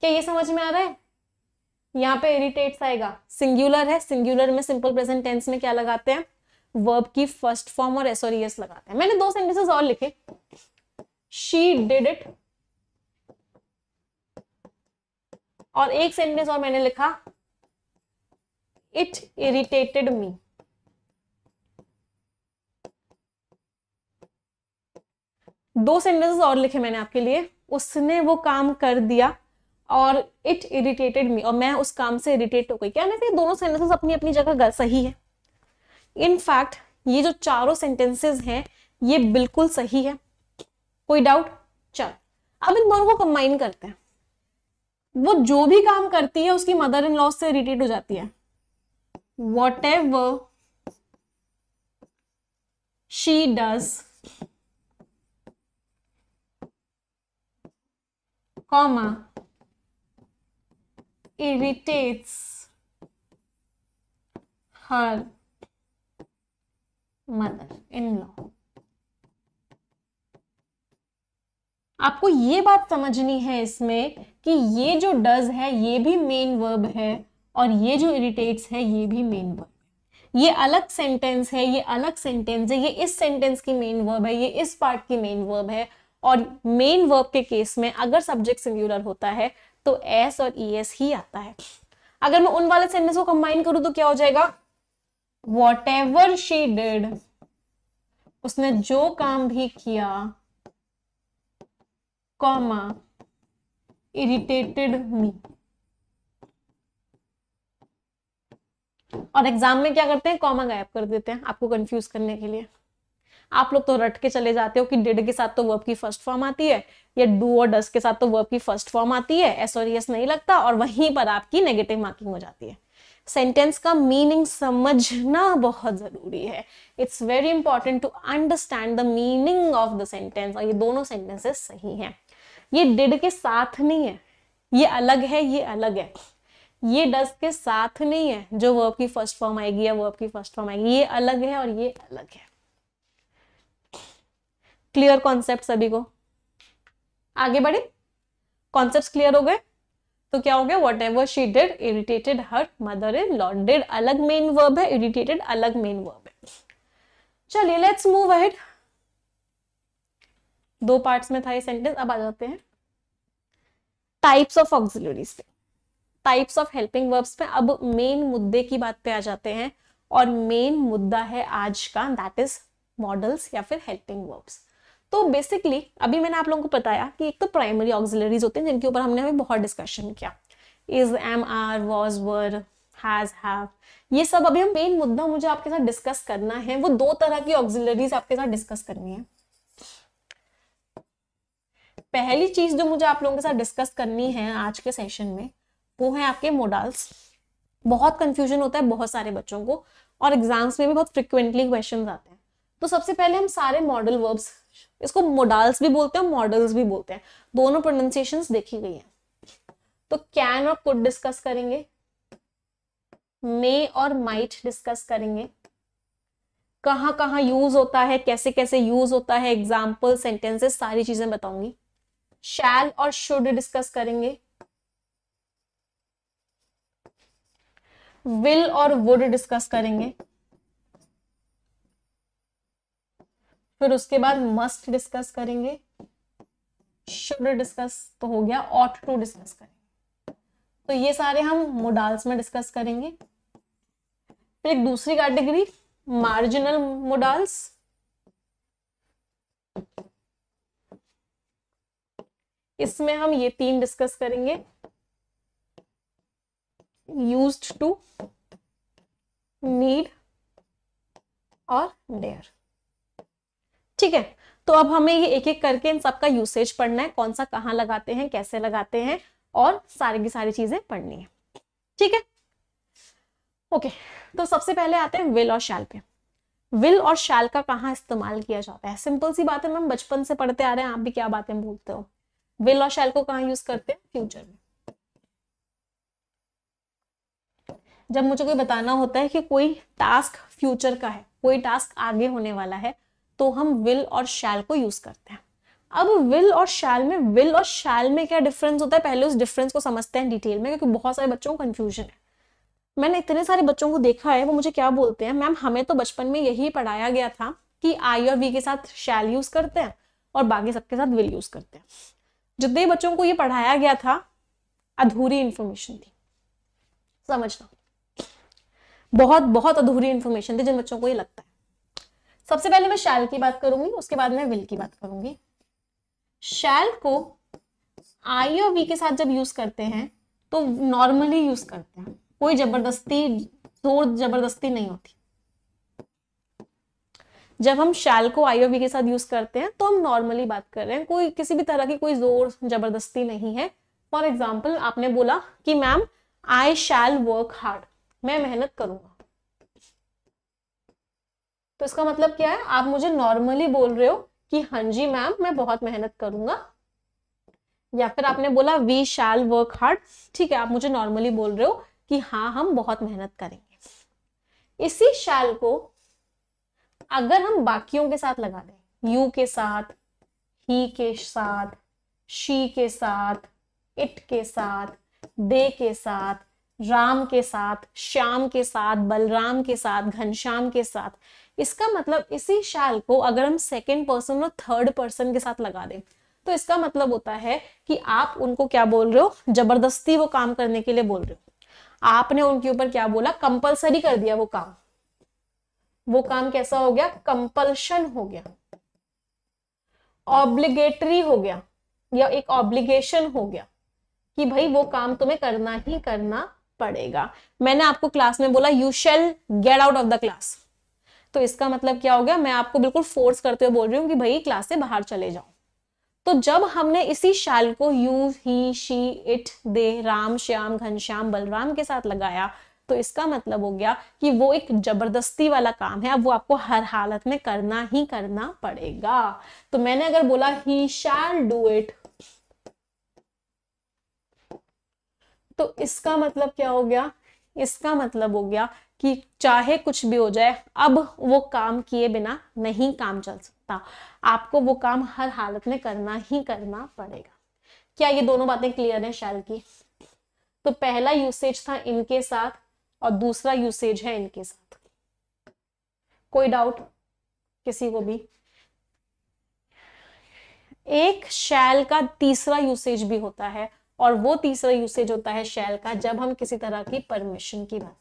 क्या ये समझ में आ रहा है यहाँ पे इरिटेट्स आएगा सिंगुलर है सिंगुलर में सिंपल प्रेजेंट टेंस में क्या लगाते हैं वर्ब की फर्स्ट फॉर्म और एस e लगाते हैं मैंने दो सेंटेंसेस और लिखे शी डिड इट और एक सेंटेंस और मैंने लिखा इट इरिटेटेड मी दो सेंटेंसेस और लिखे मैंने आपके लिए उसने वो काम कर दिया और इट इरिटेटेड मी और मैं उस काम से इरिटेट हो गई क्या मैं दोनों सेंटेंसेस अपनी अपनी जगह सही है इनफैक्ट ये जो चारों सेंटेंसेस हैं ये बिल्कुल सही है कोई डाउट चल अब इन दोनों को कंबाइन करते हैं वो जो भी काम करती है उसकी मदर इन लॉ से इरिटेट हो जाती है whatever she does comma irritates her mother in law आपको ये बात समझनी है इसमें कि ये जो डज है ये भी मेन वर्ब है और ये जो इरिटेट्स है ये भी मेन वर्ब ये अलग सेंटेंस है ये अलग सेंटेंस है ये इस सेंटेंस की मेन वर्ब है ये इस पार्ट की मेन वर्ब है और मेन वर्ब के केस में अगर सब्जेक्ट सिंगुलर होता है तो एस और ई e एस ही आता है अगर मैं उन वाले सेंटेंस को कंबाइन करूं तो क्या हो जाएगा वॉट एवर शी डिड उसने जो काम भी किया कॉमा इरिटेटेड मी और एग्जाम में क्या करते हैं कॉमा गायब कर देते हैं आपको कंफ्यूज करने के लिए आप लोग तो रट के चले जाते हो कि डिड के साथ तो वर्ब की फर्स्ट फॉर्म आती है या डू और डस के साथ तो वर्ब की फर्स्ट फॉर्म आती है एस और यस नहीं लगता और वहीं पर आपकी नेगेटिव मार्किंग हो जाती है सेंटेंस का मीनिंग समझना बहुत जरूरी है it's very important to understand the meaning of the sentence और ये दोनों सेंटेंसेस सही हैं ये डिड के साथ नहीं है ये अलग है ये अलग है ये डस के साथ नहीं है जो वर्ब की फर्स्ट फॉर्म आएगी या वर्ब की फर्स्ट फॉर्म आएगी ये अलग है और ये अलग है क्लियर कॉन्सेप्ट सभी को आगे बढ़े कॉन्सेप्ट क्लियर हो गए तो क्या हो गया whatever she did irritated her mother in law अलग मेन वर्ब है इरिटेटेड अलग मेन वर्ब है चलिए लेट्स मूव अहेड दो पार्ट्स में था ये सेंटेंस अब आ जाते हैं टाइप्स ऑफ ऑक्सिलरीज पे टाइप्स ऑफ हेल्पिंग वर्ब्स पे अब मेन मुद्दे की बात पे आ जाते हैं और मेन मुद्दा है आज का दैट इज मॉडल्स या फिर हेल्पिंग वर्ब्स तो बेसिकली अभी मैंने आप लोगों को बताया कि एक तो प्राइमरी ऑक्सिलरीज होते हैं जिनके ऊपर हमने अभी बहुत डिस्कशन किया is am are was were has have ये सब अभी हम मेन मुद्दा मुझे आपके साथ डिस्कस करना है वो दो तरह की ऑक्सिलरीज आपके साथ डिस्कस करनी है पहली चीज जो मुझे आप लोगों के साथ डिस्कस करनी है आज के सेशन में वो है आपके मोडल्स बहुत कंफ्यूजन होता है बहुत सारे बच्चों को और एग्जाम्स में भी बहुत फ्रिक्वेंटली क्वेश्चन आते हैं तो सबसे पहले हम सारे मॉडल वर्ब्स इसको मोडाल्स भी बोलते हैं मॉडल्स भी बोलते हैं दोनों प्रोनाउंसिएशन देखी गई हैं तो कैन और कुड डिस्कस करेंगे मे और माइट डिस्कस करेंगे कहां कहां यूज होता है कैसे कैसे यूज होता है एग्जाम्पल सेंटेंसेस सारी चीजें बताऊंगी शैल और शुड डिस्कस करेंगे विल और वुड डिस्कस करेंगे फिर उसके बाद मस्ट डिस्कस करेंगे शुड डिस्कस तो हो गया ऑट टू डिस्कस करेंगे तो ये सारे हम मोडाल्स में डिस्कस करेंगे फिर एक दूसरी कैटेगरी मार्जिनल मोडाल्स इसमें हम ये तीन डिस्कस करेंगे यूज्ड टू नीड और डेयर ठीक है तो अब हमें ये एक एक करके इन सबका यूसेज पढ़ना है कौन सा कहाँ लगाते हैं कैसे लगाते हैं और सारी की सारी चीजें पढ़नी है ठीक है ओके तो सबसे पहले आते हैं विल और शैल पे विल और शैल का कहाँ इस्तेमाल किया जाता है सिंपल सी बात है मैम बचपन से पढ़ते आ रहे हैं आप भी क्या बातें भूलते हो विल और शैल को कहाँ यूज करते हैं फ्यूचर में जब मुझे कोई बताना होता है कि कोई टास्क फ्यूचर का है कोई टास्क आगे होने वाला है तो हम विल और शैल को यूज करते हैं अब विल और शैल में विल और शैल में क्या डिफरेंस होता है पहले उस डिफरेंस को समझते हैं डिटेल में क्योंकि बहुत सारे बच्चों को कंफ्यूजन है मैंने इतने सारे बच्चों को देखा है वो मुझे क्या बोलते हैं मैम हमें तो बचपन में यही पढ़ाया गया था कि आई और वी के साथ शैल यूज करते हैं और बाकी सबके साथ विल यूज करते हैं जितने बच्चों को ये पढ़ाया गया था अधूरी इंफॉर्मेशन थी समझना बहुत बहुत अधूरी इंफॉर्मेशन थी जिन बच्चों को ये लगता है सबसे पहले मैं शैल की बात करूंगी उसके बाद मैं विल की बात करूंगी शैल को आई और वी के साथ जब यूज करते हैं तो नॉर्मली यूज करते हैं कोई जबरदस्ती जोर जबरदस्ती नहीं होती जब हम शैल को आई और वी के साथ यूज करते हैं तो हम नॉर्मली बात कर रहे हैं कोई किसी भी तरह की कोई जोर जबरदस्ती नहीं है फॉर एग्जाम्पल आपने बोला कि ma'am I shall work hard मैं मेहनत करूंगा तो इसका मतलब क्या है आप मुझे नॉर्मली बोल रहे हो कि हाँ जी मैम मैं बहुत मेहनत करूंगा या फिर आपने बोला वी शैल वर्क हार्ड ठीक है आप मुझे नॉर्मली बोल रहे हो कि हाँ हम बहुत मेहनत करेंगे इसी शैल को अगर हम बाकियों के साथ लगा दें यू के साथ ही के साथ शी के साथ इट के साथ दे के साथ राम के साथ श्याम के साथ बलराम के साथ घनश्याम के साथ इसका मतलब इसी शैल को अगर हम सेकेंड पर्सन और थर्ड पर्सन के साथ लगा दें तो इसका मतलब होता है कि आप उनको क्या बोल रहे हो जबरदस्ती वो काम करने के लिए बोल रहे हो आपने उनके ऊपर क्या बोला कंपलसरी कर दिया वो काम वो काम कैसा हो गया कंपल्शन हो गया ऑब्लिगेटरी हो गया या एक ऑब्लिगेशन हो गया कि भाई वो काम तुम्हें करना ही करना पड़ेगा मैंने आपको क्लास में बोला you shall get out of the class तो इसका मतलब क्या हो गया मैं आपको बिल्कुल फोर्स करते हुए बोल रही हूँ कि भाई क्लास से बाहर चले जाओ तो जब हमने इसी शैल को you he she it they Ram Shyam Ghanshyam Balram के साथ लगाया तो इसका मतलब हो गया कि वो एक जबरदस्ती वाला काम है अब वो आपको हर हालत में करना ही करना पड़ेगा तो मैंने अगर बोला ही शाल डू इट तो इसका मतलब क्या हो गया इसका मतलब हो गया कि चाहे कुछ भी हो जाए अब वो काम किए बिना नहीं काम चल सकता आपको वो काम हर हालत में करना ही करना पड़ेगा क्या ये दोनों बातें क्लियर है शैल की तो पहला यूसेज था इनके साथ और दूसरा यूसेज है इनके साथ कोई डाउट किसी को भी एक शैल का तीसरा यूसेज भी होता है और वो तीसरा यूसेज होता है शैल का जब हम किसी तरह की परमिशन की बात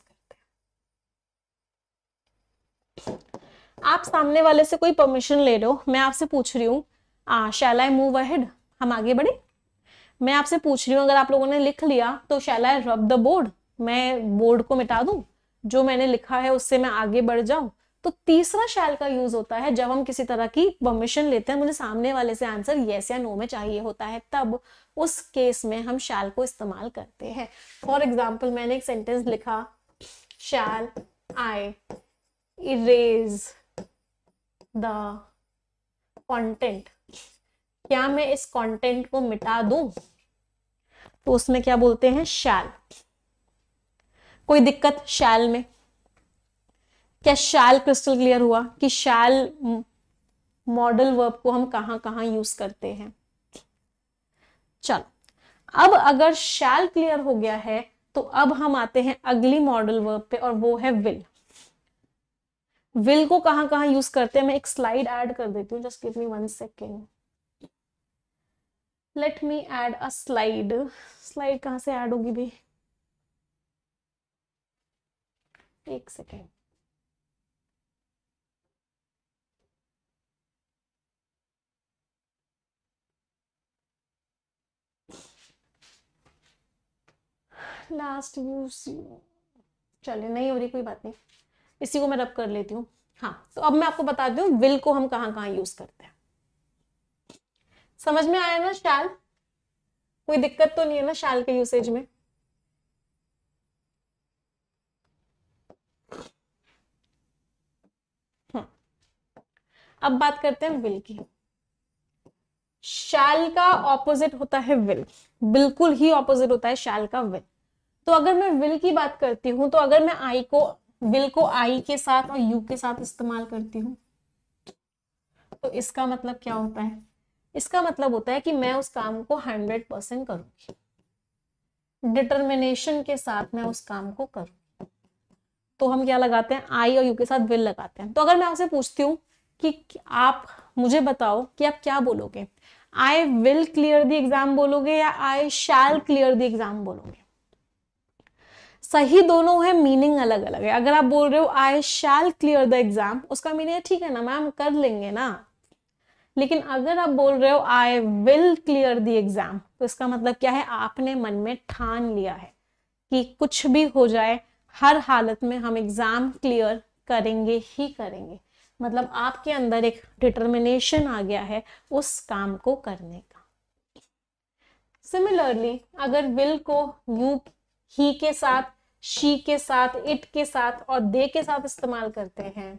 आप सामने वाले से कोई परमिशन ले लो मैं आपसे पूछ रही हूँ शैल आई मूव अहेड हम आगे बढ़े मैं आपसे पूछ रही हूँ अगर आप लोगों ने लिख लिया तो शैल आई रब द बोर्ड मैं बोर्ड को मिटा दू जो मैंने लिखा है उससे मैं आगे बढ़ जाऊं तो तीसरा शैल का यूज होता है जब हम किसी तरह की परमिशन लेते हैं मुझे सामने वाले से आंसर येस या नो में चाहिए होता है तब उस केस में हम शैल को इस्तेमाल करते हैं फॉर एग्जाम्पल मैंने एक सेंटेंस लिखा shall I erase the content क्या मैं इस कंटेंट को मिटा दू तो उसमें क्या बोलते हैं शैल कोई दिक्कत शैल में क्या शैल क्रिस्टल क्लियर हुआ कि शैल मॉडल वर्ब को हम कहां कहां यूज करते हैं चलो अब अगर शैल क्लियर हो गया है तो अब हम आते हैं अगली मॉडल वर्ब पे और वो है विल विल को कहां कहां यूज करते हैं मैं एक स्लाइड ऐड कर देती हूँ just give me one second let me add a slide slide कहां से ऐड होगी भी एक सेकेंड लास्ट यूज चले नहीं हो रही कोई बात नहीं इसी को मैं रब कर लेती हूँ हाँ तो अब मैं आपको बता हूँ विल को हम कहाँ कहाँ यूज करते हैं समझ में आया ना शाल कोई दिक्कत तो नहीं है ना शाल के यूसेज में हाँ। अब बात करते हैं विल की शाल का ऑपोजिट होता है विल बिल्कुल ही ऑपोजिट होता है शाल का विल तो अगर मैं विल की बात करती हूं तो अगर मैं आई को विल को आई के साथ और यू के साथ इस्तेमाल करती हूँ तो इसका मतलब क्या होता है इसका मतलब होता है कि मैं उस काम को हंड्रेड परसेंट करूंगी डिटर्मिनेशन के साथ मैं उस काम को करूंगी तो हम क्या लगाते हैं आई और यू के साथ विल लगाते हैं तो अगर मैं आपसे पूछती हूँ कि आप मुझे बताओ कि आप क्या बोलोगे I will clear the exam बोलोगे या I shall clear the exam बोलोगे सही दोनों है मीनिंग अलग अलग है अगर आप बोल रहे हो I shall clear the exam उसका मीनिंग है ठीक है ना मैम कर लेंगे ना लेकिन अगर आप बोल रहे हो I will clear the exam तो इसका मतलब क्या है आपने मन में ठान लिया है कि कुछ भी हो जाए हर हालत में हम एग्जाम क्लियर करेंगे ही करेंगे मतलब आपके अंदर एक डिटर्मिनेशन आ गया है उस काम को करने का सिमिलरली अगर विल को यू ही के साथ शी के साथ इट के साथ और दे के साथ इस्तेमाल करते हैं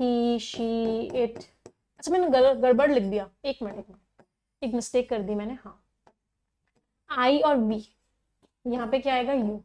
ही शी इट अच्छा मैंने गड़बड़ लिख दिया एक मिनट एक मिनट एक मिस्टेक कर दी मैंने हाँ आई और वी यहाँ पे क्या आएगा यू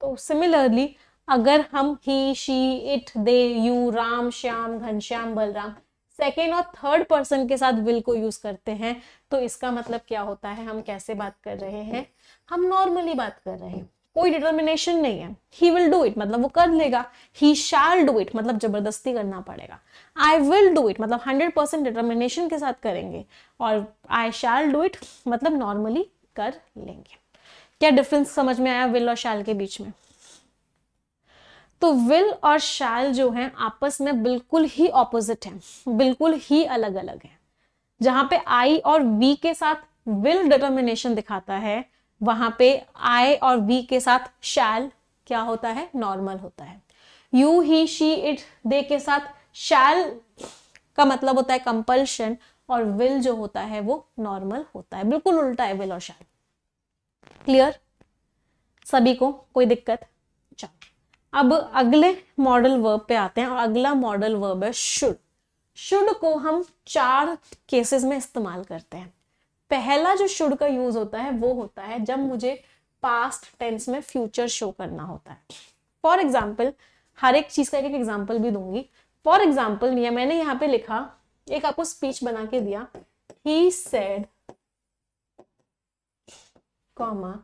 तो सिमिलरली अगर हम he she it they you Ram Shyam Ghanshyam Balram second और थर्ड पर्सन के साथ विल को यूज करते हैं तो इसका मतलब क्या होता है हम कैसे बात कर रहे हैं हम नॉर्मली बात कर रहे हैं कोई डिटर्मिनेशन नहीं है ही विल डू इट मतलब वो कर लेगा ही शाल डू इट मतलब जबरदस्ती करना पड़ेगा आई विल डू इट मतलब हंड्रेड परसेंट डिटर्मिनेशन के साथ करेंगे और आई शाल डू इट मतलब नॉर्मली कर लेंगे क्या डिफरेंस समझ में आया विल और शाल के बीच में तो विल और शैल जो हैं आपस में बिल्कुल ही ऑपोजिट हैं बिल्कुल ही अलग अलग हैं जहां पे आई और वी के साथ विल डिटर्मिनेशन दिखाता है वहां पे आई और वी के साथ शैल क्या होता है नॉर्मल होता है you he she it they के साथ शैल का मतलब होता है कंपल्शन और विल जो होता है वो नॉर्मल होता है बिल्कुल उल्टा है विल और शैल क्लियर सभी को कोई दिक्कत अब अगले मॉडल वर्ब पे आते हैं और अगला मॉडल वर्ब है शुड शुड को हम चार केसेस में इस्तेमाल करते हैं पहला जो शुड का यूज होता है वो होता है जब मुझे पास्ट टेंस में फ्यूचर शो करना होता है फॉर एग्जाम्पल हर एक चीज का एक एग्जाम्पल भी दूंगी फॉर एग्जाम्पल मैंने यहाँ पे लिखा एक आपको स्पीच बना के दिया he said comma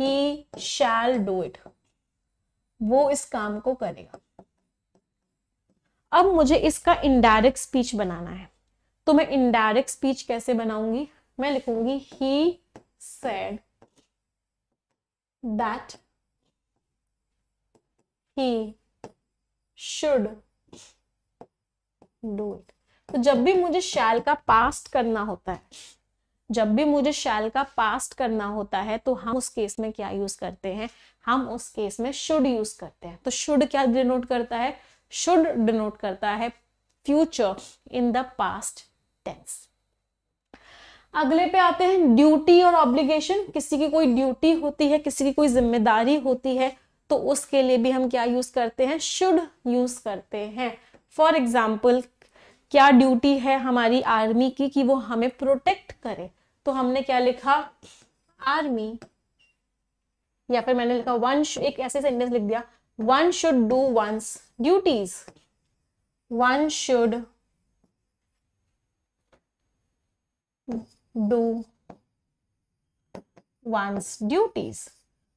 he shall do it वो इस काम को करेगा अब मुझे इसका इनडायरेक्ट स्पीच बनाना है तो मैं इनडायरेक्ट स्पीच कैसे बनाऊंगी मैं लिखूंगी he said that he should do it तो जब भी मुझे शैल का पास्ट करना होता है जब भी मुझे शैल का पास्ट करना होता है तो हम उस केस में क्या यूज करते हैं हम उस केस में शुड यूज करते हैं तो शुड क्या डिनोट करता है शुड डिनोट करता है future in the past tense अगले पे आते हैं ड्यूटी और ऑब्लिगेशन किसी की कोई ड्यूटी होती है किसी की कोई जिम्मेदारी होती है तो उसके लिए भी हम क्या यूज करते हैं शुड यूज करते हैं फॉर एग्जाम्पल क्या ड्यूटी है हमारी आर्मी की कि वो हमें प्रोटेक्ट करे तो हमने क्या लिखा आर्मी या फिर मैंने लिखा वन एक ऐसे सेंटेंस लिख दिया one should do one's duties one should do one's duties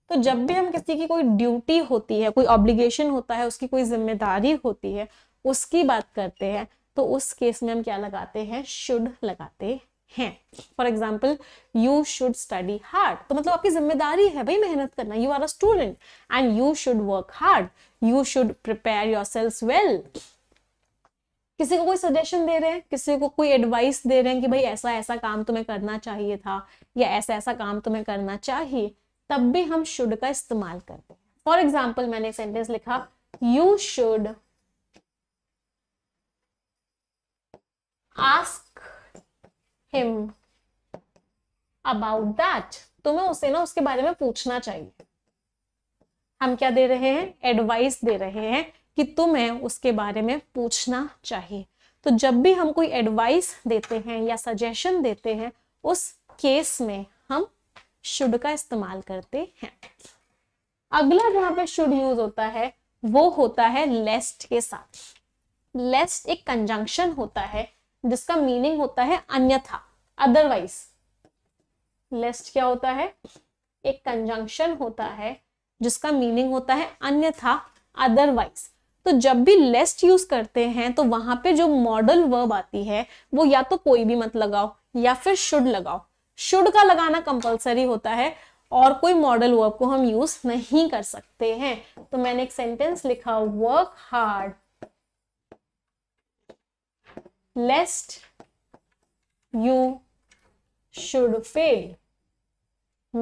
तो जब भी हम किसी की कोई ड्यूटी होती है कोई ऑब्लिगेशन होता है उसकी कोई जिम्मेदारी होती है उसकी बात करते हैं तो उस केस में हम क्या लगाते हैं शुड लगाते हैं for example you should study hard तो मतलब आपकी जिम्मेदारी है भाई मेहनत करना you are a student and you should work hard you should prepare your selves well किसी को कोई सजेशन दे रहे हैं किसी को कोई एडवाइस दे रहे हैं कि भाई ऐसा ऐसा काम तुम्हें करना चाहिए था या ऐसा ऐसा काम तुम्हें करना चाहिए तब भी हम शुड का इस्तेमाल करते हैं फॉर एग्जाम्पल मैंने एक सेंटेंस लिखा you should ask him about that तुम्हें उसे ना उसके बारे में पूछना चाहिए हम क्या दे रहे हैं एडवाइस दे रहे हैं कि तुम्हें उसके बारे में पूछना चाहिए तो जब भी हम कोई एडवाइस देते हैं या सजेशन देते हैं उस केस में हम शुड का इस्तेमाल करते हैं अगला जहां पे शुड यूज होता है वो होता है लेस्ट के साथ लेस्ट एक कंजंक्शन होता है जिसका मीनिंग होता है अन्यथा अदरवाइज लेस्ट क्या होता है एक कंजंक्शन होता है जिसका मीनिंग होता है अन्यथा अदरवाइज तो जब भी लेस्ट यूज करते हैं तो वहां पे जो मॉडल वर्ब आती है वो या तो कोई भी मत लगाओ या फिर शुड लगाओ शुड का लगाना कंपलसरी होता है और कोई मॉडल वर्ब को हम यूज नहीं कर सकते हैं तो मैंने एक सेंटेंस लिखा work hard lest you should fail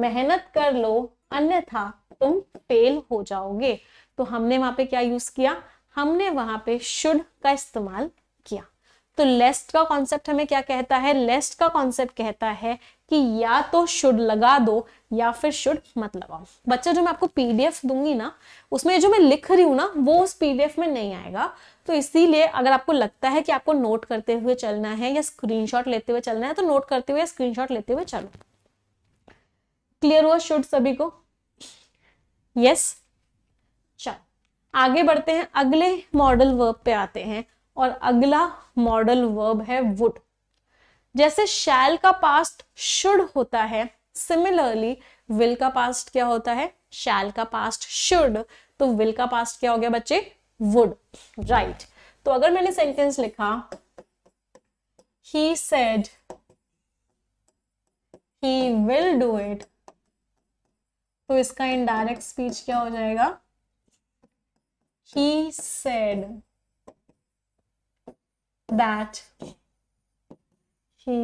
मेहनत कर लो अन्यथा तुम फेल हो जाओगे तो हमने वहां पे क्या यूज किया हमने वहां पे शुड का इस्तेमाल किया तो लेस्ट का कॉन्सेप्ट हमें क्या कहता है लेस्ट का कॉन्सेप्ट कहता है कि या तो शुड लगा दो या फिर शुड मत लगाओ बच्चा जो मैं आपको पीडीएफ दूंगी ना उसमें जो मैं लिख रही हूँ ना वो उस पीडीएफ में नहीं आएगा तो इसीलिए अगर आपको लगता है कि आपको नोट करते हुए चलना है या स्क्रीनशॉट लेते हुए चलना है तो नोट करते हुए स्क्रीनशॉट लेते हुए चलो क्लियर हुआ शुड सभी को यस yes? आगे बढ़ते हैं अगले मॉडल वर्ब पे आते हैं और अगला मॉडल वर्ब है वुड जैसे शैल का पास्ट शुड होता है सिमिलरली विल का पास्ट क्या होता है शैल का पास्ट शुड तो विल का पास्ट क्या हो गया बच्चे वुड राइट तो अगर मैंने सेंटेंस लिखा he said he will do it तो इसका इनडायरेक्ट स्पीच क्या हो जाएगा he said that he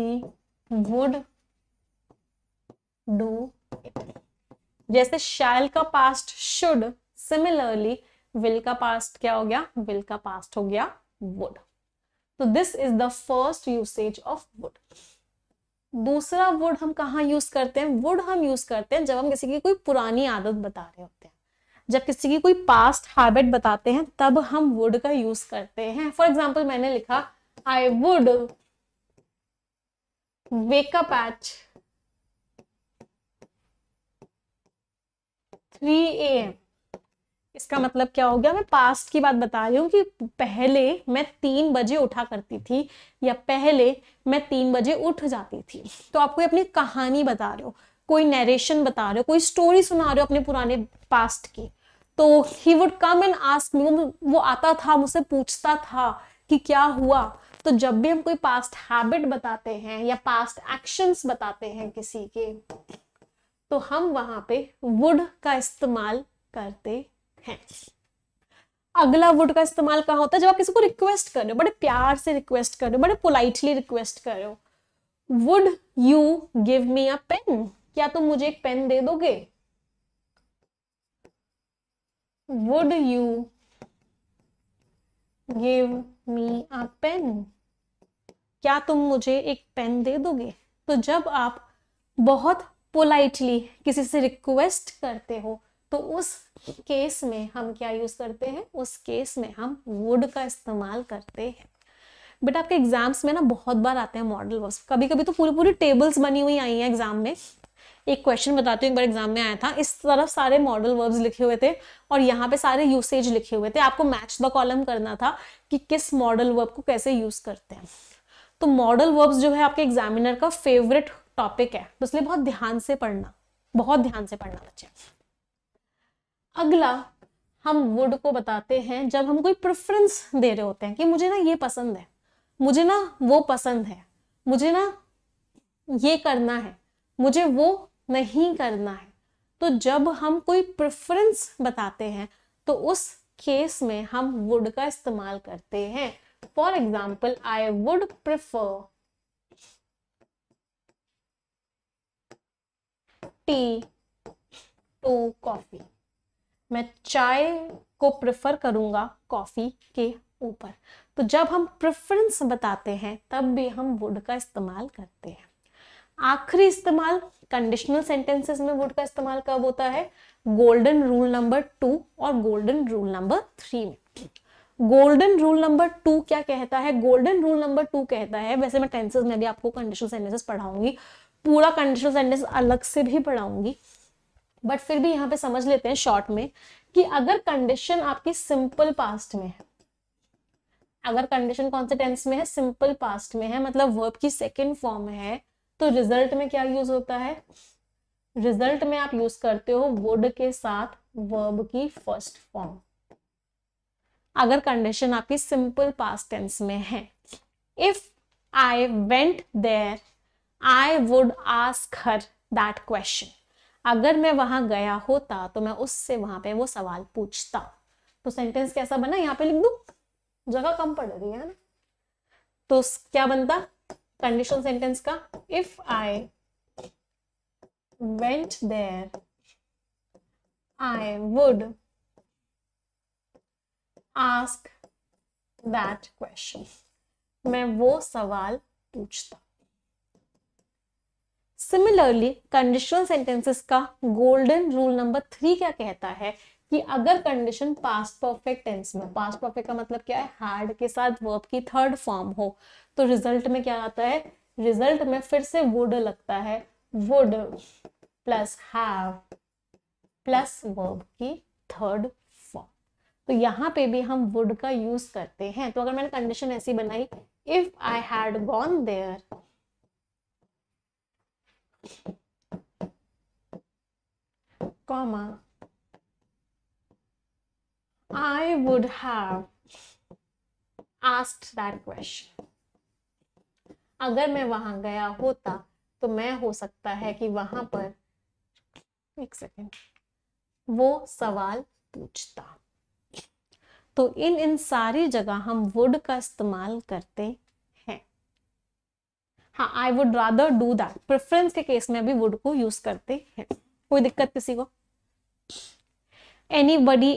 would do it जैसे शैल का पास्ट शुड सिमिलरली विल का पास्ट क्या हो गया विल का पास्ट हो गया वुड तो this is the first usage of would दूसरा वुड हम कहा यूज करते हैं वुड हम यूज करते हैं जब हम किसी की कोई पुरानी आदत बता रहे होते हैं जब किसी की कोई पास्ट हैबिट बताते हैं तब हम वुड का यूज करते हैं फॉर एग्जाम्पल मैंने लिखा I would wake up at three A M इसका मतलब क्या हो गया मैं पास्ट की बात बता रही हूँ कि पहले मैं तीन बजे उठा करती थी या पहले मैं तीन बजे उठ जाती थी तो आप कोई अपनी कहानी बता रहे हो कोई नरेशन बता रहे हो कोई स्टोरी सुना रहे हो अपने पुराने पास्ट की तो he would come and ask me वो आता था मुझसे पूछता था कि क्या हुआ तो जब भी हम कोई पास्ट हैबिट बताते हैं या पास्ट एक्शंस बताते हैं किसी के तो हम वहां पे वुड का इस्तेमाल करते अगला वुड का इस्तेमाल कहाँ होता है जब आप किसी को रिक्वेस्ट कर रहे हो बड़े प्यार से रिक्वेस्ट कर रहे हो बड़े पोलाइटली रिक्वेस्ट कर रहे हो would you give me a pen क्या तुम मुझे एक पेन दे दोगे would you give me a pen क्या तुम मुझे एक पेन दे दोगे तो जब आप बहुत पोलाइटली किसी से रिक्वेस्ट करते हो तो उस केस में हम क्या यूज़ करते हैं उस केस में हम वुड का इस्तेमाल करते हैं बट आपके एग्जाम्स में ना बहुत बार आते हैं मॉडल वर्ब्स कभी कभी तो पूरी पूरी टेबल्स बनी हुई आई हैं एग्जाम में एक क्वेश्चन बताती हूँ एक बार एग्जाम में आया था इस तरफ सारे मॉडल वर्ब्स लिखे हुए थे और यहाँ पे सारे यूसेज लिखे हुए थे आपको मैच द कॉलम करना था कि किस मॉडल वर्ब को कैसे यूज करते हैं तो मॉडल वर्ब्स जो है आपके एग्जामिनर का फेवरेट टॉपिक है तो इसलिए बहुत ध्यान से पढ़ना बहुत ध्यान से पढ़ना बच्चे अगला हम वुड को बताते हैं जब हम कोई प्रेफरेंस दे रहे होते हैं कि मुझे ना ये पसंद है मुझे ना वो पसंद है मुझे ना ये करना है मुझे वो नहीं करना है तो जब हम कोई प्रेफरेंस बताते हैं तो उस केस में हम वुड का इस्तेमाल करते हैं for example I would prefer tea to coffee मैं चाय को प्रेफर करूंगा कॉफ़ी के ऊपर तो जब हम प्रेफरेंस बताते हैं तब भी हम वुड का इस्तेमाल करते हैं आखिरी इस्तेमाल कंडीशनल सेंटेंसेस में वुड का इस्तेमाल कब होता है गोल्डन रूल नंबर टू और गोल्डन रूल नंबर थ्री में गोल्डन रूल नंबर टू क्या कहता है गोल्डन रूल नंबर टू कहता है वैसे मैं टेंसेज में भी आपको कंडीशनल सेंटेंसेस पढ़ाऊंगी पूरा कंडीशनल सेंटेंस अलग से भी पढ़ाऊंगी बट फिर भी यहाँ पे समझ लेते हैं शॉर्ट में कि अगर कंडीशन आपकी सिंपल पास्ट में है अगर कंडीशन कौन से टेंस में है सिंपल पास्ट में है मतलब वर्ब की सेकेंड फॉर्म है तो रिजल्ट में क्या यूज होता है रिजल्ट में आप यूज करते हो वुड के साथ वर्ब की फर्स्ट फॉर्म अगर कंडीशन आपकी सिंपल पास्ट टेंस में है if I went there I would ask her that question अगर मैं वहां गया होता तो मैं उससे वहां पे वो सवाल पूछता तो सेंटेंस कैसा बना यहाँ पे लिख दू जगह कम पड़ रही है ना तो क्या बनता कंडीशन सेंटेंस का if I went there I would ask that question मैं वो सवाल पूछता सिमिलरली कंडीशनल सेंटेंसेस का गोल्डन रूल नंबर थ्री क्या कहता है कि अगर कंडीशन पास्ट परफेक्ट टेंस में पास्ट परफेक्ट का मतलब क्या है हार्ड के साथ वर्ब की थर्ड फॉर्म हो तो रिजल्ट में क्या आता है रिजल्ट में फिर से वुड लगता है would plus have plus verb की थर्ड फॉर्म तो यहाँ पे भी हम वुड का यूज करते हैं तो अगर मैंने कंडीशन ऐसी बनाई if I had gone there comma I would have asked that question. अगर मैं वहां गया होता तो मैं हो सकता है कि वहां पर एक सेकेंड वो सवाल पूछता तो इन इन सारी जगह हम वुड का इस्तेमाल करते हाँ I would rather do that preference के केस में भी वुड को यूज करते हैं कोई दिक्कत किसी को anybody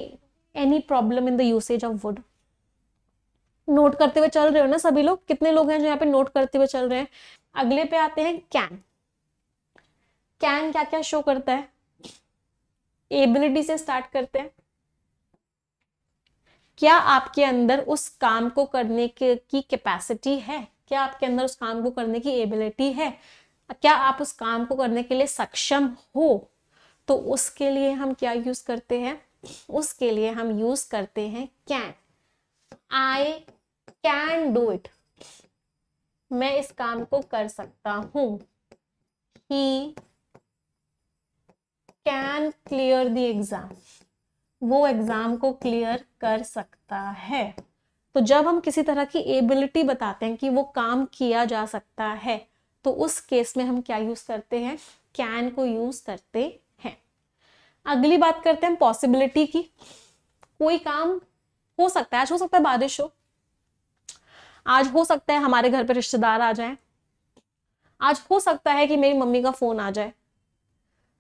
any problem in the usage of would note करते हुए चल रहे हो ना सभी लोग कितने लोग हैं जो यहाँ पे नोट करते हुए चल रहे हैं अगले पे आते हैं कैन कैन क्या क्या शो करता है एबिलिटी से स्टार्ट करते हैं क्या आपके अंदर उस काम को करने के की कैपेसिटी है क्या आपके अंदर उस काम को करने की एबिलिटी है क्या आप उस काम को करने के लिए सक्षम हो तो उसके लिए हम क्या यूज करते हैं उसके लिए हम यूज करते हैं can I can do it मैं इस काम को कर सकता हूं he can clear the exam वो एग्जाम को क्लियर कर सकता है तो जब हम किसी तरह की एबिलिटी बताते हैं कि वो काम किया जा सकता है तो उस केस में हम क्या यूज़ करते हैं कैन को यूज़ करते हैं अगली बात करते हैं पॉसिबिलिटी की कोई काम हो सकता है आज हो सकता है बारिश हो आज हो सकता है हमारे घर पर रिश्तेदार आ जाए आज हो सकता है कि मेरी मम्मी का फोन आ जाए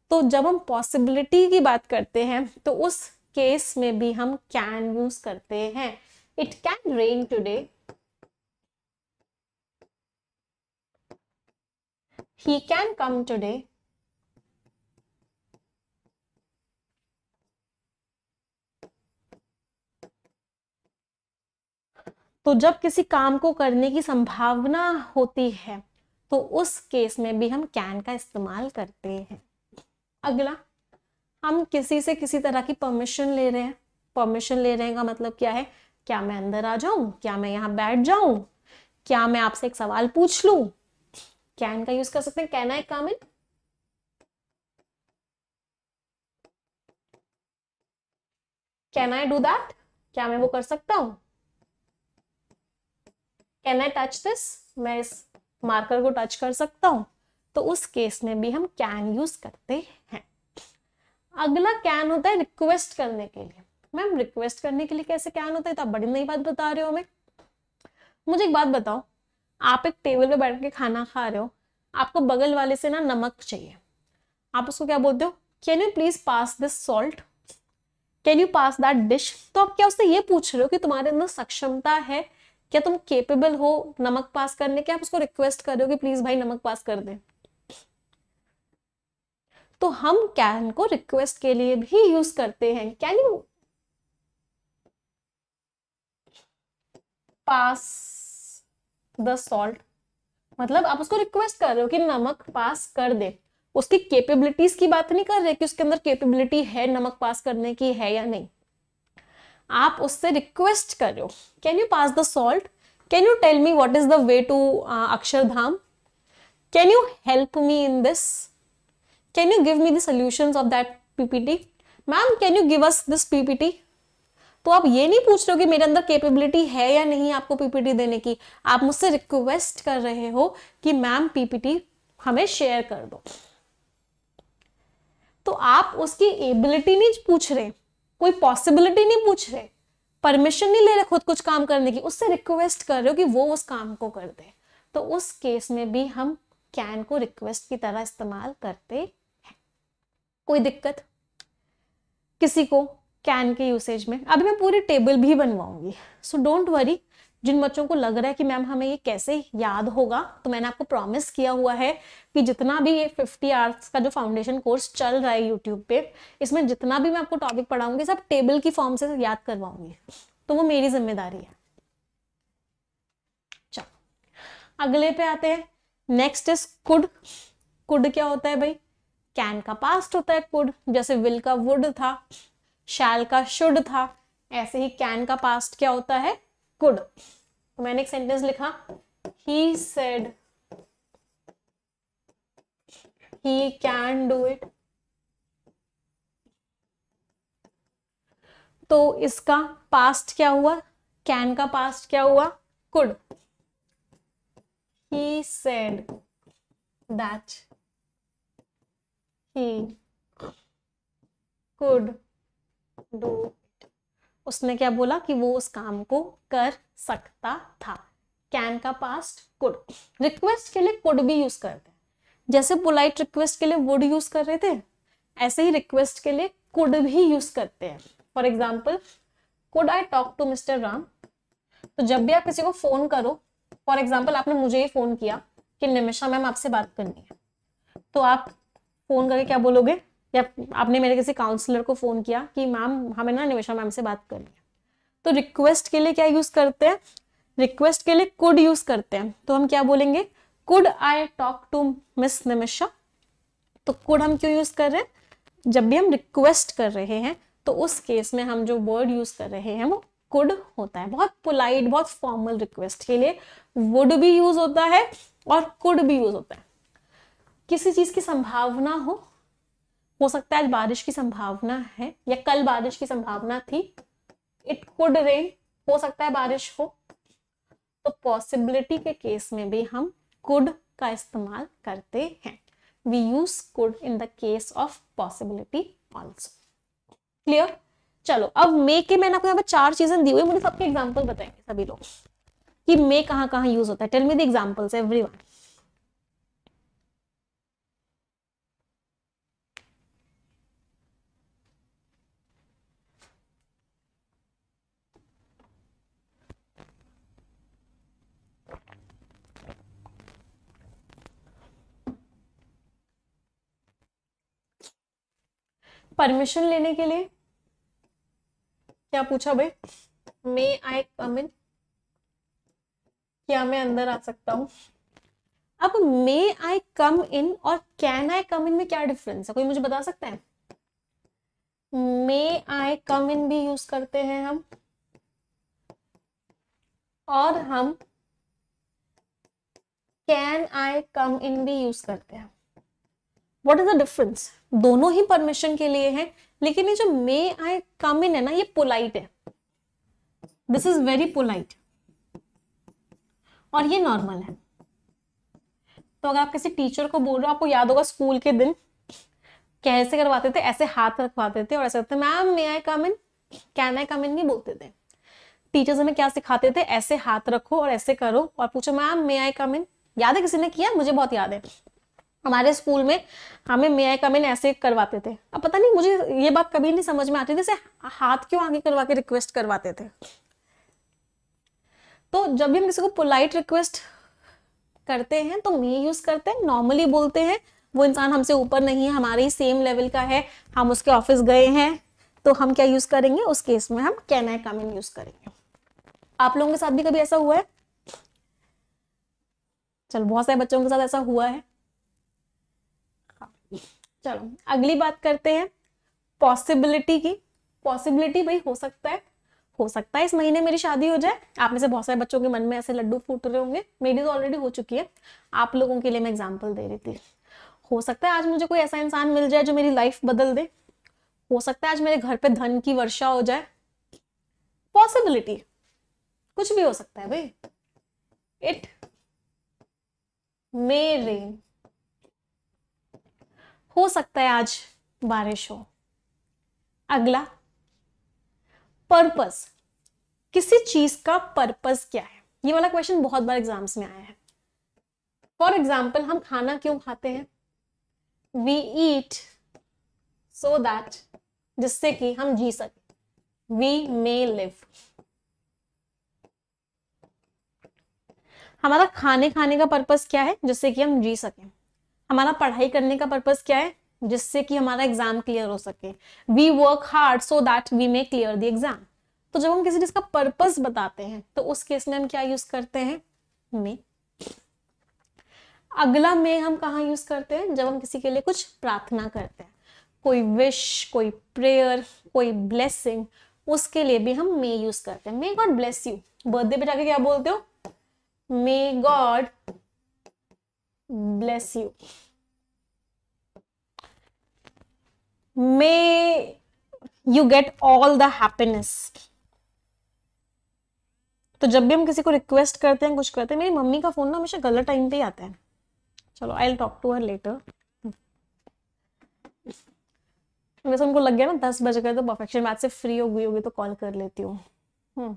तो जब हम पॉसिबिलिटी की बात करते हैं तो उस केस में भी हम कैन यूज करते हैं It can rain today. He can come today. तो जब किसी काम को करने की संभावना होती है तो उस केस में भी हम कैन का इस्तेमाल करते हैं अगला हम किसी से किसी तरह की परमिशन ले रहे हैं परमिशन ले रहे हैं का मतलब क्या है क्या मैं अंदर आ जाऊं क्या मैं यहाँ बैठ जाऊं क्या मैं आपसे एक सवाल पूछ लू कैन का यूज कर सकते हैं can I come in can I do that क्या मैं वो कर सकता हूं कैन आई टच दिस मैं इस मार्कर को टच कर सकता हूं तो उस केस में भी हम कैन यूज करते हैं अगला कैन होता है रिक्वेस्ट करने के लिए मैम रिक्वेस्ट करने के लिए कैसे क्या होता है तो आप बड़ी नई बात बता रहे हो हमें मुझे एक बात बताओ आप एक टेबल पे बैठ के खाना खा रहे हो आपको बगल वाले से ना नमक चाहिए आप उसको क्या बोलते हो can you please pass this salt can you pass that dish तो आप क्या उससे ये पूछ रहे हो कि तुम्हारे अंदर सक्षमता है क्या तुम केपेबल हो नमक पास करने के आप उसको रिक्वेस्ट कर रहे हो कि प्लीज भाई नमक पास कर दे तो हम कैन को रिक्वेस्ट के लिए भी यूज करते हैं can you pass the salt मतलब आप उसको रिक्वेस्ट कर रहे हो कि नमक पास कर दे उसकी कैपेबिलिटीज की बात नहीं कर रहे कि उसके अंदर कैपेबिलिटी है नमक पास करने की है या नहीं आप उससे रिक्वेस्ट कर रहे हो can you pass the salt can you tell me what is the way to Akshardham can you help me in this can you give me the solution of that PPT ma'am can you give us this PPT तो आप ये नहीं पूछ रहे हो कि मेरे अंदर कैपेबिलिटी है या नहीं आपको पीपीटी देने की आप मुझसे रिक्वेस्ट कर रहे हो कि मैम पीपीटी हमें शेयर कर दो तो आप उसकी एबिलिटी नहीं पूछ रहे कोई पॉसिबिलिटी नहीं पूछ रहे परमिशन नहीं ले रहे खुद कुछ काम करने की उससे रिक्वेस्ट कर रहे हो कि वो उस काम को कर दे तो उस केस में भी हम कैन को रिक्वेस्ट की तरह इस्तेमाल करते हैं कोई दिक्कत किसी को कैन के यूसेज में अभी मैं पूरी टेबल भी बनवाऊंगी सो डोंट वरी जिन बच्चों को लग रहा है कि मैम हमें ये कैसे याद होगा तो मैंने आपको प्रॉमिस किया हुआ है कि जितना भी ये 50 आर्ट्स का जो फाउंडेशन कोर्स चल रहा है यूट्यूब पे इसमें जितना भी मैं आपको टॉपिक पढ़ाऊंगी सब टेबल की फॉर्म से याद करवाऊंगी तो वो मेरी जिम्मेदारी है चलो अगले पे आते हैं नेक्स्ट इज कुड कुड क्या होता है भाई कैन का पास्ट होता है कुड जैसे विल का वुड था शैल का शुड था ऐसे ही कैन का पास्ट क्या होता है कुड तो मैंने एक सेंटेंस लिखा he said he can do it तो इसका पास्ट क्या हुआ कैन का पास्ट क्या हुआ could he said that he could do it उसने क्या बोला कि वो उस काम को कर सकता था कैन का पास्ट कुड रिक्वेस्ट के लिए कुड भी यूज करते हैं जैसे पोलाइट रिक्वेस्ट के लिए वुड यूज कर रहे थे ऐसे ही रिक्वेस्ट के लिए कुड भी यूज करते हैं for example could I talk to mister Ram तो जब भी आप किसी को फोन करो फॉर एग्जाम्पल आपने मुझे ही फोन किया कि निमिषा मैम आपसे बात करनी है तो आप फोन करके क्या बोलोगे या आपने मेरे किसी काउंसलर को फ़ोन किया कि मैम हमें ना निवेशा मैम से बात करनी है तो रिक्वेस्ट के लिए क्या यूज़ करते हैं रिक्वेस्ट के लिए कुड यूज़ करते हैं तो हम क्या बोलेंगे could I talk to miss Nimisha तो कुड हम क्यों यूज़ कर रहे हैं जब भी हम रिक्वेस्ट कर रहे हैं तो उस केस में हम जो वर्ड यूज़ कर रहे हैं वो कुड होता है बहुत पोलाइट बहुत फॉर्मल रिक्वेस्ट के लिए वुड भी यूज़ होता है और कुड भी यूज़ होता है किसी चीज़ की संभावना हो हो सकता है आज बारिश की संभावना है या कल बारिश की संभावना थी इट कुड रेन हो सकता है बारिश हो तो पॉसिबिलिटी के केस में भी हम कुड का इस्तेमाल करते हैं we use could in the case of possibility also clear चलो अब मे के मैंने आपको यहाँ पर चार चीजें दी हुई मुझे सबके एग्जाम्पल बताएंगे सभी लोग कि मे कहाँ यूज होता है tell me the examples everyone permission लेने के लिए क्या पूछा भाई मे आई कम इन क्या मैं अंदर आ सकता हूं अब मे आई कम इन और कैन आई कम इन में क्या डिफरेंस है कोई मुझे बता सकता है मे आई कम इन भी यूज करते हैं हम और हम कैन आई कम इन भी यूज करते हैं व्हाट इज द डिफरेंस दोनों ही परमिशन के लिए है लेकिन ये जो मे आई कम इन है ना ये पोलाइट है दिस इज वेरी पोलाइट और ये नॉर्मल है तो अगर आप किसी टीचर को बोल रहे हो आपको याद होगा स्कूल के दिन कैसे करवाते थे ऐसे हाथ रखवाते थे और ऐसे करते ma'am may I come in can I come इन नहीं बोलते थे टीचर्स हमें क्या सिखाते थे ऐसे हाथ रखो और ऐसे करो और पूछो मैम मे आई कम इन याद है किसी ने किया मुझे बहुत याद है हमारे स्कूल में हमें मे आई कम इन ऐसे करवाते थे अब पता नहीं मुझे ये बात कभी नहीं समझ में आती थी जैसे हाथ क्यों आगे करवा के रिक्वेस्ट करवाते थे तो जब भी हम किसी को पोलाइट रिक्वेस्ट करते हैं तो मे यूज करते हैं नॉर्मली बोलते हैं वो इंसान हमसे ऊपर नहीं है हमारे ही सेम लेवल का है हम उसके ऑफिस गए हैं तो हम क्या यूज करेंगे उस केस में हम can I come in use करेंगे आप लोगों के साथ भी कभी ऐसा हुआ है चलो बहुत सारे बच्चों के साथ ऐसा हुआ है चलो अगली बात करते हैं पॉसिबिलिटी की पॉसिबिलिटी भाई हो सकता है हो सकता है इस महीने मेरी शादी हो जाए आप में से बहुत सारे बच्चों के मन में ऐसे लड्डू फूट रहे होंगे मेरी तो ऑलरेडी हो चुकी है आप लोगों के लिए मैं एग्जाम्पल दे रही थी हो सकता है आज मुझे कोई ऐसा इंसान मिल जाए जो मेरी लाइफ बदल दे हो सकता है आज मेरे घर पे धन की वर्षा हो जाए पॉसिबिलिटी कुछ भी हो सकता है भाई इट मे रेन हो सकता है आज बारिश हो अगला पर्पस किसी चीज का पर्पस क्या है ये वाला क्वेश्चन बहुत बार एग्जाम्स में आया है फॉर एग्जाम्पल हम खाना क्यों खाते हैं वी ईट सो दैट जिससे कि हम जी सके वी मे लिव हमारा खाने खाने का पर्पस क्या है जिससे कि हम जी सकें हमारा पढ़ाई करने का पर्पज क्या है जिससे कि हमारा एग्जाम क्लियर हो सके we work hard so that we may clear the exam तो जब हम किसी चीज का पर्पज बताते हैं तो उस केस में हम क्या यूज करते हैं मे अगला मे हम कहा यूज करते हैं जब हम किसी के लिए कुछ प्रार्थना करते हैं कोई विश कोई प्रेयर कोई ब्लेसिंग उसके लिए भी हम मे यूज करते हैं may God bless you birthday पे जाके क्या बोलते हो may God bless you may you get all the happiness तो जब भी हम किसी को रिक्वेस्ट करते हैं कुछ करते हैं मेरी मम्मी का फोन ना हमेशा गलत टाइम पे ही आता है चलो I talk to her later वैसे उनको लग गया ना दस बज गए तो परफेक्शन मैथ से फ्री हो गई होगी तो कॉल कर लेती हूँ हम्म,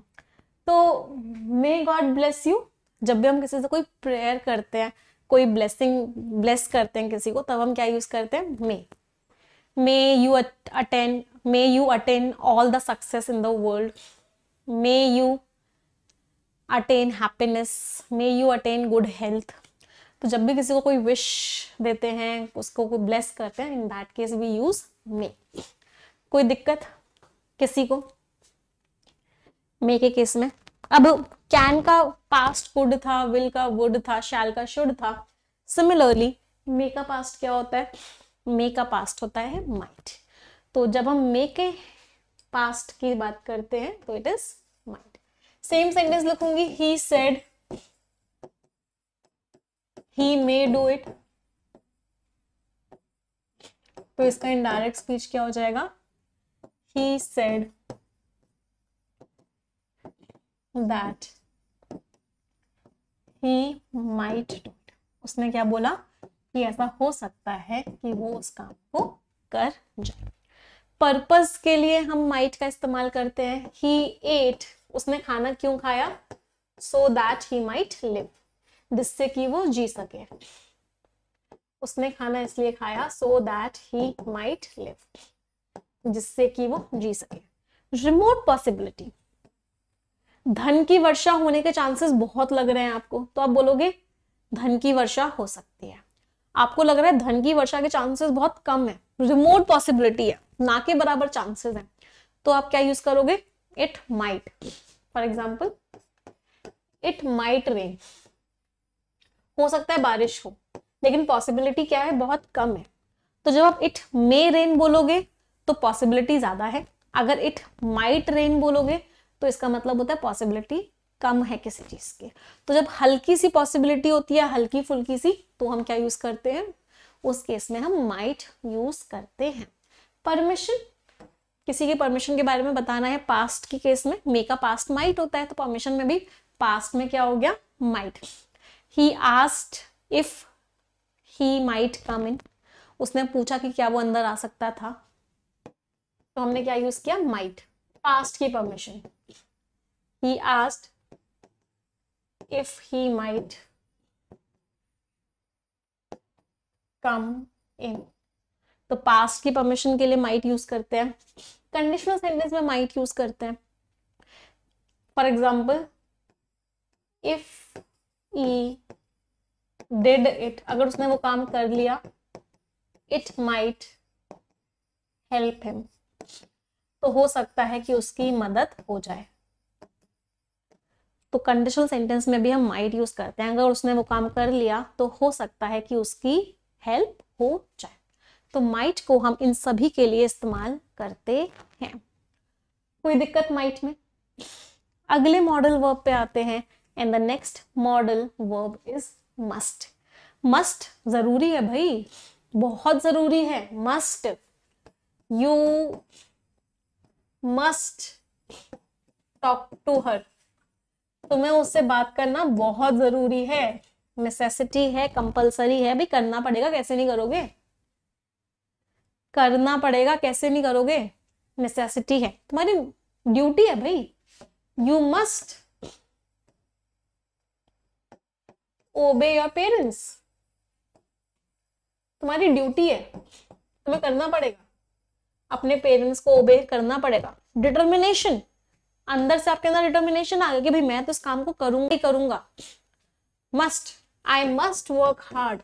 तो मे गॉड ब्लेस यू जब भी हम किसी से कोई प्रेयर करते हैं कोई ब्लेसिंग ब्लेस करते हैं किसी को तब हम क्या यूज करते हैं मे May you attain, may you attain all the success in the world. May you attain happiness. May you attain good health. तो जब भी किसी को कोई विश देते हैं उसको कोई ब्लेस करते हैं in that case we use may कोई दिक्कत किसी को मे के केस में अब कैन का पास्ट कुड था विल का वुड था शैल का शुड था सिमिलरली मे का पास्ट क्या होता है मे का पास्ट होता है माइट तो जब हम मे के पास्ट की बात करते हैं तो it is might same sentence लिखूंगी he said he may do it तो इसका इनडायरेक्ट स्पीच क्या हो जाएगा he said that he might do it उसने क्या बोला कि ऐसा हो सकता है कि वो उस काम को कर जाए पर्पस के लिए हम माइट का इस्तेमाल करते हैं ही एट उसने खाना क्यों खाया so that he might live जिससे कि वो जी सके उसने खाना इसलिए खाया so that he might live जिससे कि वो जी सके रिमोट पॉसिबिलिटी धन की वर्षा होने के चांसेस बहुत लग रहे हैं आपको तो आप बोलोगे धन की वर्षा हो सकती है आपको लग रहा है धन की वर्षा के चांसेस बहुत कम है रिमोट पॉसिबिलिटी है ना के बराबर चांसेस है तो आप क्या यूज करोगे it might for example it might rain हो सकता है बारिश हो लेकिन पॉसिबिलिटी क्या है बहुत कम है तो जब आप इट मे रेन बोलोगे तो पॉसिबिलिटी ज्यादा है अगर इट माइट रेन बोलोगे तो इसका मतलब होता है पॉसिबिलिटी कम है किसी चीज़ के तो जब हल्की सी पॉसिबिलिटी होती है हल्की फुल्की सी तो हम क्या यूज़ करते हैं उस केस में हम माइट यूज़ करते हैं परमिशन किसी की परमिशन के बारे में बताना है पास्ट की केस में मेका पास्ट माइट होता है तो परमिशन में भी पास्ट में क्या हो गया might he asked if he might come in उसने पूछा कि क्या वो अंदर आ सकता था तो हमने क्या यूज किया माइट पास्ट की permission he asked if he might come in तो पास्ट की परमिशन के लिए माइट यूज करते हैं कंडीशनल सेंटेंस में माइट यूज करते हैं for example if he did it अगर उसने वो काम कर लिया इट माइट हेल्प हिम तो हो सकता है कि उसकी मदद हो जाए तो कंडीशनल सेंटेंस में भी हम माइट यूज करते हैं अगर उसने वो काम कर लिया तो हो सकता है कि उसकी हेल्प हो जाए तो माइट को हम इन सभी के लिए इस्तेमाल करते हैं कोई दिक्कत माइट में अगले मॉडल वर्ब पे आते हैं and the next model verb is must must जरूरी है भाई बहुत जरूरी है must you must talk to her तुम्हें उससे बात करना बहुत जरूरी है नेसेसिटी है कंपलसरी है भाई करना पड़ेगा कैसे नहीं करोगे करना पड़ेगा कैसे नहीं करोगे नेसेसिटी है तुम्हारी ड्यूटी है भाई you must obey your parents तुम्हारी ड्यूटी है तुम्हें करना पड़ेगा अपने पेरेंट्स को ओबे करना पड़ेगा डिटर्मिनेशन अंदर से आपके अंदर डिटर्मिनेशन आ गया कि भाई मैं तो इस काम को करूंगा ही करूंगा must I must work hard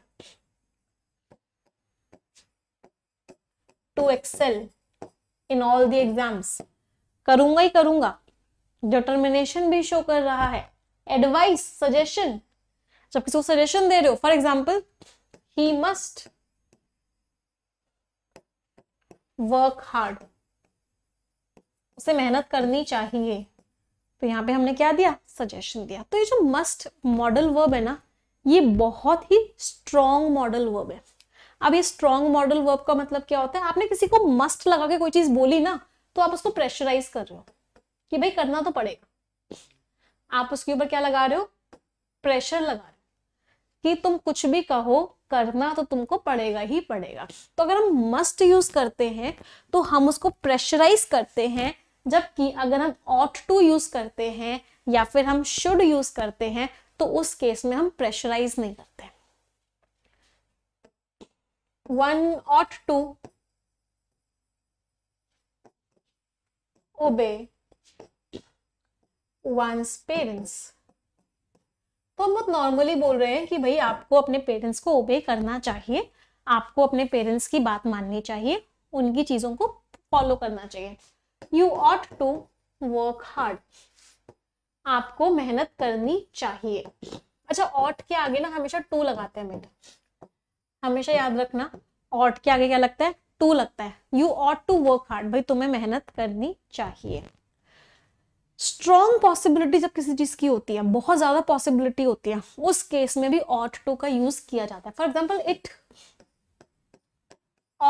to excel in all the exams करूंगा ही करूंगा डिटर्मिनेशन भी शो कर रहा है एडवाइस सजेशन जब किसी को सजेशन दे रहे हो for example he must work hard उसे मेहनत करनी चाहिए तो यहाँ पे हमने क्या दिया सजेशन दिया तो ये जो मस्ट मॉडल वर्ब है ना ये बहुत ही स्ट्रॉन्ग मॉडल वर्ब है अब ये स्ट्रॉन्ग मॉडल वर्ब का मतलब क्या होता है आपने किसी को मस्ट लगा के कोई चीज बोली ना तो आप उसको प्रेशराइज कर रहे हो कि भाई करना तो पड़ेगा आप उसके ऊपर क्या लगा रहे हो प्रेशर लगा रहे हो कि तुम कुछ भी कहो करना तो तुमको पड़ेगा ही पड़ेगा तो अगर हम मस्ट यूज करते हैं तो हम उसको प्रेशराइज करते हैं जबकि अगर हम ऑट टू यूज करते हैं या फिर हम शुड यूज करते हैं तो उस केस में हम प्रेशराइज नहीं करते one ought to obey one's parents तो हम बहुत नॉर्मली बोल रहे हैं कि भाई आपको अपने पेरेंट्स को ओबे करना चाहिए आपको अपने पेरेंट्स की बात माननी चाहिए उनकी चीज़ों को फॉलो करना चाहिए you ought to work hard आपको मेहनत करनी चाहिए अच्छा ऑट के आगे ना हमेशा टू लगाते हैं बेटा हमेशा याद रखना ऑट के आगे क्या लगता है टू लगता है you ought to work hard भाई तुम्हें मेहनत करनी चाहिए स्ट्रॉन्ग पॉसिबिलिटी जब किसी चीज की होती है बहुत ज्यादा पॉसिबिलिटी होती है उस केस में भी ऑट टू का यूज किया जाता है for example it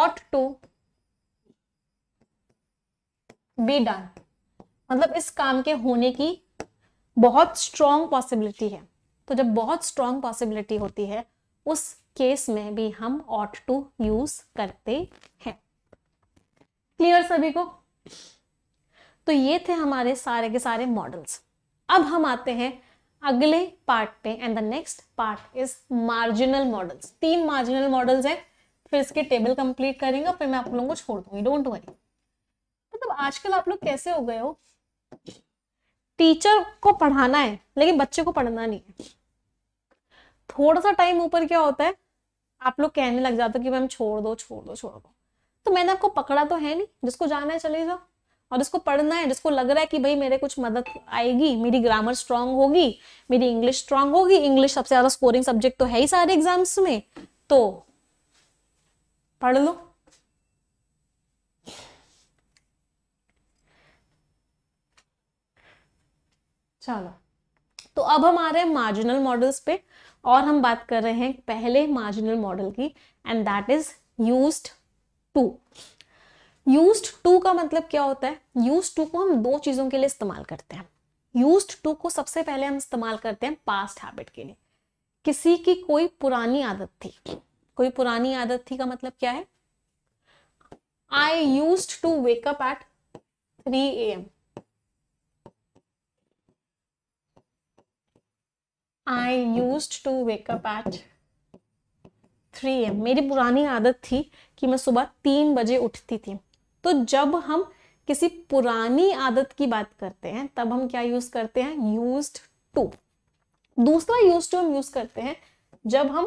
ought to be done मतलब इस काम के होने की बहुत स्ट्रॉन्ग पॉसिबिलिटी है तो जब बहुत स्ट्रॉन्ग पॉसिबिलिटी होती है उस केस में भी हम ऑट टू यूज करते हैं क्लियर सभी को तो ये थे हमारे सारे के सारे मॉडल्स अब हम आते हैं अगले पार्ट पे and the next part is marginal models तीन मार्जिनल मॉडल्स हैं फिर इसके टेबल कंप्लीट करेंगे फिर मैं आप लोगों को छोड़ दूंगी डोंट वरी मतलब आजकल आप लोग कैसे हो गए हो टीचर को पढ़ाना है लेकिन बच्चे को पढ़ना नहीं है थोड़ा सा टाइम ऊपर क्या होता है आप लोग कहने लग जाते हो कि मैम छोड़ दो छोड़ दो छोड़ दो तो मैंने आपको पकड़ा तो है नहीं जिसको जाना है चले जाओ और जिसको पढ़ना है जिसको लग रहा है कि भाई मेरे कुछ मदद आएगी मेरी ग्रामर स्ट्रांग होगी मेरी इंग्लिश स्ट्रांग होगी इंग्लिश सबसे ज्यादा स्कोरिंग सब्जेक्ट तो है ही सारे एग्जाम्स में तो पढ़ लो चलो तो अब हम आ रहे हैं मार्जिनल मॉडल्स पे और हम बात कर रहे हैं पहले मार्जिनल मॉडल की and that is use to use to का मतलब क्या होता है यूज टू को हम दो चीज़ों के लिए इस्तेमाल करते हैं यूज टू को सबसे पहले हम इस्तेमाल करते हैं पास्ट हैबिट के लिए किसी की कोई पुरानी आदत थी कोई पुरानी आदत थी का मतलब क्या है I use to wake up at three A M I use to wake up at three M मेरी पुरानी आदत थी कि मैं सुबह तीन बजे उठती थी तो जब हम किसी पुरानी आदत की बात करते हैं तब हम क्या यूज करते हैं यूज टू दूसरा यूज टू हम यूज करते हैं जब हम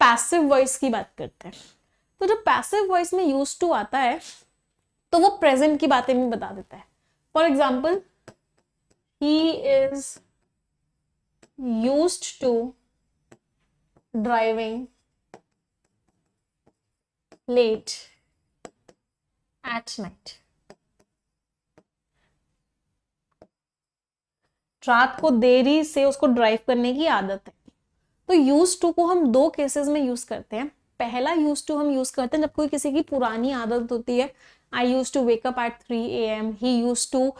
पैसिव वॉइस की बात करते हैं तो जब पैसिव वॉइस में यूज टू आता है तो वो प्रेजेंट की बातें भी बता देता है for example he is used to driving late at night रात को देरी से उसको ड्राइव करने की आदत है तो यूज टू को हम दो केसेस में यूज करते हैं पहला यूज टू हम यूज करते हैं जब कोई किसी की पुरानी आदत होती है I use to wake up at three A m he use to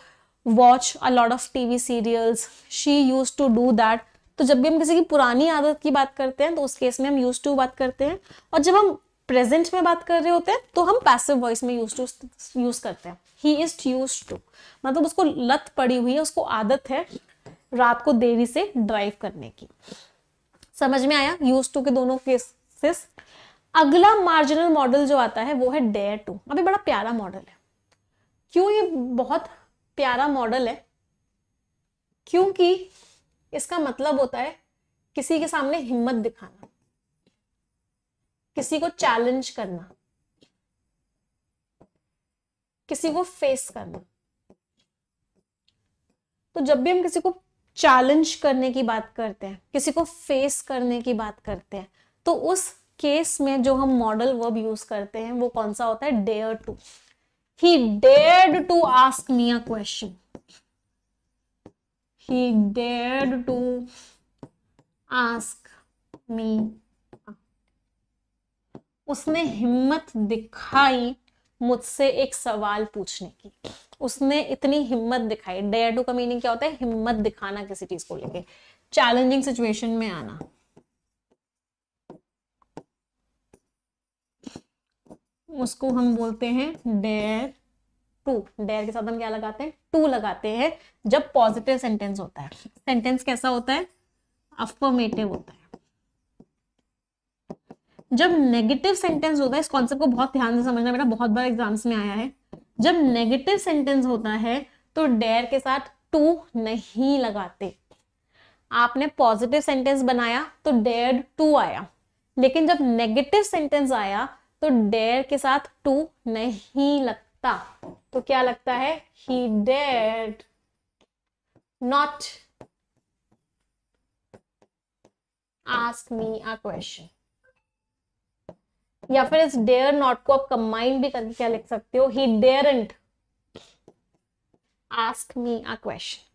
watch a lot of TV serials she use to do that तो जब भी हम किसी की पुरानी आदत की बात करते हैं तो उस केस में हम यूज टू बात करते हैं और जब हम प्रेजेंट में बात कर रहे होते हैं तो हम पैसिव वॉइस में यूज टू यूज करते हैं ही इज यूज टू मतलब उसको लत पड़ी हुई है उसको आदत है रात को देरी से ड्राइव करने की समझ में आया यूज टू के दोनों केसेस अगला मार्जिनल मॉडल जो आता है वो है डेयर टू अभी बड़ा प्यारा मॉडल है क्यों ये बहुत प्यारा मॉडल है क्योंकि इसका मतलब होता है किसी के सामने हिम्मत दिखाना किसी को चैलेंज करना किसी को फेस करना तो जब भी हम किसी को चैलेंज करने की बात करते हैं किसी को फेस करने की बात करते हैं तो उस केस में जो हम मॉडल वर्ब यूज करते हैं वो कौन सा होता है dare to he dare to ask me a question he dared to ask me उसने हिम्मत दिखाई मुझसे एक सवाल पूछने की उसने इतनी हिम्मत दिखाई डेयर टू का मीनिंग क्या होता है हिम्मत दिखाना किसी चीज को लेके चैलेंजिंग सिचुएशन में आना उसको हम बोलते हैं डेयर टू डेयर के साथ हम क्या लगाते हैं टू लगाते हैं जब पॉजिटिव सेंटेंस होता है सेंटेंस कैसा होता है अफर्मेटिव होता है जब नेगेटिव सेंटेंस होता है इस कॉन्सेप्ट को बहुत ध्यान से समझना मेरा बहुत बार एग्जाम्स में आया है जब नेगेटिव सेंटेंस होता है तो डेयर के साथ टू नहीं लगाते आपने पॉजिटिव सेंटेंस बनाया तो डेयर टू आया लेकिन जब नेगेटिव सेंटेंस आया तो डेयर के साथ टू नहीं लगता तो क्या लगता है ही डेड not ask me a question या फिर इस डेयर नॉट को आप कंबाइन भी करके क्या लिख सकते हो ही डेयरेंट आस्क मी अ क्वेश्चन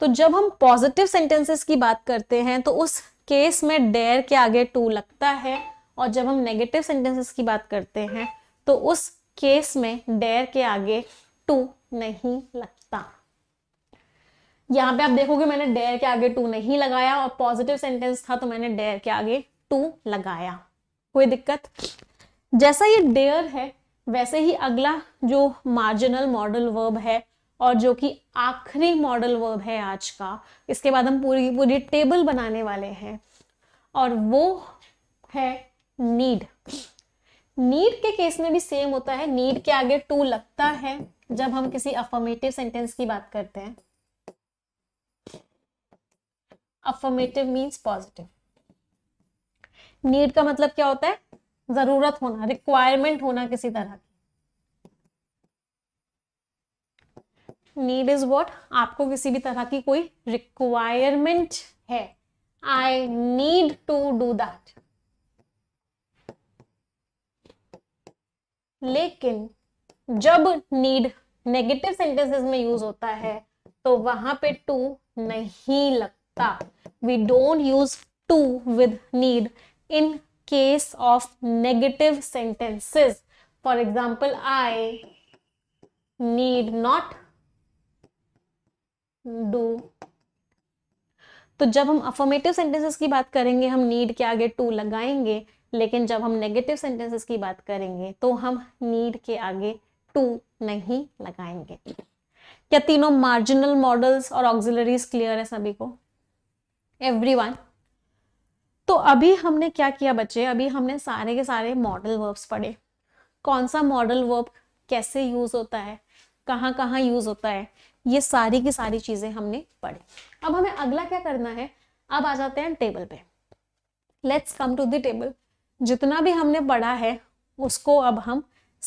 तो जब हम पॉजिटिव सेंटेंसेस की बात करते हैं तो उस केस में डेयर के आगे टू लगता है और जब हम नेगेटिव सेंटेंसेस की बात करते हैं तो उस केस में डेयर के आगे टू नहीं लगता यहाँ पे आप देखोगे मैंने डेयर के आगे टू नहीं लगाया और पॉजिटिव सेंटेंस था तो मैंने डेयर के आगे टू लगाया कोई दिक्कत जैसा ये डेयर है वैसे ही अगला जो मार्जिनल मॉडल वर्ब है और जो कि आखिरी मॉडल वर्ब है आज का इसके बाद हम पूरी पूरी टेबल बनाने वाले हैं और वो है नीड नीड के केस में भी सेम होता है नीड के आगे टू लगता है जब हम किसी अफर्मेटिव सेंटेंस की बात करते हैं अफर्मेटिव मीन्स पॉजिटिव नीड का मतलब क्या होता है जरूरत होना रिक्वायरमेंट होना किसी तरह की नीड इज वॉट आपको किसी भी तरह की कोई रिक्वायरमेंट है I need to do that लेकिन जब नीड नेगेटिव सेंटेंसेस में यूज होता है तो वहां पे टू नहीं लगता we don't use to with need in case of negative sentences for example I need not do तो जब हम अफर्मेटिव सेंटेंसेस की बात करेंगे हम नीड के आगे टू लगाएंगे लेकिन जब हम नेगेटिव सेंटेंसेस की बात करेंगे तो हम नीड के आगे टू नहीं लगाएंगे क्या तीनों मार्जिनल मॉडल्स और ऑक्सिलरीज क्लियर है सभी को एवरीवन तो अभी हमने क्या किया बच्चे अभी हमने सारे के सारे मॉडल वर्ब्स पढ़े कौन सा मॉडल वर्ब कैसे यूज होता है कहाँ कहाँ यूज होता है ये सारी की सारी चीजें हमने पढ़ी अब हमें अगला क्या करना है अब आ जाते हैं टेबल पे let's come to the table जितना भी हमने पढ़ा है उसको अब हम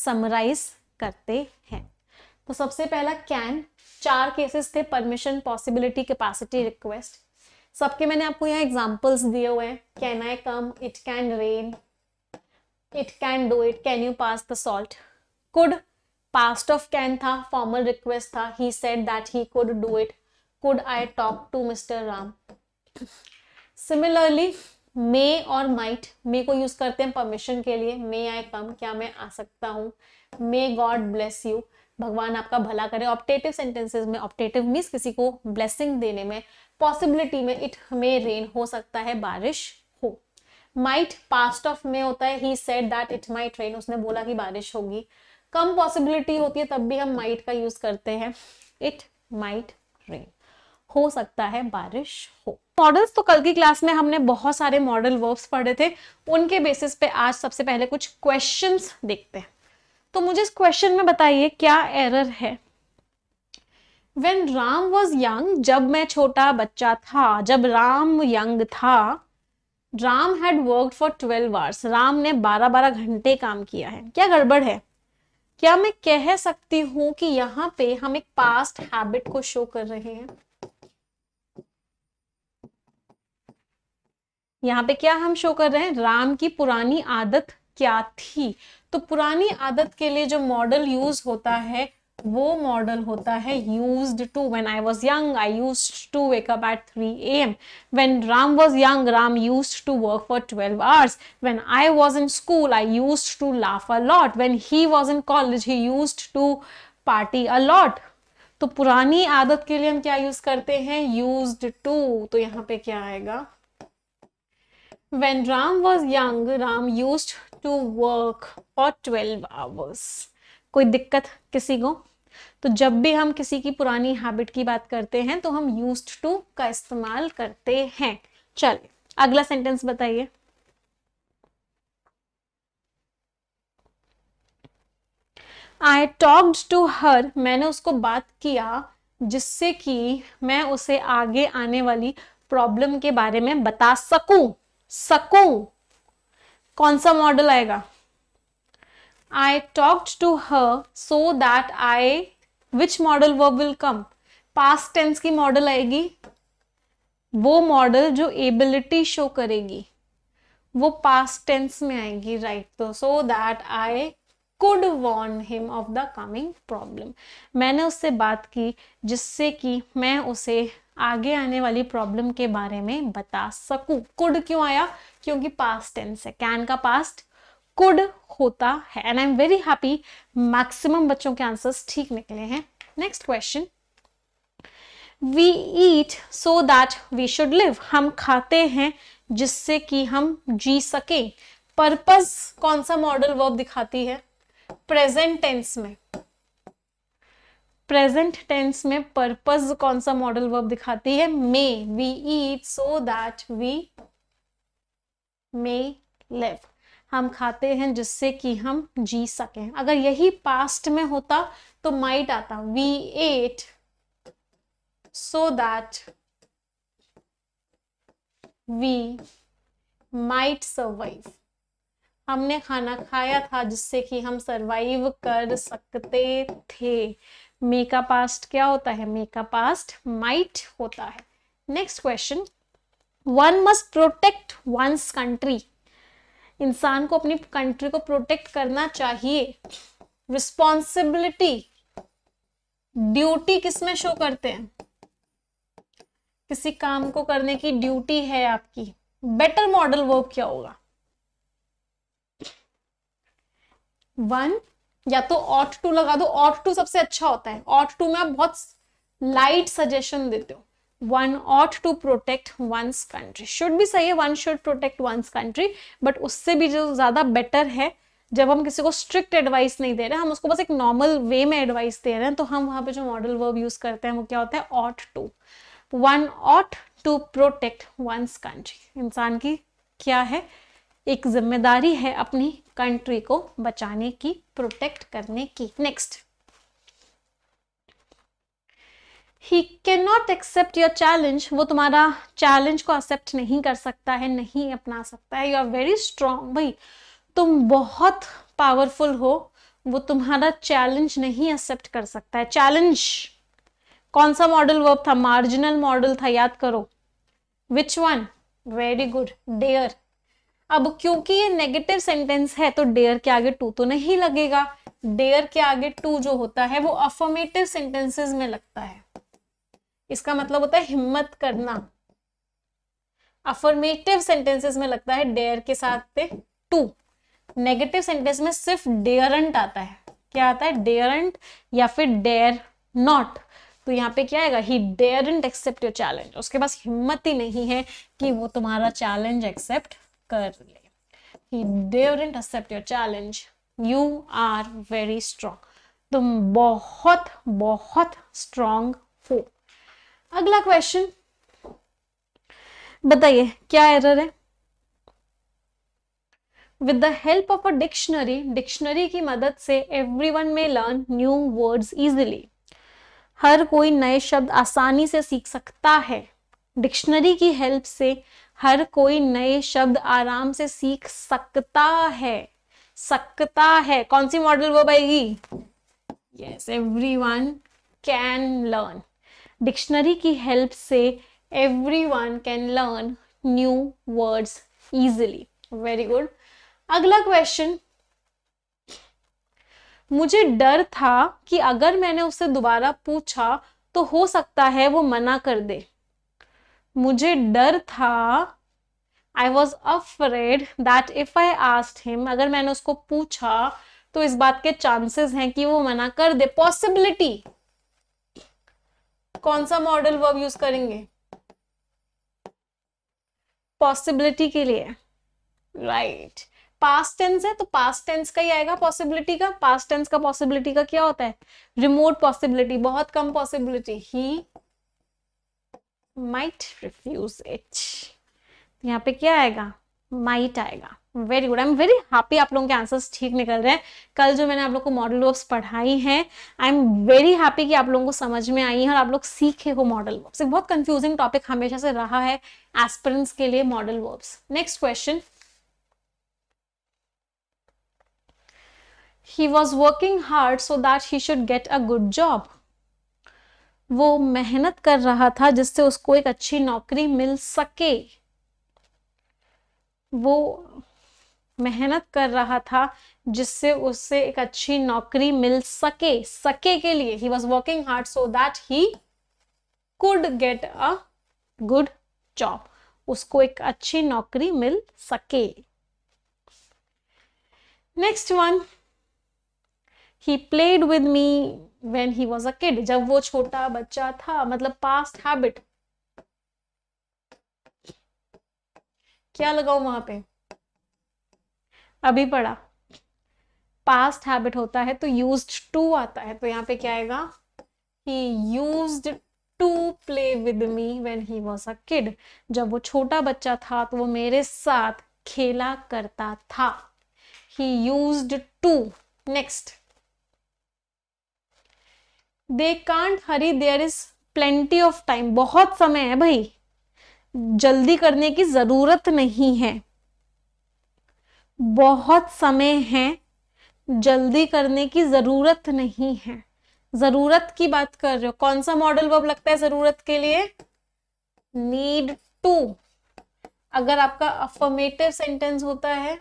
समराइज करते हैं तो सबसे पहला कैन चार केसेस थे परमिशन पॉसिबिलिटी कैपेसिटी रिक्वेस्ट सबके मैंने आपको यहाँ एग्जांपल्स दिए हुए हैं can I come it can rain it can do it can you pass the salt could past of can था फॉर्मल रिक्वेस्ट था he said that he could do it could I talk to mister Ram similarly may और might मे को use करते हैं permission के लिए मे आई कम क्या मैं आ सकता हूँ मे गॉड ब्लेस यू भगवान आपका भला करे ऑप्टेटिव सेंटेंसेस में ऑप्टेटिव मीन्स किसी को ब्लेसिंग देने में पॉसिबिलिटी में इट मे रेन हो सकता है बारिश हो माइट पास्ट ऑफ में होता है he said that it might rain उसने बोला कि बारिश होगी कम पॉसिबिलिटी होती है तब भी हम माइट का यूज करते हैं इट माइट रेन हो सकता है बारिश हो मॉडल्स तो कल की क्लास में हमने बहुत सारे मॉडल वर्ब्स पढ़े थे उनके बेसिस पे आज सबसे पहले कुछ क्वेश्चंस देखते हैं तो मुझे इस क्वेश्चन में बताइए क्या एरर है वेन राम वॉज यंग जब मैं छोटा बच्चा था जब राम यंग था Ram had work for twelve hours Ram ने बारह बारह घंटे काम किया है क्या गड़बड़ है क्या मैं कह सकती हूं कि यहाँ पे हम एक पास्ट हैबिट को शो कर रहे हैं यहाँ पे क्या हम शो कर रहे हैं राम की पुरानी आदत क्या थी तो पुरानी आदत के लिए जो मॉडल यूज होता है वो मॉडल होता है use to when I was young I use to wake up at three A m when Ram was young Ram use to work for twelve hours when I was in school I use to laugh a lot when he was in college he use to party a lot तो पुरानी आदत के लिए हम क्या use करते हैं use to तो यहाँ पे क्या आएगा when Ram was young Ram use to work for twelve hours कोई दिक्कत किसी को तो जब भी हम किसी की पुरानी हैबिट की बात करते हैं तो हम यूज टू का इस्तेमाल करते हैं चल अगला सेंटेंस बताइए आई टॉक्ड टू हर मैंने उसको बात किया जिससे कि मैं उसे आगे आने वाली प्रॉब्लम के बारे में बता सकूं सकूं कौन सा मॉडल आएगा I talked to her so that I which modal verb will come past tense की मॉडल आएगी वो मॉडल जो एबिलिटी शो करेगी वो पास्ट टेंस में आएगी राइट तो so that I could warn him of the coming problem मैंने उससे बात की जिससे कि मैं उसे आगे आने वाली प्रॉब्लम के बारे में बता सकू कुड क्यों आया क्योंकि पास्ट टेंस है कैन का पास्ट कुड होता है and I am very happy maximum बच्चों के आंसर्स ठीक निकले हैं next question we eat so that we should live हम खाते हैं जिससे कि हम जी सके पर्पज कौन सा मॉडल वर्ब दिखाती है प्रेजेंट टेंस में प्रेजेंट टेंस में पर्पज कौन सा मॉडल वर्ब दिखाती है may we eat so that we may live हम खाते हैं जिससे कि हम जी सकें अगर यही पास्ट में होता तो माइट आता we ate so that we might survive हमने खाना खाया था जिससे कि हम सर्वाइव कर सकते थे मे का पास्ट क्या होता है मे का पास्ट माइट होता है next question one must protect one's country इंसान को अपनी कंट्री को प्रोटेक्ट करना चाहिए रिस्पॉन्सिबिलिटी ड्यूटी किसमें शो करते हैं किसी काम को करने की ड्यूटी है आपकी बेटर मॉडल वर्क क्या होगा वन या तो ऑट टू लगा दो ऑट टू सबसे अच्छा होता है ऑट टू में आप बहुत लाइट सजेशन देते हो one ought to protect one's country should भी सही है one should protect one's country but उससे भी जो ज्यादा बेटर है जब हम किसी को स्ट्रिक्ट एडवाइस नहीं दे रहे हम उसको बस एक नॉर्मल वे में एडवाइस दे रहे हैं तो हम वहां पे जो मॉडल वर्ब यूज करते हैं वो क्या होता है ought to one ought to protect one's country इंसान की क्या है एक जिम्मेदारी है अपनी कंट्री को बचाने की प्रोटेक्ट करने की next he can not accept your challenge वो तुम्हारा चैलेंज को एक्सेप्ट नहीं कर सकता है नहीं अपना सकता है यू आर वेरी स्ट्रांग भाई तुम बहुत पावरफुल हो वो तुम्हारा चैलेंज नहीं एक्सेप्ट कर सकता है चैलेंज कौन सा मॉडल वर्ब था मार्जिनल मॉडल था याद करो which one very good dare अब क्योंकि ये नेगेटिव सेंटेंस है तो डेयर के आगे टू तो नहीं लगेगा डेयर के आगे टू जो होता है वो अफर्मेटिव सेंटेंसेस में लगता है इसका मतलब होता है हिम्मत करना अफर्मेटिव सेंटेंसेस में लगता है डेयर के साथ पे टू नेगेटिव सेंटेंस में सिर्फ डेयरेंट आता है क्या आता है डेयरेंट या फिर डेयर नॉट तो यहाँ पे क्या आएगा he daren't accept your challenge उसके पास हिम्मत ही नहीं है कि वो तुम्हारा चैलेंज एक्सेप्ट कर ले he didn't accept your challenge you are very strong तुम बहुत बहुत strong हो अगला क्वेश्चन बताइए क्या एरर है with the help of a dictionary dictionary की मदद से every one may learn new words easily हर कोई नए शब्द आसानी से सीख सकता है डिक्शनरी की हेल्प से हर कोई नए शब्द आराम से सीख सकता है सकता है कौन सी मॉडल वो आएगी yes every one can learn dictionary की हेल्प से every one can learn new words easily very good अगला क्वेश्चन मुझे डर था कि अगर मैंने उससे दोबारा पूछा तो हो सकता है वो मना कर दे मुझे डर था I was afraid that if I asked him अगर मैंने उसको पूछा तो इस बात के चांसेस हैं कि वो मना कर दे पॉसिबिलिटी कौन सा मॉडल वर्ब यूज करेंगे पॉसिबिलिटी के लिए राइट right. पास्ट टेंस है तो पास्ट टेंस का ही आएगा पॉसिबिलिटी का पास्ट टेंस का पॉसिबिलिटी का क्या होता है रिमोट पॉसिबिलिटी बहुत कम possibility he might refuse it यहाँ पे क्या आएगा माइट आएगा very good I am very happy आप लोगों के आंसर्स ठीक निकल रहे हैं कल जो मैंने आप लोग को मॉडल वर्ब्स पढ़ाई हैं आई एम वेरी हैप्पी कि आप लोगों को समझ में आई है और आप लोग सीखे हो मॉडल वर्ब्स एक बहुत कंफ्यूजिंग टॉपिक हमेशा से रहा है एस्पिरेंट्स के लिए modal verbs next question he was working hard so that he should get a good job वो मेहनत कर रहा था जिससे उसको एक अच्छी नौकरी मिल सके वो मेहनत कर रहा था जिससे उससे एक अच्छी नौकरी मिल सके सके के लिए he was working hard so that he could get a good job उसको एक अच्छी नौकरी मिल सके next one he played with me when he was a kid जब वो छोटा बच्चा था मतलब past habit क्या लगाऊ वहां पे अभी पढ़ा पास्ट हैबिट होता है तो यूज टू आता है तो यहाँ पे क्या आएगा he use to play with me when he was a kid जब वो छोटा बच्चा था तो वो मेरे साथ खेला करता था he use to next they can't hurry there is plenty of time बहुत समय है भाई जल्दी करने की जरूरत नहीं है बहुत समय है जल्दी करने की जरूरत नहीं है जरूरत की बात कर रहे हो कौन सा मॉडल वर्ब लगता है जरूरत के लिए नीड टू अगर आपका अफर्मेटिव सेंटेंस होता है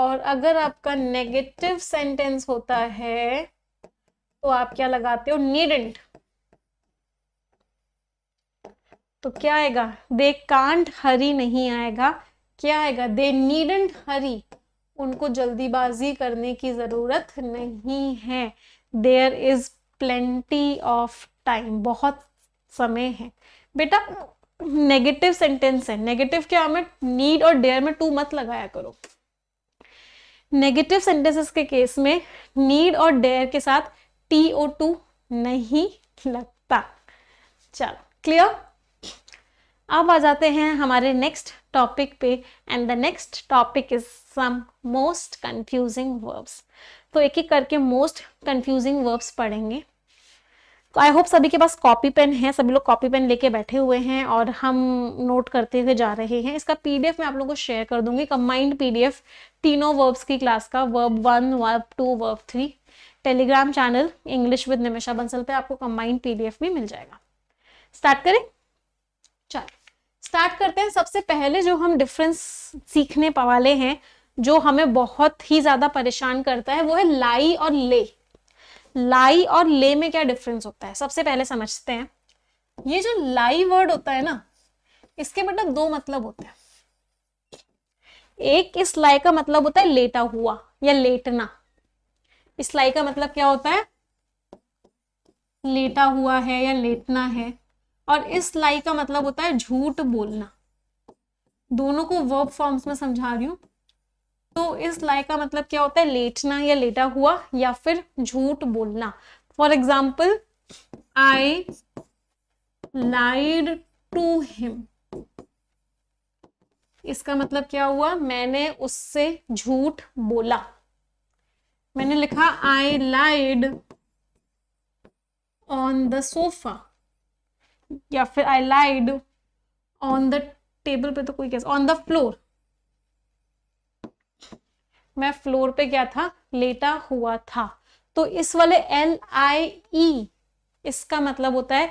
और अगर आपका नेगेटिव सेंटेंस होता है तो आप क्या लगाते हो नीडेंट तो क्या आएगा दे कांट हरी नहीं आएगा क्या आएगा दे नीडेंट हरी उनको जल्दीबाजी करने की ज़रूरत नहीं है there is plenty of time बहुत समय है बेटा नेगेटिव सेंटेंस है नेगेटिव क्या हमें नीड और डेयर में टू मत लगाया करो नेगेटिव सेंटेंसेस के केस में नीड और डेयर के साथ टी ओ टू नहीं लगता चलो क्लियर अब आ जाते हैं हमारे नेक्स्ट टॉपिक पे and the next topic is some most confusing verbs तो एक एक करके मोस्ट कंफ्यूजिंग वर्ब्स पढ़ेंगे तो आई होप सभी के पास कॉपी पेन है सभी लोग कॉपी पेन लेके बैठे हुए हैं और हम नोट करते हुए जा रहे हैं इसका पीडीएफ मैं आप लोगों को शेयर कर दूंगी कंबाइंड पीडीएफ तीनों वर्ब्स की क्लास का verb one verb two verb three Telegram channel English with Nimisha Bansal पे आपको कंबाइंड पीडीएफ भी मिल जाएगा स्टार्ट करें चल स्टार्ट करते हैं सबसे पहले जो हम डिफरेंस सीखने वाले हैं जो हमें बहुत ही ज्यादा परेशान करता है वो है लाई और ले लाई और ले में क्या डिफरेंस होता है सबसे पहले समझते हैं ये जो लाई वर्ड होता है ना इसके मतलब दो मतलब होते हैं एक इस लाई का मतलब होता है लेटा हुआ या लेटना इस लाई का मतलब क्या होता है लेटा हुआ है या लेटना है और इस लाई का मतलब होता है झूठ बोलना दोनों को वर्ब फॉर्म्स में समझा रही हूं तो इस लाई का मतलब क्या होता है लेटना या लेटा हुआ या फिर झूठ बोलना for example I lied to him इसका मतलब क्या हुआ मैंने उससे झूठ बोला मैंने लिखा I lied on the sofa या फिर I lied on the table पे तो कोई कैसे ऑन द फ्लोर मैं फ्लोर पे क्या था लेटा हुआ था तो इस वाले एल आई ई इसका मतलब होता है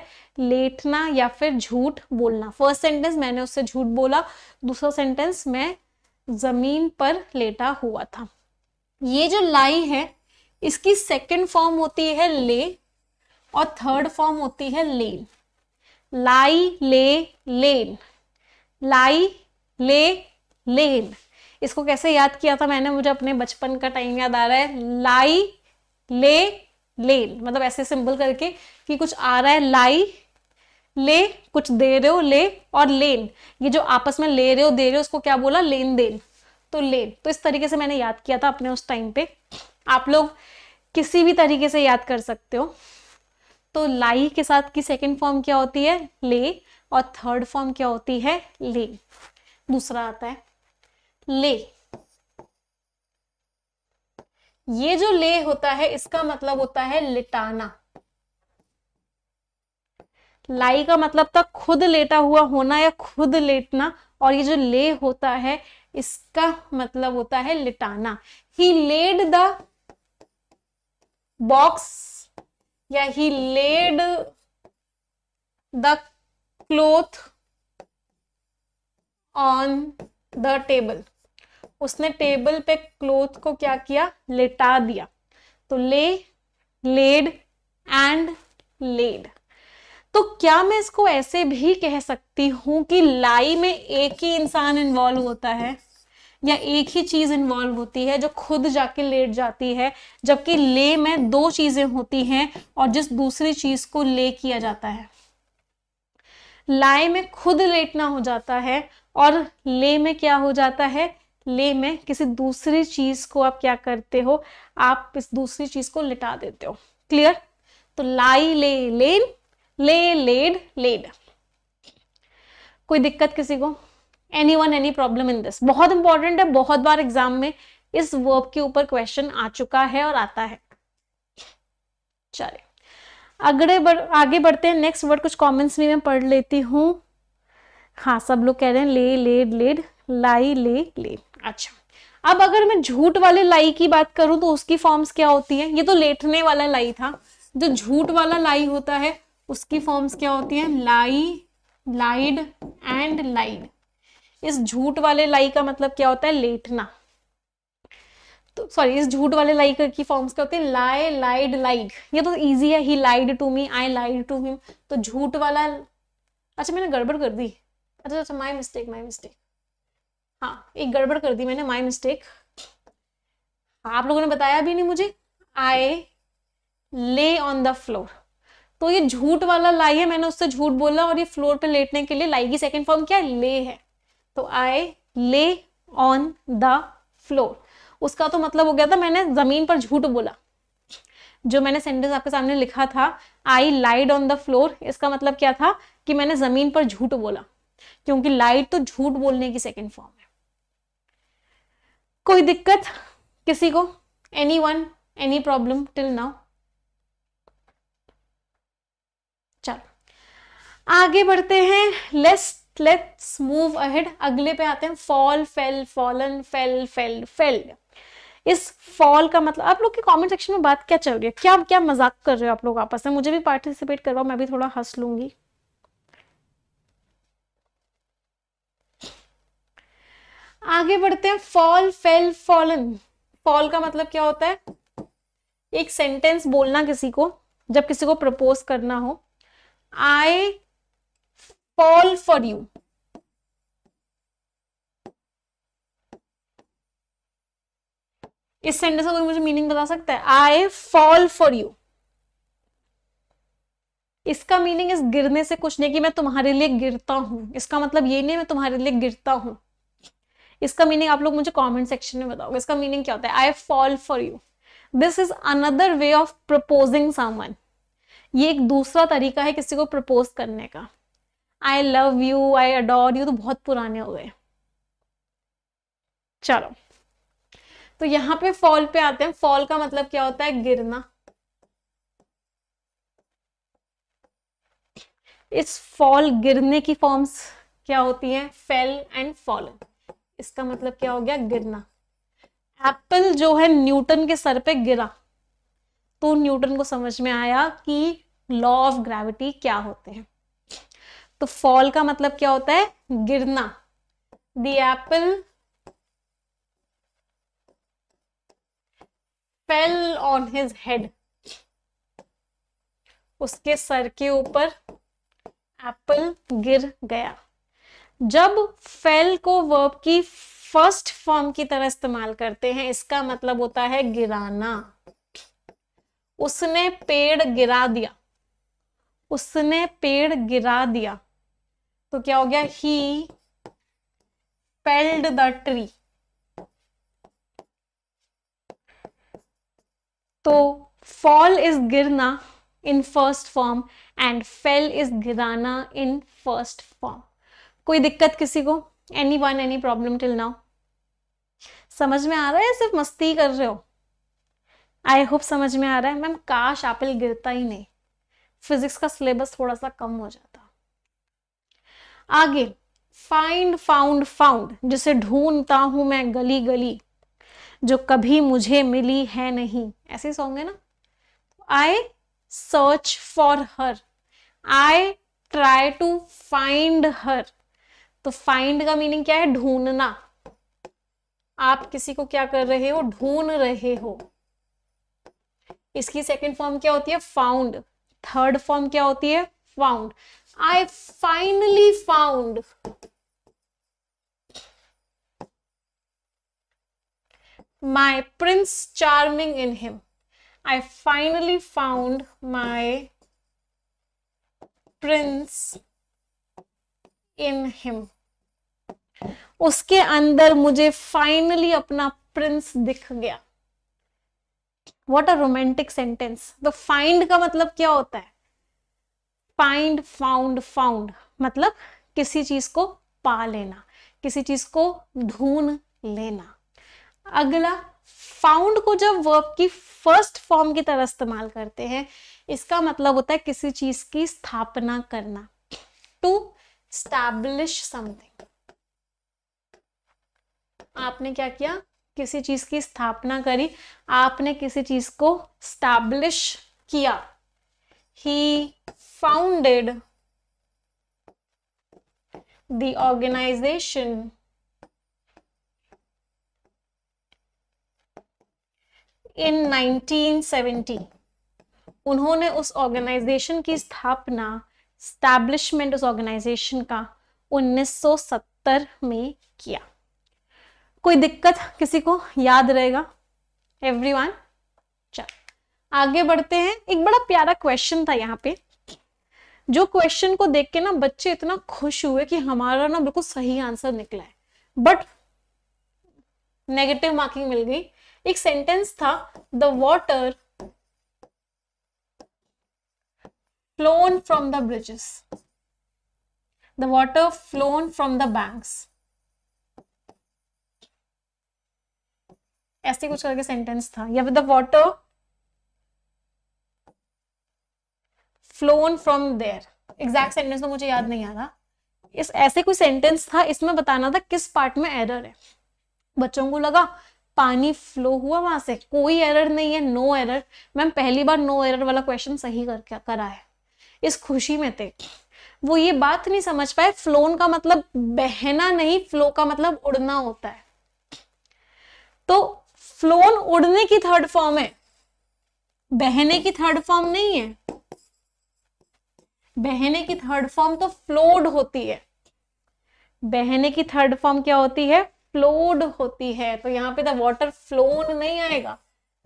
लेटना या फिर झूठ बोलना फर्स्ट सेंटेंस मैंने उससे झूठ बोला दूसरा सेंटेंस मैं जमीन पर लेटा हुआ था ये जो लाई है इसकी सेकंड फॉर्म होती है ले और थर्ड फॉर्म होती है लेन लाई ले लेन लाई ले लेन इसको कैसे याद किया था मैंने मुझे अपने बचपन का टाइम याद आ रहा है लाई ले लेन मतलब ऐसे सिंबल करके कि कुछ आ रहा है लाई ले कुछ दे रहे हो ले और लेन ये जो आपस में ले रहे हो दे रहे हो उसको क्या बोला लेन देन तो लेन तो इस तरीके से मैंने याद किया था अपने उस टाइम पे आप लोग किसी भी तरीके से याद कर सकते हो तो लाई के साथ की सेकेंड फॉर्म क्या होती है ले और थर्ड फॉर्म क्या होती है ले दूसरा आता है ले ये जो ले होता है इसका मतलब होता है लिटाना लाई का मतलब था खुद लेटा हुआ होना या खुद लेटना और ये जो ले होता है इसका मतलब होता है लिटाना ही लेड द बॉक्स या he laid the cloth on the table उसने टेबल पे क्लोथ को क्या किया लेटा दिया तो ले लेड एंड लेड तो क्या मैं इसको ऐसे भी कह सकती हूं कि लाई में एक ही इंसान इन्वॉल्व होता है या एक ही चीज इन्वॉल्व होती है जो खुद जाके लेट जाती है जबकि ले में दो चीजें होती हैं और जिस दूसरी चीज को ले किया जाता है लाई में खुद लेटना हो जाता है और ले में क्या हो जाता है ले में किसी दूसरी चीज को आप क्या करते हो आप इस दूसरी चीज को लिटा देते हो क्लियर तो लाई ले लेन ले लेड लेड कोई दिक्कत किसी को any one any problem in this बहुत इंपॉर्टेंट है बहुत बार एग्जाम में इस वर्ब के ऊपर क्वेश्चन आ चुका है और आता है चले अगले बढ़ आगे बढ़ते हैं नेक्स्ट वर्ड कुछ कमेंट्स भी मैं पढ़ लेती हूँ हाँ सब लोग कह रहे हैं ले लेड लेड लाई ले ले अच्छा अब अगर मैं झूठ वाले लाई की बात करूं तो उसकी फॉर्म्स क्या होती है ये तो लेटने वाला लाई था जो झूठ वाला लाई होता है उसकी फॉर्म्स क्या होती है लाई लाइड एंड लाइड इस झूठ वाले लाई का मतलब क्या होता है लेटना तो सॉरी इस झूठ वाले लाई की फॉर्म्स क्या होती है लाई लाइड लाइड ये तो इजी है he lied to me I lied to him तो झूठ वाला अच्छा मैंने गड़बड़ कर दी अच्छा अच्छा माई मिस्टेक माई मिस्टेक हाँ एक गड़बड़ कर दी मैंने माई मिस्टेक आप लोगों ने बताया भी नहीं मुझे आई ले ऑन द फ्लोर तो ये झूठ वाला लाई है मैंने उससे झूठ बोला और ये फ्लोर पे लेटने के लिए लाई की सेकेंड फॉर्म क्या है ले है तो आई ले ऑन द फ्लोर उसका तो मतलब हो गया था मैंने जमीन पर झूठ बोला जो मैंने सेंटेंस आपके सामने लिखा था I lied on the floor इसका मतलब क्या था कि मैंने जमीन पर झूठ बोला क्योंकि लाइट तो झूठ बोलने की सेकेंड फॉर्म कोई दिक्कत किसी को any one any problem till now चलो आगे बढ़ते हैं लेस लेट्स मूव अहेड अगले पे आते हैं fall fell fallen fell fell fell इस फॉल का मतलब आप लोग के कमेंट सेक्शन में बात क्या चल रही है क्या क्या मजाक कर रहे हो आप लोग आपस में मुझे भी पार्टिसिपेट करवाओ मैं भी थोड़ा हंस लूंगी आगे बढ़ते हैं फॉल फेल फॉलन फॉल का मतलब क्या होता है एक सेंटेंस बोलना किसी को जब किसी को प्रपोज करना हो आई फॉल फॉर यू इस सेंटेंस का कोई मुझे मीनिंग बता सकता है आई फॉल फॉर यू इसका मीनिंग इस गिरने से कुछ नहीं कि मैं तुम्हारे लिए गिरता हूं इसका मतलब ये नहीं मैं तुम्हारे लिए गिरता हूं इसका मीनिंग आप लोग मुझे कॉमेंट सेक्शन में बताओगे इसका मीनिंग क्या होता है I fall for you this is another way of proposing someone ये एक दूसरा तरीका है किसी को प्रपोज करने का I love you I adore you तो बहुत पुराने हो गए चलो तो यहाँ पे फॉल पे आते हैं फॉल का मतलब क्या होता है गिरना इस फॉल गिरने की फॉर्म्स क्या होती हैं फेल एंड फॉलन इसका मतलब क्या हो गया गिरना एप्पल जो है न्यूटन के सर पे गिरा तो न्यूटन को समझ में आया कि लॉ ऑफ ग्रेविटी क्या होते हैं तो फॉल का मतलब क्या होता है गिरना the apple fell on his head उसके सर के ऊपर एप्पल गिर गया जब फेल को वर्ब की फर्स्ट फॉर्म की तरह इस्तेमाल करते हैं इसका मतलब होता है गिराना उसने पेड़ गिरा दिया उसने पेड़ गिरा दिया तो क्या हो गया ही फेल्ड द ट्री तो फॉल इज गिरना in first form and fell is गिराना इन फर्स्ट फॉर्म कोई दिक्कत किसी को any one any problem till now समझ में आ रहा है सिर्फ मस्ती कर रहे हो आई होप समझ में आ रहा है मैम काश एपल गिरता ही नहीं फिजिक्स का सिलेबस थोड़ा सा कम हो जाता आगे फाइंड फाउंड फाउंड जिसे ढूंढता हूं मैं गली गली जो कभी मुझे मिली है नहीं ऐसे सॉन्ग है ना I search for her I try to find her तो फाइंड का मीनिंग क्या है ढूंढना आप किसी को क्या कर रहे हो ढूंढ रहे हो इसकी सेकंड फॉर्म क्या होती है फाउंड थर्ड फॉर्म क्या होती है found I finally found my prince charming in him I finally found my prince in him उसके अंदर मुझे फाइनली अपना प्रिंस दिख गया वॉट अ रोमेंटिक सेंटेंस तो फाइंड का मतलब क्या होता है फाइंड फाउंड फाउंड मतलब किसी चीज को पा लेना किसी चीज को ढूंढ लेना अगला फाउंड को जब वर्ब की फर्स्ट फॉर्म की तरह इस्तेमाल करते हैं इसका मतलब होता है किसी चीज की स्थापना करना टू स्टैब्लिश समथिंग आपने क्या किया किसी चीज की स्थापना करी आपने किसी चीज को स्टैब्लिश किया he founded the organisation in 1970 उन्होंने उस ऑर्गेनाइजेशन की स्थापना स्टैब्लिशमेंट उस ऑर्गेनाइजेशन का 1970 में किया कोई दिक्कत किसी को याद रहेगा एवरीवन चल आगे बढ़ते हैं एक बड़ा प्यारा क्वेश्चन था यहाँ पे जो क्वेश्चन को देख के ना बच्चे इतना खुश हुए कि हमारा ना बिल्कुल सही आंसर निकला है बट नेगेटिव मार्किंग मिल गई एक सेंटेंस था the water flown from the bridges. The water flown from the banks. ऐसे कुछ करके सेंटेंस था या the water flown from there exact sentence तो मुझे याद नहीं आ रहा इस ऐसे कोई सेंटेंस था इसमें बताना था किस पार्ट में एरर है बच्चों को लगा पानी फ्लो हुआ वहां से कोई एरर नहीं है नो एरर मैम पहली बार नो एरर वाला क्वेश्चन सही करके करा है इस खुशी में थे वो ये बात नहीं समझ पाए फ्लोन का मतलब बहना नहीं फ्लो का मतलब उड़ना होता है तो फ्लोन उड़ने की थर्ड फॉर्म है बहने की थर्ड फॉर्म नहीं है बहने की थर्ड फॉर्म तो फ्लोड होती है बहने की थर्ड फॉर्म क्या होती है फ्लोड होती है तो यहां पे द वॉटर फ्लोन नहीं आएगा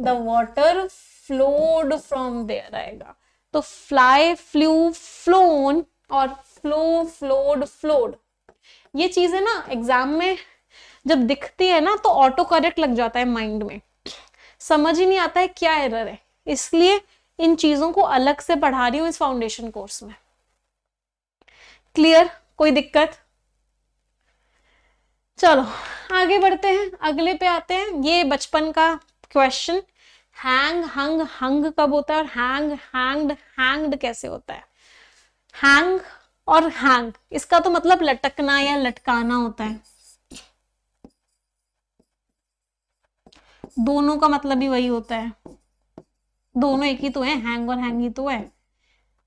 the water flowed from there आएगा तो फ्लाई फ्लू फ्लोन और फ्लो फ्लोड फ्लोड ये चीजें ना एग्जाम में जब दिखती है ना तो ऑटो करेक्ट लग जाता है माइंड में समझ ही नहीं आता है क्या एरर है इसलिए इन चीजों को अलग से पढ़ा रही हूं इस फाउंडेशन कोर्स में क्लियर कोई दिक्कत चलो आगे बढ़ते हैं अगले पे आते हैं ये बचपन का क्वेश्चन हैंग हंग हंग कब होता है और हैंग हैंग्ड हैंग्ड कैसे होता है हैंग और हैंग इसका तो मतलब लटकना या लटकाना होता है दोनों का मतलब ही वही होता है दोनों एक ही तो है हैंग और हैंग ही तो है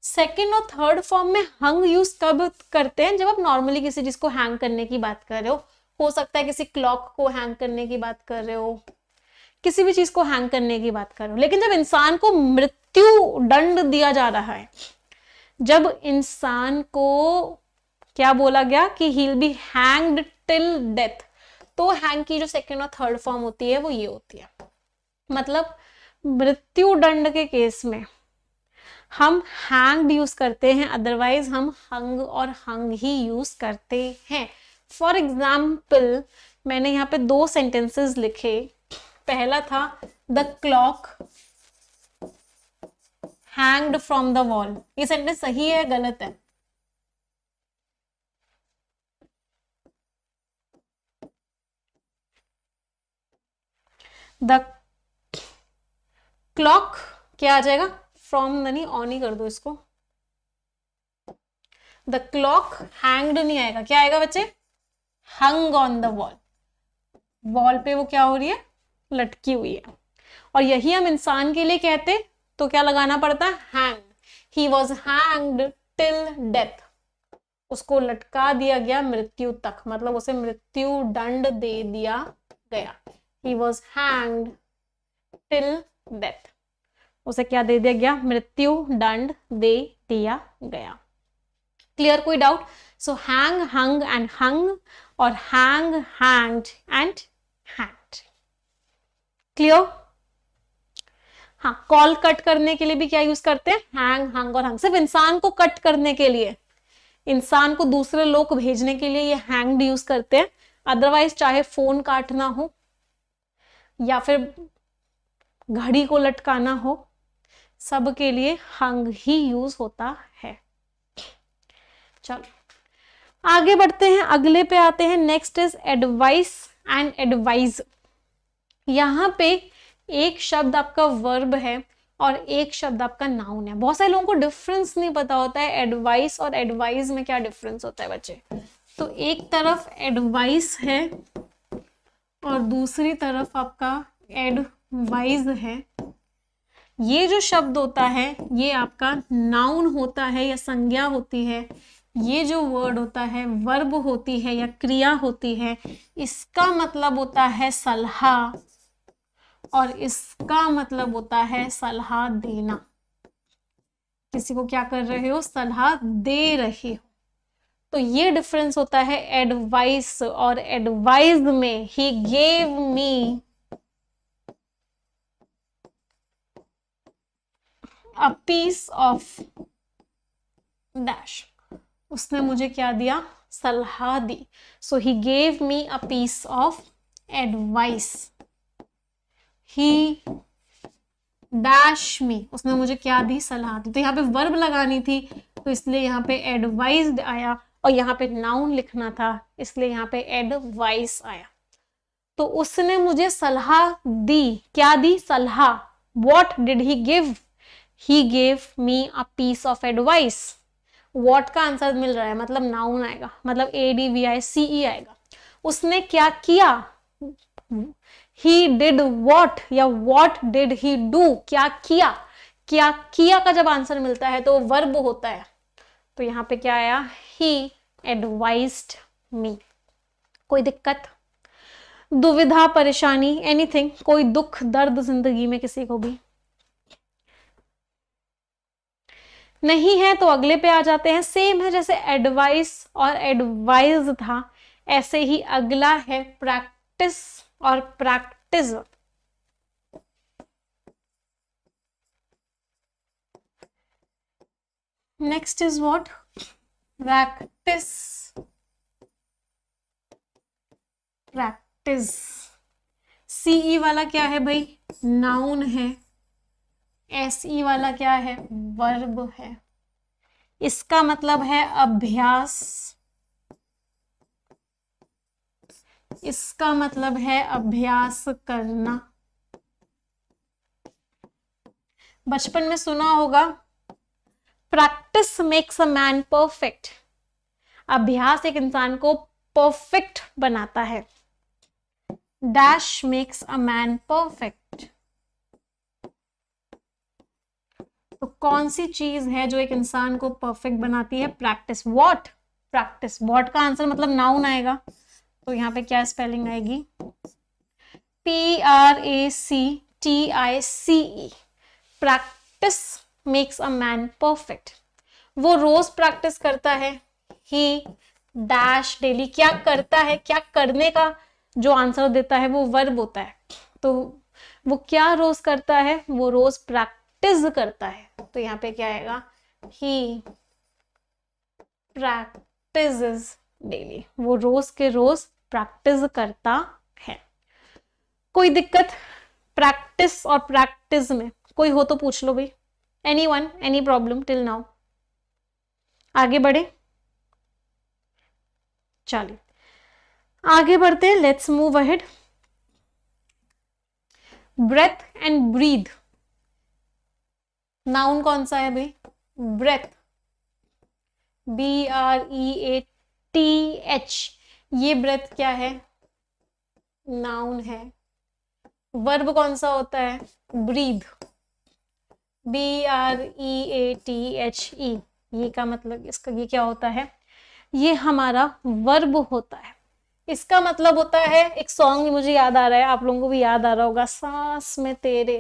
सेकेंड और थर्ड फॉर्म में हंग यूज कब करते हैं जब आप नॉर्मली किसी चीज को हैंग करने की बात कर रहे हो हो सकता है किसी क्लॉक को हैंग करने की बात कर रहे हो किसी भी चीज को हैंग करने की बात करो लेकिन जब इंसान को मृत्यु दंड दिया जा रहा है जब इंसान को क्या बोला गया कि he be hanged till death तो हैंग की जो सेकेंड और थर्ड फॉर्म होती है वो ये होती है मतलब मृत्यु दंड के केस में हम हैंग्ड यूज करते हैं अदरवाइज हम हंग और हंग ही यूज करते हैं फॉर एग्जाम्पल मैंने यहाँ पे दो सेंटेंसेस लिखे पहला था the clock hanged from the wall ये सेंटेंस सही है गलत है द क्लॉक क्या आ जाएगा फ्रॉम नहीं ऑन ही कर दो इसको द क्लॉक हैंग्ड नहीं आएगा क्या आएगा बच्चे hung on the wall wall पे वो क्या हो रही है लटकी हुई है और यही हम इंसान के लिए कहते तो क्या लगाना पड़ता hang he was hanged till death उसको लटका दिया गया मृत्यु तक मतलब उसे मृत्यु दंड दे दिया गया he was hanged till death उसे क्या दे दिया गया मृत्यु दंड दे दिया गया क्लियर कोई doubt so hang hung and hung और hang hanged and hang clear हाँ कॉल कट करने के लिए भी क्या यूज करते हैं हैंग हंग और हंग सिर्फ इंसान को कट करने के लिए इंसान को दूसरे लोग भेजने के लिए ये हैंग यूज करते हैं अदरवाइज चाहे फोन काटना हो या फिर घड़ी को लटकाना हो सब के लिए हंग ही यूज होता है चलो आगे बढ़ते हैं अगले पे आते हैं next is advice and advise यहाँ पे एक शब्द आपका वर्ब है और एक शब्द आपका नाउन है बहुत सारे लोगों को डिफरेंस नहीं पता होता है एडवाइस और एडवाइस में क्या डिफरेंस होता है बच्चे तो एक तरफ एडवाइस है और दूसरी तरफ आपका एडवाइज है ये जो शब्द होता है ये आपका नाउन होता है या संज्ञा होती है ये जो वर्ड होता है वर्ब होती है या क्रिया होती है इसका मतलब होता है सलाह और इसका मतलब होता है सलाह देना किसी को क्या कर रहे हो सलाह दे रहे हो तो ये डिफरेंस होता है एडवाइस और एडवाइस में he gave me a piece of dash उसने मुझे क्या दिया सलाह दी so he gave me a piece of advice he dash me उसने मुझे क्या दी सलाह दी तो यहाँ पे वर्ब लगानी थी तो इसलिए यहाँ पे एडवाइज आया और यहाँ पे नाउन लिखना था इसलिए यहाँ पे एडवाइस आया तो उसने मुझे सलाह दी क्या दी सलाह what did he give he give me a piece of advice what का आंसर मिल रहा है मतलब नाउन आएगा मतलब A D we I C ई आएगा उसने क्या किया ही डिड वॉट या वॉट डिड ही डू क्या किया क्या किया का जब आंसर मिलता है तो वर्ब होता है तो यहां पे क्या आया ही एडवाइज मी कोई दिक्कत दुविधा परेशानी एनीथिंग कोई दुख दर्द जिंदगी में किसी को भी नहीं है तो अगले पे आ जाते हैं सेम है जैसे एडवाइस और एडवाइज था ऐसे ही अगला है प्रैक्टिस और practice next is what practice practice CE वाला क्या है भाई नाउन है एसई e वाला क्या है वर्ब है इसका मतलब है अभ्यास इसका मतलब है अभ्यास करना बचपन में सुना होगा practice makes a man perfect अभ्यास एक इंसान को परफेक्ट बनाता है dash makes a man perfect तो कौन सी चीज है जो एक इंसान को परफेक्ट बनाती है प्रैक्टिस व्हाट प्रैक्टिस व्हाट का आंसर मतलब नाउन आएगा तो यहाँ पे क्या स्पेलिंग आएगी P R A C T I C E practice makes a man perfect वो रोज प्रैक्टिस करता है ही डैश डेली क्या करता है क्या करने का जो आंसर देता है वो वर्ब होता है तो वो क्या रोज करता है वो रोज प्रैक्टिस करता है तो यहाँ पे क्या आएगा ही प्रैक्टिस डेली वो रोज के रोज प्रैक्टिस करता है कोई दिक्कत प्रैक्टिस और प्रैक्टिस में कोई हो तो पूछ लो भाई any one any problem till now आगे बढ़े चलिए आगे बढ़ते हैं let's move ahead breath and breathe noun कौन सा है भाई breath B R E A T H ये व्रत क्या है नाउन है वर्ब कौन सा होता है breathe B R E A T H E ये का मतलब इसका ये क्या होता है ये हमारा वर्ब होता है इसका मतलब होता है एक सॉन्ग मुझे याद आ रहा है आप लोगों को भी याद आ रहा होगा सांस में तेरे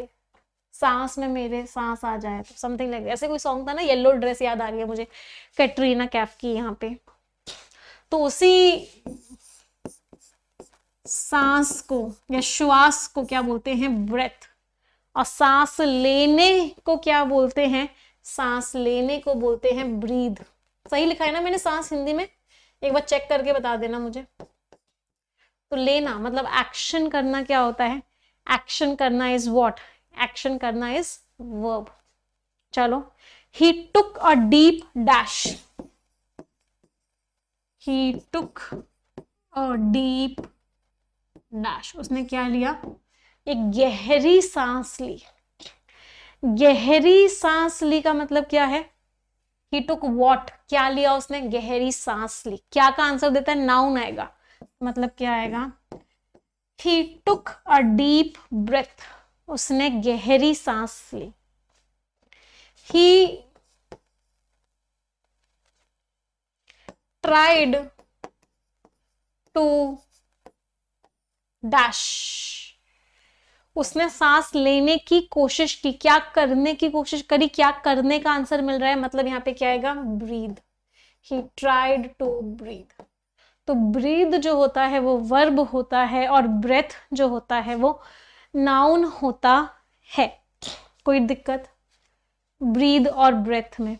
सांस में मेरे सांस आ जाए तो समथिंग लाइक ऐसे कोई सॉन्ग था ना येलो ड्रेस याद आ रही है मुझे कैटरीना कैफ की यहाँ पे तो उसी सांस को या श्वास को क्या बोलते हैं ब्रेथ और सांस लेने को क्या बोलते हैं सांस लेने को बोलते हैं ब्रीद सही लिखा है ना मैंने सांस हिंदी में एक बार चेक करके बता देना मुझे तो लेना मतलब एक्शन करना क्या होता है एक्शन करना इज वॉट एक्शन करना इज वर्ब चलो he took a deep dash he took deep dash उसने क्या लिया एक गहरी सांस ली गहरी सांस ली का मतलब क्या है ही टुक वॉट क्या लिया उसने गहरी सांस ली क्या का आंसर देता है नाउन आएगा मतलब क्या आएगा ही टुक अ डीप ब्रेथ उसने गहरी सांस ली ही tried to dash उसने सांस लेने की कोशिश की क्या करने की कोशिश करी क्या करने का आंसर मिल रहा है मतलब यहाँ पे क्या आएगा breathe he tried to breathe तो ब्रीद जो होता है वो वर्ब होता है और ब्रेथ जो होता है वो नाउन होता है कोई दिक्कत ब्रीद और ब्रेथ में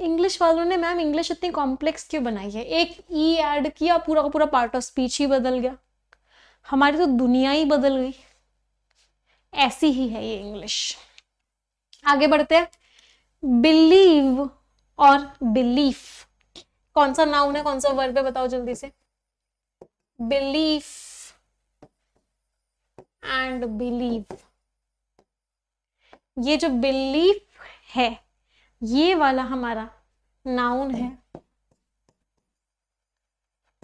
इंग्लिश वालों ने मैम इंग्लिश इतनी कॉम्प्लेक्स क्यों बनाई है एक ई e ऐड किया पूरा का पूरा पार्ट ऑफ स्पीच ही बदल गया हमारी तो दुनिया ही बदल गई ऐसी ही है ये इंग्लिश आगे बढ़ते हैं बिलीव और बिलीफ कौन सा नाउन है कौन सा वर्ब है बताओ जल्दी से बिलीफ एंड बिलीव ये जो बिलीफ है ये वाला हमारा नाउन है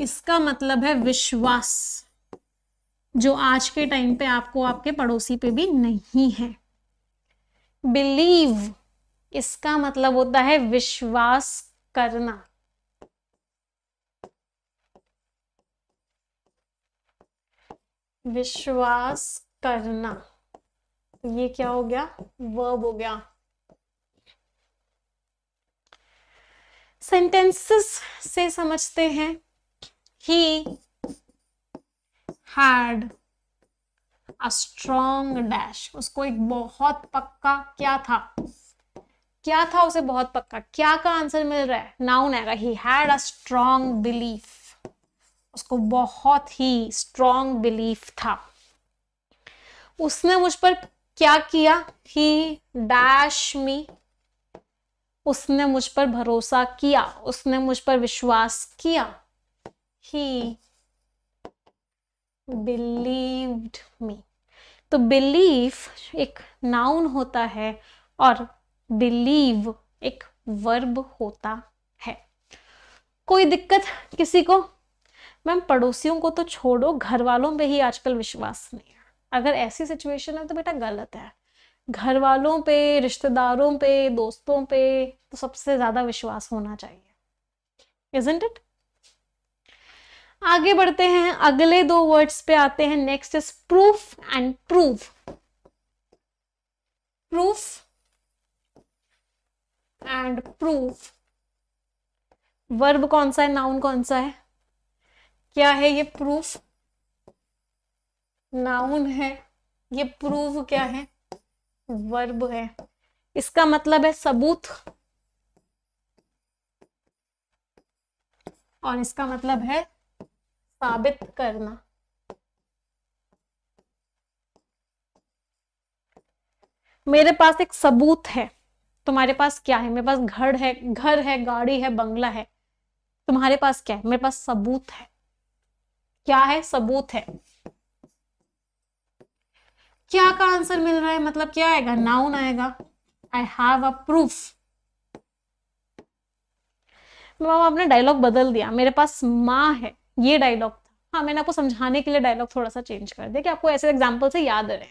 इसका मतलब है विश्वास जो आज के टाइम पे आपको आपके पड़ोसी पे भी नहीं है बिलीव इसका मतलब होता है विश्वास करना विश्वास करना ये क्या हो गया वर्ब हो गया सेंटेंसेस से समझते हैं he had a strong dash उसको एक बहुत पक्का क्या था क्या था उसे बहुत पक्का क्या का आंसर मिल रहा है नाउन आएगा he had a strong belief उसको बहुत ही स्ट्रॉन्ग बिलीफ था उसने मुझ पर क्या किया ही डैश मी उसने मुझ पर भरोसा किया उसने मुझ पर विश्वास किया ही बिलीव्ड मी तो बिलीव एक नाउन होता है और बिलीव एक वर्ब होता है कोई दिक्कत किसी को मैम पड़ोसियों को तो छोड़ो घर वालों पे ही आजकल विश्वास नहीं है अगर ऐसी सिचुएशन है तो बेटा गलत है घर वालों पे रिश्तेदारों पे दोस्तों पे तो सबसे ज़्यादा विश्वास होना चाहिए इजेंट इट आगे बढ़ते हैं अगले दो वर्ड्स पे आते हैं next is proof and prove proof and proof verb कौन सा है नाउन कौन सा है क्या है ये प्रूफ नाउन है ये प्रूफ क्या है वर्ब है इसका मतलब है सबूत और इसका मतलब है साबित करना मेरे पास एक सबूत है तुम्हारे पास क्या है मेरे पास घर है घर है गाड़ी है बंगला है तुम्हारे पास क्या है मेरे पास सबूत है क्या है सबूत है क्या का आंसर मिल रहा है मतलब क्या आएगा नाउन आएगा I have a proof ma'am आपने डायलॉग बदल दिया मेरे पास माँ है ये डायलॉग था हाँ मैंने आपको समझाने के लिए डायलॉग थोड़ा सा चेंज कर दिया कि आपको ऐसे एग्जाम्पल से याद रहे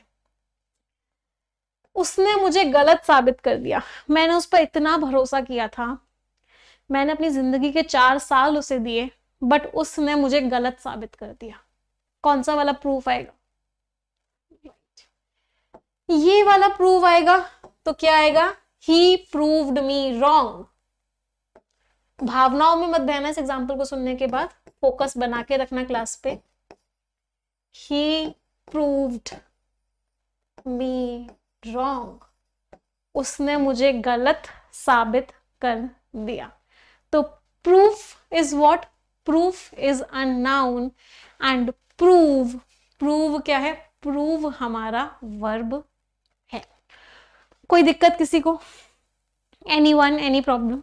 उसने मुझे गलत साबित कर दिया मैंने उस पर इतना भरोसा किया था मैंने अपनी जिंदगी के चार साल उसे दिए बट उसने मुझे गलत साबित कर दिया कौन सा वाला प्रूफ आएगा ये वाला प्रूव आएगा तो क्या आएगा ही प्रूव्ड मी रॉन्ग भावनाओं में मत बहना इस एग्जाम्पल को सुनने के बाद फोकस बना के रखना क्लास पे ही प्रूव्ड मी रॉन्ग उसने मुझे गलत साबित कर दिया तो proof is what proof is a and prove prove क्या है प्रूव हमारा वर्ब कोई दिक्कत किसी को एनी वन एनी प्रॉब्लम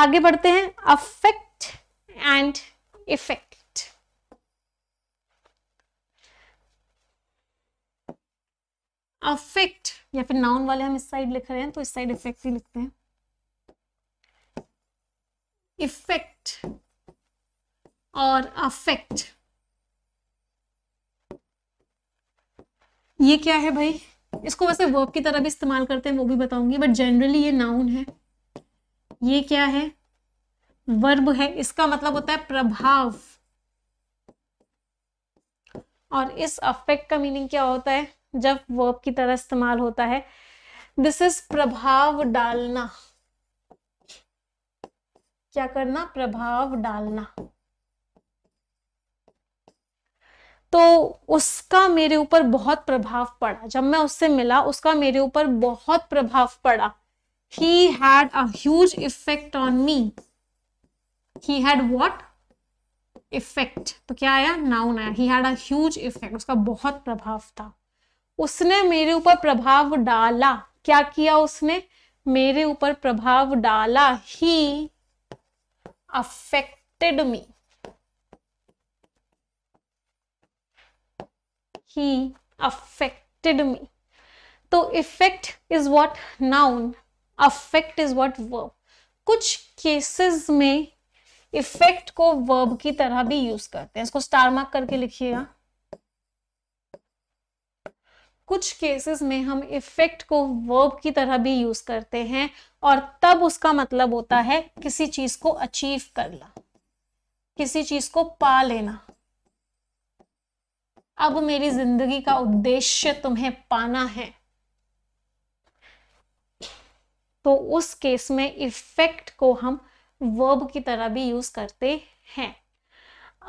आगे बढ़ते हैं अफेक्ट एंड इफेक्ट अफेक्ट या फिर नाउन वाले हम इस साइड लिख रहे हैं तो इस साइड इफेक्ट ही लिखते हैं इफेक्ट और अफेक्ट ये क्या है भाई इसको वैसे वर्ब की तरह भी इस्तेमाल करते हैं वो भी बताऊंगी बट जनरली ये नाउन है ये क्या है वर्ब है इसका मतलब होता है प्रभाव और इस अफेक्ट का मीनिंग क्या होता है जब वर्ब की तरह इस्तेमाल होता है दिस इज प्रभाव डालना क्या करना प्रभाव डालना तो उसका मेरे ऊपर बहुत प्रभाव पड़ा जब मैं उससे मिला उसका मेरे ऊपर बहुत प्रभाव पड़ा he had an effect on me he had what effect तो क्या आया नाउन आया ही हैड अज इफेक्ट उसका बहुत प्रभाव था उसने मेरे ऊपर प्रभाव डाला क्या किया उसने मेरे ऊपर प्रभाव डाला ही अफेक्टेड मी ही अफेक्टेड मी तो effect is what noun affect is what verb कुछ केसेस में इफेक्ट को वर्ब की तरह भी यूज करते हैं इसको स्टार मार्क करके लिखिएगा कुछ केसेस में हम इफेक्ट को वर्ब की तरह भी यूज करते हैं और तब उसका मतलब होता है किसी चीज को अचीव करना किसी चीज को पा लेना अब मेरी जिंदगी का उद्देश्य तुम्हें पाना है तो उस केस में इफेक्ट को हम वर्ब की तरह भी यूज करते हैं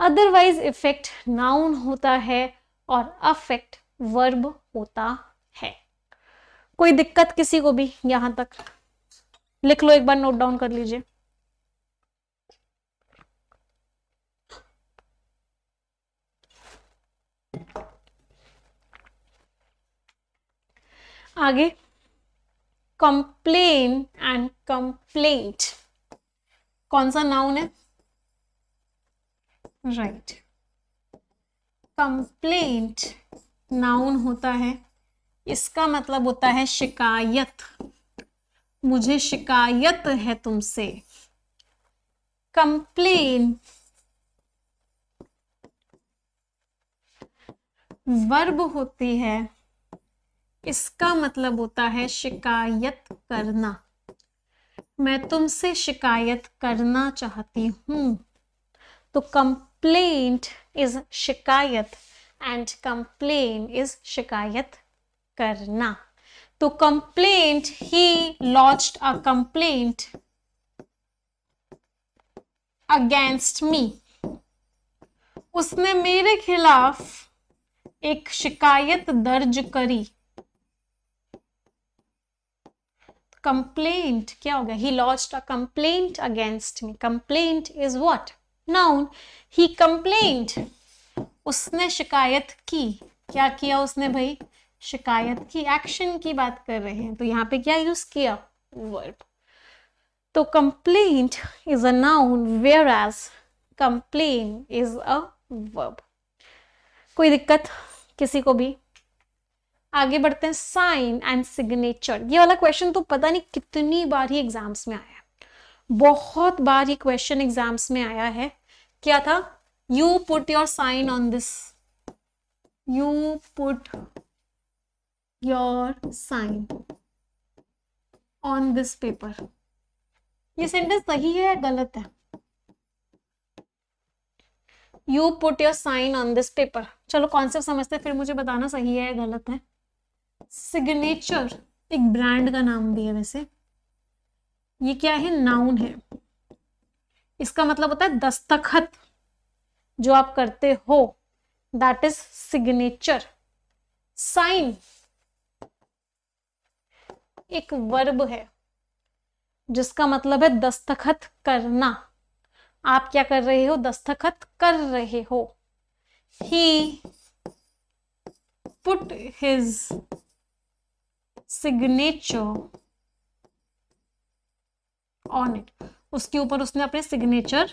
अदरवाइज इफेक्ट नाउन होता है और अफेक्ट वर्ब होता है कोई दिक्कत किसी को भी यहां तक लिख लो एक बार नोट डाउन कर लीजिए आगे कंप्लेन एंड कंप्लेंट कौन सा नाउन है राइट कंप्लेंट नाउन होता है इसका मतलब होता है शिकायत मुझे शिकायत है तुमसे कंप्लेन वर्ब होती है इसका मतलब होता है शिकायत करना मैं तुमसे शिकायत करना चाहती हूं तो कंप्लेंट इज शिकायत एंड कंप्लेन इज शिकायत करना तो complaint he launch a complaint against me उसने मेरे खिलाफ एक शिकायत दर्ज करी कंप्लेंट क्या हो गया he lost a complaint against me complaint is what noun he complaint उसने शिकायत की क्या किया उसने भाई शिकायत की एक्शन की बात कर रहे हैं तो यहाँ पे क्या यूज किया वर्ब तो complaint is a noun whereas complain is a verb कोई दिक्कत किसी को भी आगे बढ़ते हैं साइन एंड सिग्नेचर ये वाला क्वेश्चन तो पता नहीं कितनी बार ही एग्जाम्स में आया बहुत बार ये क्वेश्चन एग्जाम्स में आया है क्या था you put your sign on this you put your sign on this paper ये सेंटेंस सही है या गलत है you put your sign on this paper चलो कॉन्सेप्ट समझते फिर मुझे बताना सही है या गलत है सिग्नेचर एक ब्रांड का नाम भी है वैसे ये क्या है नाउन है इसका मतलब होता है दस्तखत जो आप करते हो दैट इज सिग्नेचर साइन एक वर्ब है जिसका मतलब है दस्तखत करना आप क्या कर रहे हो दस्तखत कर रहे हो he put his signature on it उसके ऊपर उसने अपने सिग्नेचर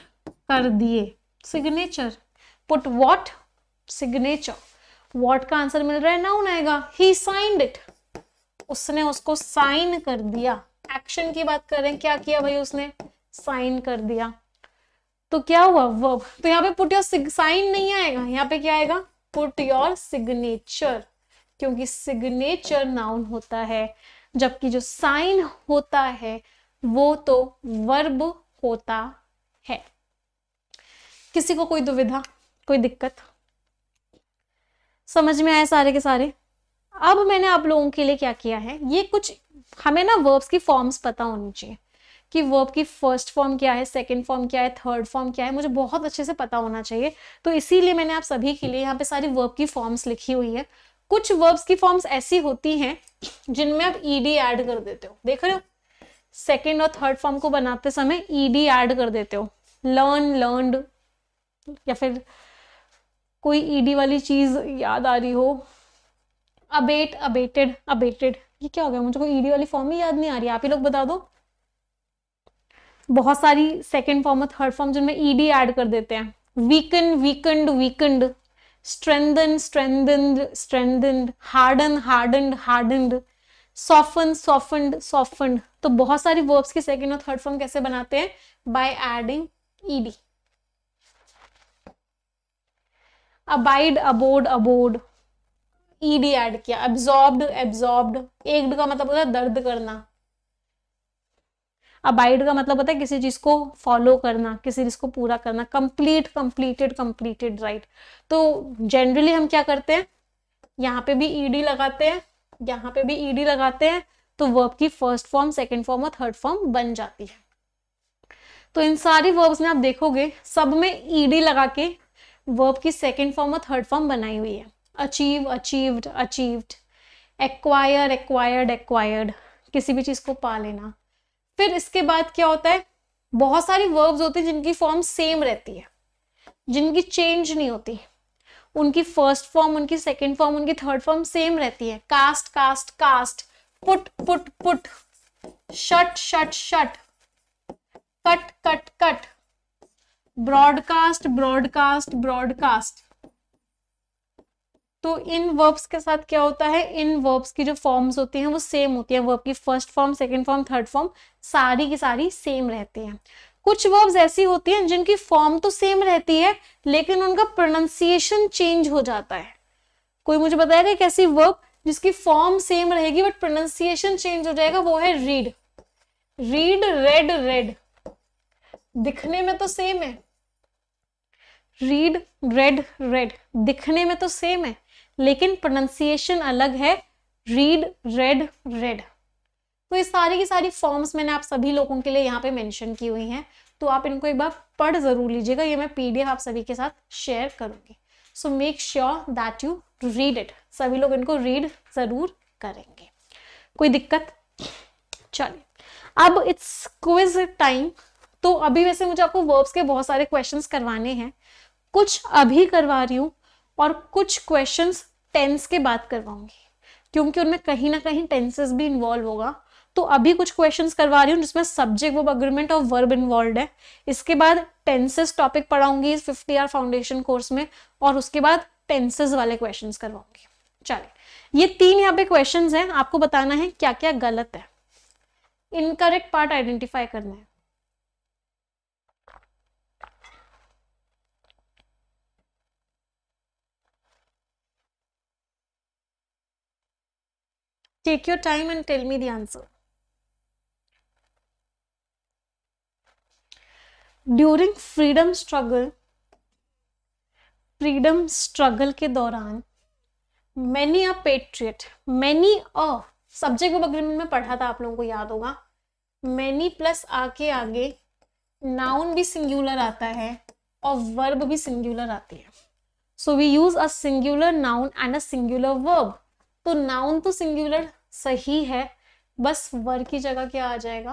कर दिए signature put what signature what का आंसर मिल रहा है नाउन आएगा ही साइंड इट उसने उसको साइन कर दिया एक्शन की बात करें क्या किया भाई उसने साइन कर दिया तो क्या हुआ वर्ब तो यहाँ पे पुट योर साइन नहीं आएगा यहाँ पे क्या आएगा पुट योर सिग्नेचर क्योंकि सिग्नेचर नाउन होता है जबकि जो साइन होता है वो तो वर्ब होता है किसी को कोई दुविधा कोई दिक्कत समझ में आए सारे के सारे अब मैंने आप लोगों के लिए क्या किया है ये कुछ हमें ना वर्ब्स की फॉर्म्स पता होनी चाहिए कि वर्ब की फर्स्ट फॉर्म क्या है सेकंड फॉर्म क्या है थर्ड फॉर्म क्या है मुझे बहुत अच्छे से पता होना चाहिए तो इसीलिए मैंने आप सभी के लिए यहाँ पे सारी वर्ब की फॉर्म्स लिखी हुई है कुछ वर्ब्स की फॉर्म्स ऐसी होती हैं जिनमें आप ईडी ऐड कर देते हो देख रहे हो सेकेंड और थर्ड फॉर्म को बनाते समय ईडी ऐड कर देते हो लर्न लर्न या फिर कोई ईडी वाली चीज याद आ रही हो अबेट अबेटेड अबेटेड ये क्या हो गया मुझे कोई ईडी वाली फॉर्म ही याद नहीं आ रही आप ही लोग बता दो बहुत सारी सेकेंड फॉर्म और थर्ड फॉर्म जिनमें ईडी ऐड कर देते हैं weakened weakened weakened strengthened, strengthened, strengthened, harden, hardened, hardened, soften, softened, softened. तो बहुत सारी वर्ब्स के सेकेंड और थर्ड फॉर्म कैसे बनाते हैं by adding ED abide abode abode ED add किया एब्जॉर्ब्ड एब्जॉर्ब्ड एक्ड का मतलब होता है दर्द करना अबाइड का मतलब होता है किसी चीज को फॉलो करना किसी चीज को पूरा करना कंप्लीट कंप्लीटेड कंप्लीटेड राइट तो जनरली हम क्या करते हैं यहाँ पे भी ईडी लगाते हैं यहाँ पे भी ईडी लगाते हैं तो वर्ब की फर्स्ट फॉर्म सेकेंड फॉर्म और थर्ड फॉर्म बन जाती है तो इन सारी वर्ब्स में आप देखोगे सब में ईडी लगा के वर्ब की सेकेंड फॉर्म और थर्ड फॉर्म बनाई हुई है achieve achieved achieved acquire acquired acquired किसी भी चीज़ को पा लेना फिर इसके बाद क्या होता है बहुत सारी वर्ब्स होती हैं जिनकी फॉर्म सेम रहती है जिनकी चेंज नहीं होती उनकी फर्स्ट फॉर्म उनकी सेकेंड फॉर्म उनकी थर्ड फॉर्म सेम रहती है cast cast cast put put put shut shut shut cut cut cut broadcast broadcast broadcast तो इन वर्ब्स के साथ क्या होता है इन वर्ब्स की जो फॉर्म्स होती हैं वो सेम होती है वर्ब की first form second form third form सारी की सारी सेम रहती हैं कुछ वर्ब्स ऐसी होती हैं जिनकी फॉर्म तो सेम रहती है लेकिन उनका प्रोनाउंसिएशन चेंज हो जाता है कोई मुझे बताएगा एक ऐसी वर्ब जिसकी फॉर्म सेम रहेगी बट प्रोनाउंसिएशन चेंज हो जाएगा वो है रीड रीड रेड रेड दिखने में तो सेम है रीड रेड रेड दिखने में तो सेम है लेकिन प्रोनाउंसिएशन अलग है रीड रेड रेड तो ये सारी की सारी फॉर्म्स मैंने आप सभी लोगों के लिए यहाँ पे मेंशन की हुई हैं तो आप इनको एक बार पढ़ जरूर लीजिएगा ये मैं पीडीएफ आप सभी के साथ शेयर करूंगी so make sure that you read it सभी लोग इनको रीड ज़रूर करेंगे कोई दिक्कत चलिए अब इट्स क्विज टाइम तो अभी वैसे मुझे आपको वर्ब्स के बहुत सारे क्वेश्चंस करवाने हैं कुछ अभी करवा रही हूँ और कुछ क्वेश्चंस टेंस के बात करवाऊंगी क्योंकि उनमें कहीं ना कहीं टेंसेस भी इन्वॉल्व होगा तो अभी कुछ क्वेश्चंस करवा रही हूँ जिसमें सब्जेक्ट वर्ब अग्रीमेंट और वर्ब इन्वॉल्व है इसके बाद टेंसेस टॉपिक पढ़ाऊंगी फिफ्टी आर फाउंडेशन कोर्स में और उसके बाद टेंसेस वाले क्वेश्चन करवाऊंगी चलिए ये तीन यहाँ पे क्वेश्चन हैं आपको बताना है क्या क्या गलत है इनकरेक्ट पार्ट आइडेंटिफाई करना है Take your time and tell me the answer. During freedom struggle, freedom struggle के दौरान many a patriot, many a subject of agreement में पढ़ा था आप लोगों को याद होगा मैनी प्लस आ के आगे नाउन भी सिंगुलर आता है और वर्ब भी सिंगुलर आती है so we use a singular noun and a singular verb तो नाउन तो सिंगुलर सही है बस वर की जगह क्या आ जाएगा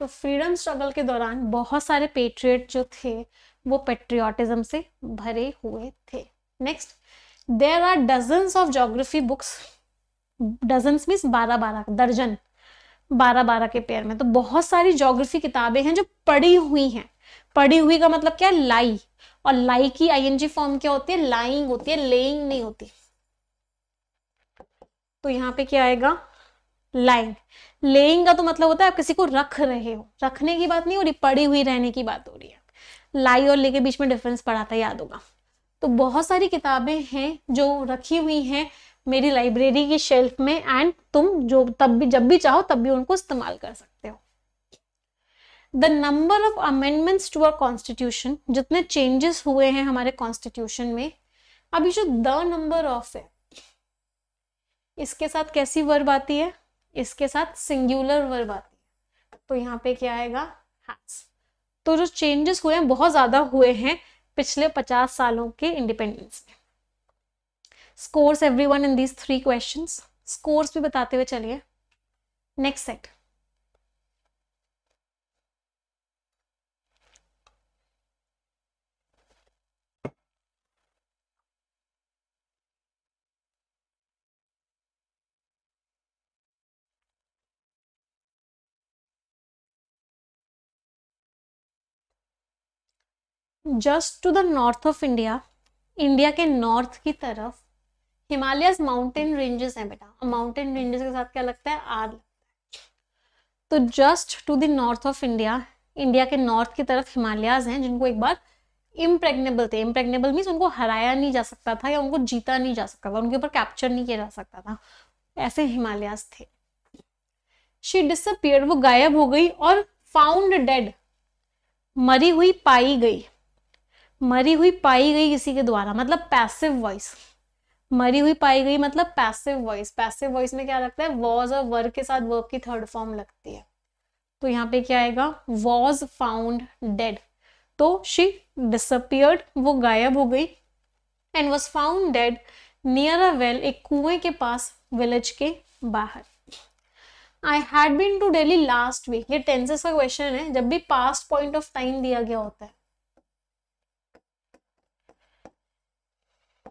तो फ्रीडम स्ट्रगल के दौरान बहुत सारे पेट्रियट जो थे वो पेट्रियाटिज्म से भरे हुए थे next there are dozens of geography books dozens means बारह बारह दर्जन बारह बारह के पेयर में तो बहुत सारी जोग्राफी किताबें हैं जो पढ़ी हुई हैं पढ़ी हुई का मतलब क्या लाई और लाई की आईएनजी फॉर्म क्या होती है लाइंग होती है लेइंग नहीं होती तो यहाँ पे क्या आएगा लाइंग लेइंग का तो मतलब होता है आप किसी को रख रहे हो रखने की बात नहीं हो रही पड़ी हुई रहने की बात हो रही है लाई और ले के बीच में डिफरेंस पड़ा था याद होगा तो बहुत सारी किताबें हैं जो रखी हुई हैं मेरी लाइब्रेरी की शेल्फ में एंड तुम जो तब भी जब भी चाहो तब भी उनको इस्तेमाल कर सकते हो the number of amendments to our constitution जितने चेंजेस हुए हैं हमारे कॉन्स्टिट्यूशन में अभी जो द नंबर ऑफ है इसके साथ कैसी वर्ब आती है इसके साथ सिंगुलर वर्ब आती है तो यहाँ पे क्या आएगा हैज तो जो चेंजेस हुए हैं बहुत ज़्यादा हुए हैं पिछले पचास सालों के इंडिपेंडेंस में scores every one in these three question scores भी बताते हुए चलिए next set just to the north of India India के नॉर्थ की तरफ हिमालयस माउंटेन रेंजेस हैं बेटा माउंटेन रेंजेस के साथ क्या लगता है आग लगता है तो just to the north of India India के नॉर्थ की तरफ हिमालयाज हैं जिनको एक बार इम्प्रेगनेबल थे इम्प्रेगनेबल मीन्स उनको हराया नहीं जा सकता था या उनको जीता नहीं जा सकता था उनके ऊपर कैप्चर नहीं किया जा सकता था ऐसे हिमालयाज थे शी डिसअपियर वो गायब हो गई और फाउंड डेड मरी हुई पाई गई मरी हुई पाई गई किसी के द्वारा मतलब पैसिव वॉइस मरी हुई पाई गई मतलब पैसिव वॉइस पैसिव वॉइस में क्या लगता है वॉज और वर्क के साथ वर्क की थर्ड फॉर्म लगती है तो यहाँ पे क्या आएगा वॉज फाउंड डेड तो शी डिसअपियर्ड वो गायब हो गई and was found dead near a well एक कुएं के पास विलेज के बाहर I had been to Delhi last week ये टेंसेस का क्वेश्चन है जब भी पास्ट पॉइंट ऑफ टाइम दिया गया होता है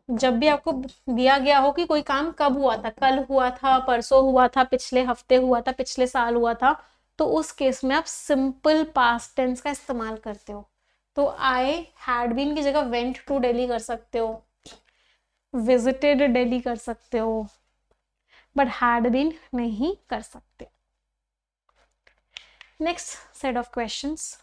जब भी आपको दिया गया हो कि कोई काम कब हुआ था कल हुआ था परसों हुआ था पिछले हफ्ते हुआ था पिछले साल हुआ था तो उस केस में आप सिंपल पास्ट टेंस का इस्तेमाल करते हो तो आई हैड बीन की जगह वेंट टू डेली कर सकते हो विजिटेड डेली कर सकते हो बट हैड बीन नहीं कर सकते next set of questions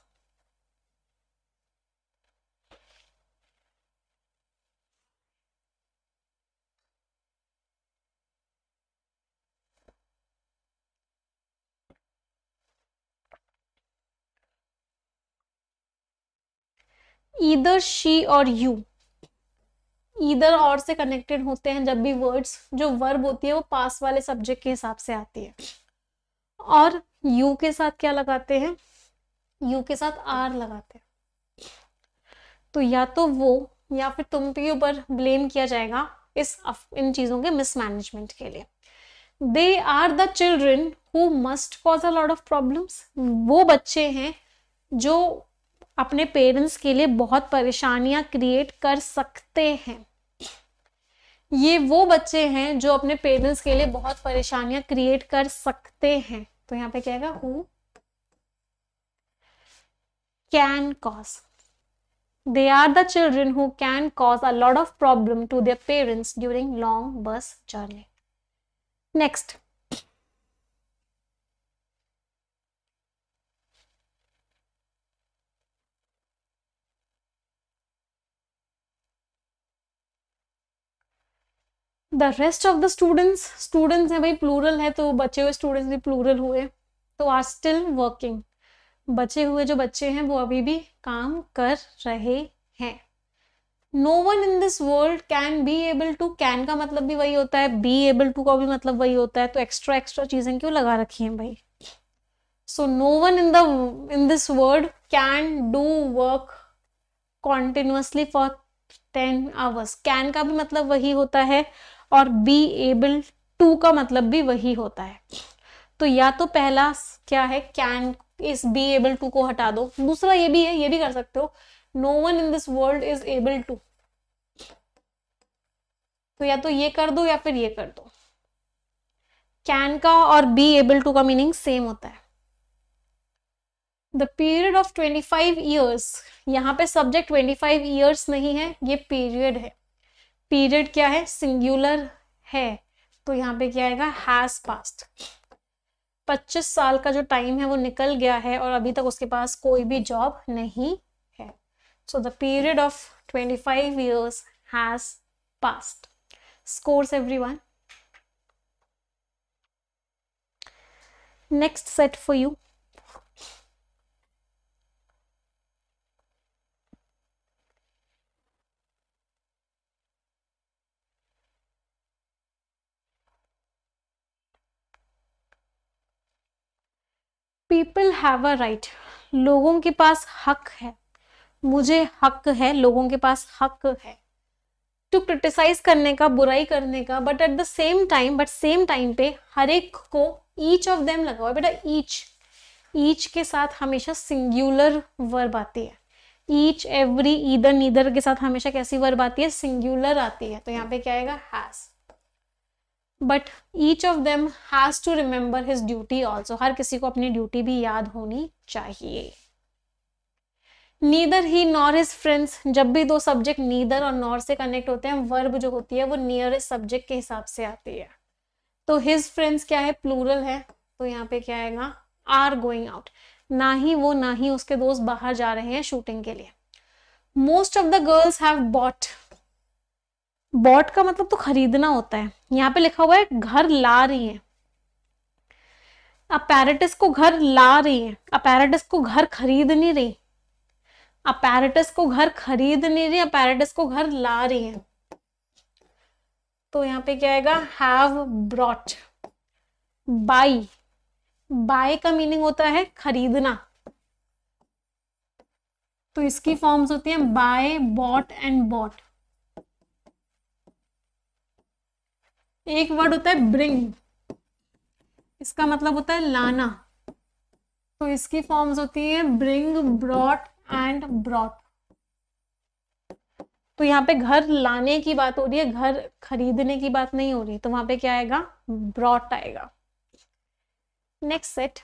either she or you either or से कनेक्टेड होते हैं जब भी वर्ड्स जो वर्ब होती है वो पास वाले सब्जेक्ट के हिसाब से आती है और यू के साथ क्या लगाते हैं यू के साथ आर लगाते हैं तो या तो वो या फिर तुम पे ऊपर ब्लेम किया जाएगा इस इन चीजों के मिसमैनेजमेंट के लिए they are the children who must cause a lot of problems वो बच्चे हैं जो अपने पेरेंट्स के लिए बहुत परेशानियां क्रिएट कर सकते हैं ये वो बच्चे हैं जो अपने पेरेंट्स के लिए बहुत परेशानियां क्रिएट कर सकते हैं तो यहाँ पे कहेगा who can cause they are the children who can cause a lot of problem to their parents during long bus journey next the rest of the students students हैं भाई प्लूरल है तो बचे हुए स्टूडेंट्स भी प्लूरल हुए तो are still working बचे हुए जो बच्चे हैं वो अभी भी काम कर रहे हैं no one in this world can be able to can का मतलब भी वही होता है बी एबल टू का भी मतलब वही होता है तो एक्स्ट्रा एक्स्ट्रा चीजें क्यों लगा रखी हैं भाई so no one in the in this world can do work continuously for ten hours can का भी मतलब वही होता है और बी एबल टू का मतलब भी वही होता है तो या तो पहला क्या है कैन इस बी एबल टू को हटा दो दूसरा ये भी है ये भी कर सकते हो no one in this world is able to तो या तो ये कर दो या फिर ये कर दो कैन का और बी एबल टू का मीनिंग सेम होता है the period of twenty five years यहाँ पे सब्जेक्ट ट्वेंटी फाइव ईयर्स नहीं है ये पीरियड है पीरियड क्या है सिंगुलर है तो यहाँ पे क्या आएगा हैज पास्ट 25 साल का जो टाइम है वो निकल गया है और अभी तक उसके पास कोई भी जॉब नहीं है so the period of 25 has passed scores every one next set for you people have a right लोगों के पास हक है मुझे हक है लोगों के पास हक है टू क्रिटिसाइज करने का बुराई करने का but at the same time but same time पे हर एक को ईच ऑफ देम लगाओ बेटा ईच ईच के साथ हमेशा सिंगुलर वर्ब आती है ईच एवरी ईदर नीदर के साथ हमेशा कैसी वर्ब आती है सिंगुलर आती है तो यहाँ पे क्या आएगा has but each of them has to remember his duty also हर किसी को अपनी ड्यूटी भी याद होनी चाहिए neither he nor his friends जब भी दो सब्जेक्ट नीदर और नॉर से कनेक्ट होते हैं वर्ब जो होती है वो नियरेस्ट सब्जेक्ट के हिसाब से आती है तो हिज फ्रेंड्स क्या है प्लूरल है तो यहाँ पे क्या आएगा आर गोइंग आउट ना ही वो ना ही उसके दोस्त बाहर जा रहे हैं शूटिंग के लिए most of the girls have bought bought का मतलब तो खरीदना होता है यहाँ पे लिखा हुआ है घर ला रही है अपैरेटस को घर ला रही है अपैरेटस को घर खरीद नहीं रही अपैरेटस को घर खरीद नहीं रही अपैरेटस को घर ला रही है तो यहाँ पे क्या आएगा हैव ब्रॉट बाई बाय का मीनिंग होता है खरीदना तो इसकी फॉर्म्स होती हैं बाय बॉट एंड बॉट एक वर्ड होता है ब्रिंग इसका मतलब होता है लाना तो इसकी फॉर्म्स होती है ब्रिंग ब्रॉट एंड ब्रॉट तो यहाँ पे घर लाने की बात हो रही है घर खरीदने की बात नहीं हो रही तो वहां पे क्या आएगा ब्रॉट आएगा next set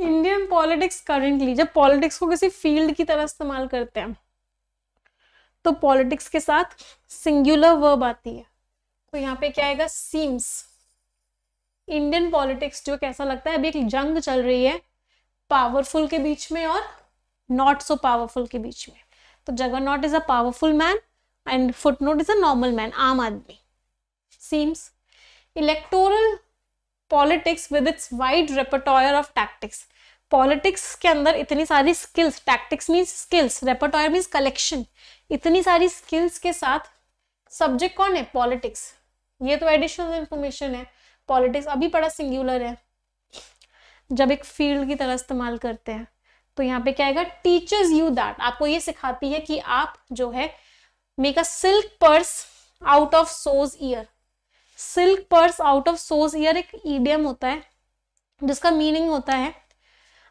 Indian politics currently जब पॉलिटिक्स को किसी फील्ड की तरह इस्तेमाल करते हैं तो पॉलिटिक्स के साथ सिंगुलर वर्ब आती है तो यहाँ पे क्या आएगा सीम्स इंडियन पॉलिटिक्स जो कैसा लगता है अभी एक जंग चल रही है पावरफुल के बीच में और नॉट सो पावरफुल के बीच में तो juggernaut is a powerful man and foot not is a normal man आम आदमी seems electoral politics with its wide repertoire of tactics politics के अंदर इतनी सारी skills tactics means skills repertoire means collection इतनी सारी स्किल्स के साथ सब्जेक्ट कौन है पॉलिटिक्स ये तो एडिशनल इंफॉर्मेशन है पॉलिटिक्स अभी बड़ा सिंगुलर है जब एक फील्ड की तरह इस्तेमाल करते हैं तो यहाँ पे क्या आएगा टीचर्स यू दैट आपको ये सिखाती है कि आप जो है make a silk purse out of sow's ear silk purse out of sow's ear एक ईडियम होता है जिसका मीनिंग होता है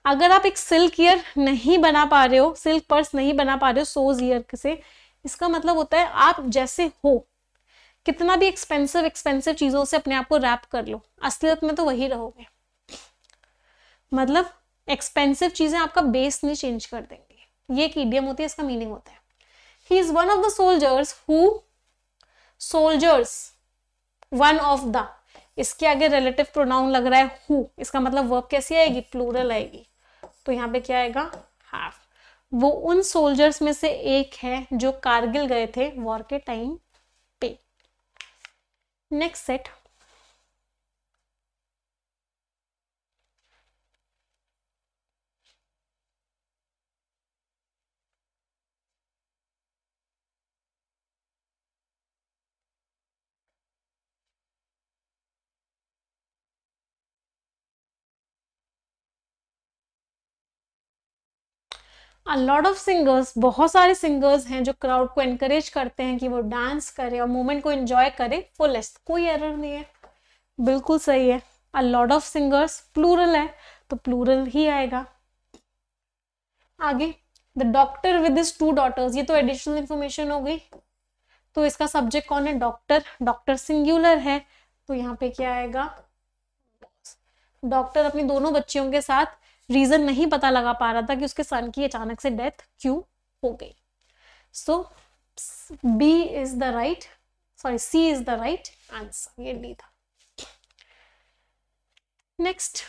अगर आप एक सिल्क ईयर नहीं बना पा रहे हो सिल्क पर्स नहीं बना पा रहे हो सोज ईयर से इसका मतलब होता है आप जैसे हो कितना भी एक्सपेंसिव एक्सपेंसिव चीजों से अपने आप को रैप कर लो असलियत में तो वही रहोगे मतलब एक्सपेंसिव चीजें आपका बेस नहीं चेंज कर देंगे ये एक ईडियम होती है इसका मीनिंग होता है he is one of the soldiers who soldiers one of the इसके आगे रिलेटिव प्रोनाउन लग रहा है हु इसका मतलब वर्ब कैसी आएगी प्लूरल आएगी तो यहाँ पे क्या आएगा हाफ वो उन सोल्जर्स में से एक है जो कारगिल गए थे वॉर के टाइम पे next set lot of singers बहुत सारे सिंगर्स हैं जो क्राउड को इनकरेज करते हैं कि वो डांस करे और मोमेंट को इन्जॉय करे फुलेस्ट कोई एरर नहीं है बिल्कुल सही है a lot of singers plural है तो प्लूरल ही आएगा आगे the doctor with his two daughters ये तो एडिशनल इंफॉर्मेशन हो गई तो इसका सब्जेक्ट कौन है डॉक्टर डॉक्टर सिंगुलर है तो यहाँ पे क्या आएगा डॉक्टर अपनी दोनों बच्चियों के साथ रीजन नहीं पता लगा पा रहा था कि उसके सन की अचानक से डेथ क्यों हो गई so B is the right sorry C is the right answer ये डी था next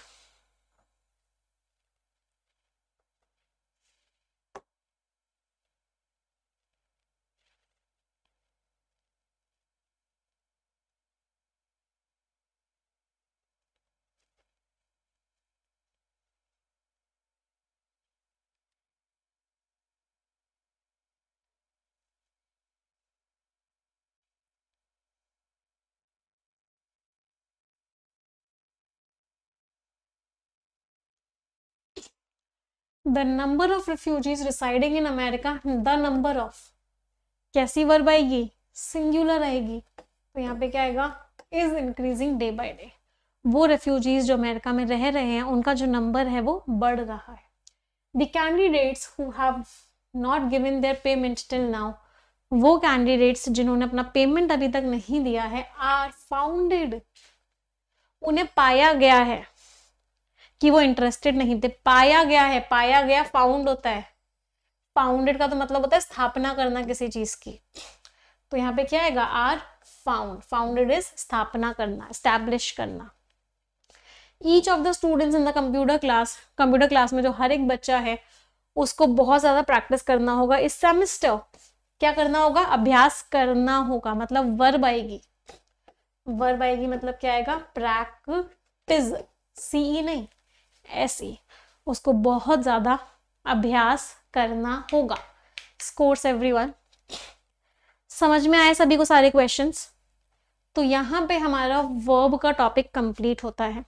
the number of refugees residing in America the number of कैसी वर्ब आएगी सिंगुलर आएगी तो यहाँ पे क्या आएगा is increasing day by day वो रेफ्यूजीज जो अमेरिका में रह रहे हैं उनका जो नंबर है वो बढ़ रहा है the candidates who have not given their payment till now वो कैंडिडेट्स जिन्होंने अपना पेमेंट अभी तक नहीं दिया है आर फाउंडेड उन्हें पाया गया है कि वो इंटरेस्टेड नहीं थे पाया गया है पाया गया फाउंड होता है फाउंडेड का तो मतलब होता है स्थापना करना किसी चीज की तो यहाँ पे क्या आएगा आर फाउंड फाउंडेड इज स्थापना करना स्टैब्लिश करना each of the students in the computer class computer class में जो हर एक बच्चा है उसको बहुत ज्यादा प्रैक्टिस करना होगा इस सेमेस्टर क्या करना होगा अभ्यास करना होगा मतलब वर्ब आएगी वर्ब आएगी मतलब क्या आएगा प्रैक्टिस सीई e नहीं ऐसी उसको बहुत ज़्यादा अभ्यास करना होगा स्कोर्स एवरीवन समझ में आए सभी को सारे क्वेश्चंस तो यहाँ पे हमारा वर्ब का टॉपिक कंप्लीट होता है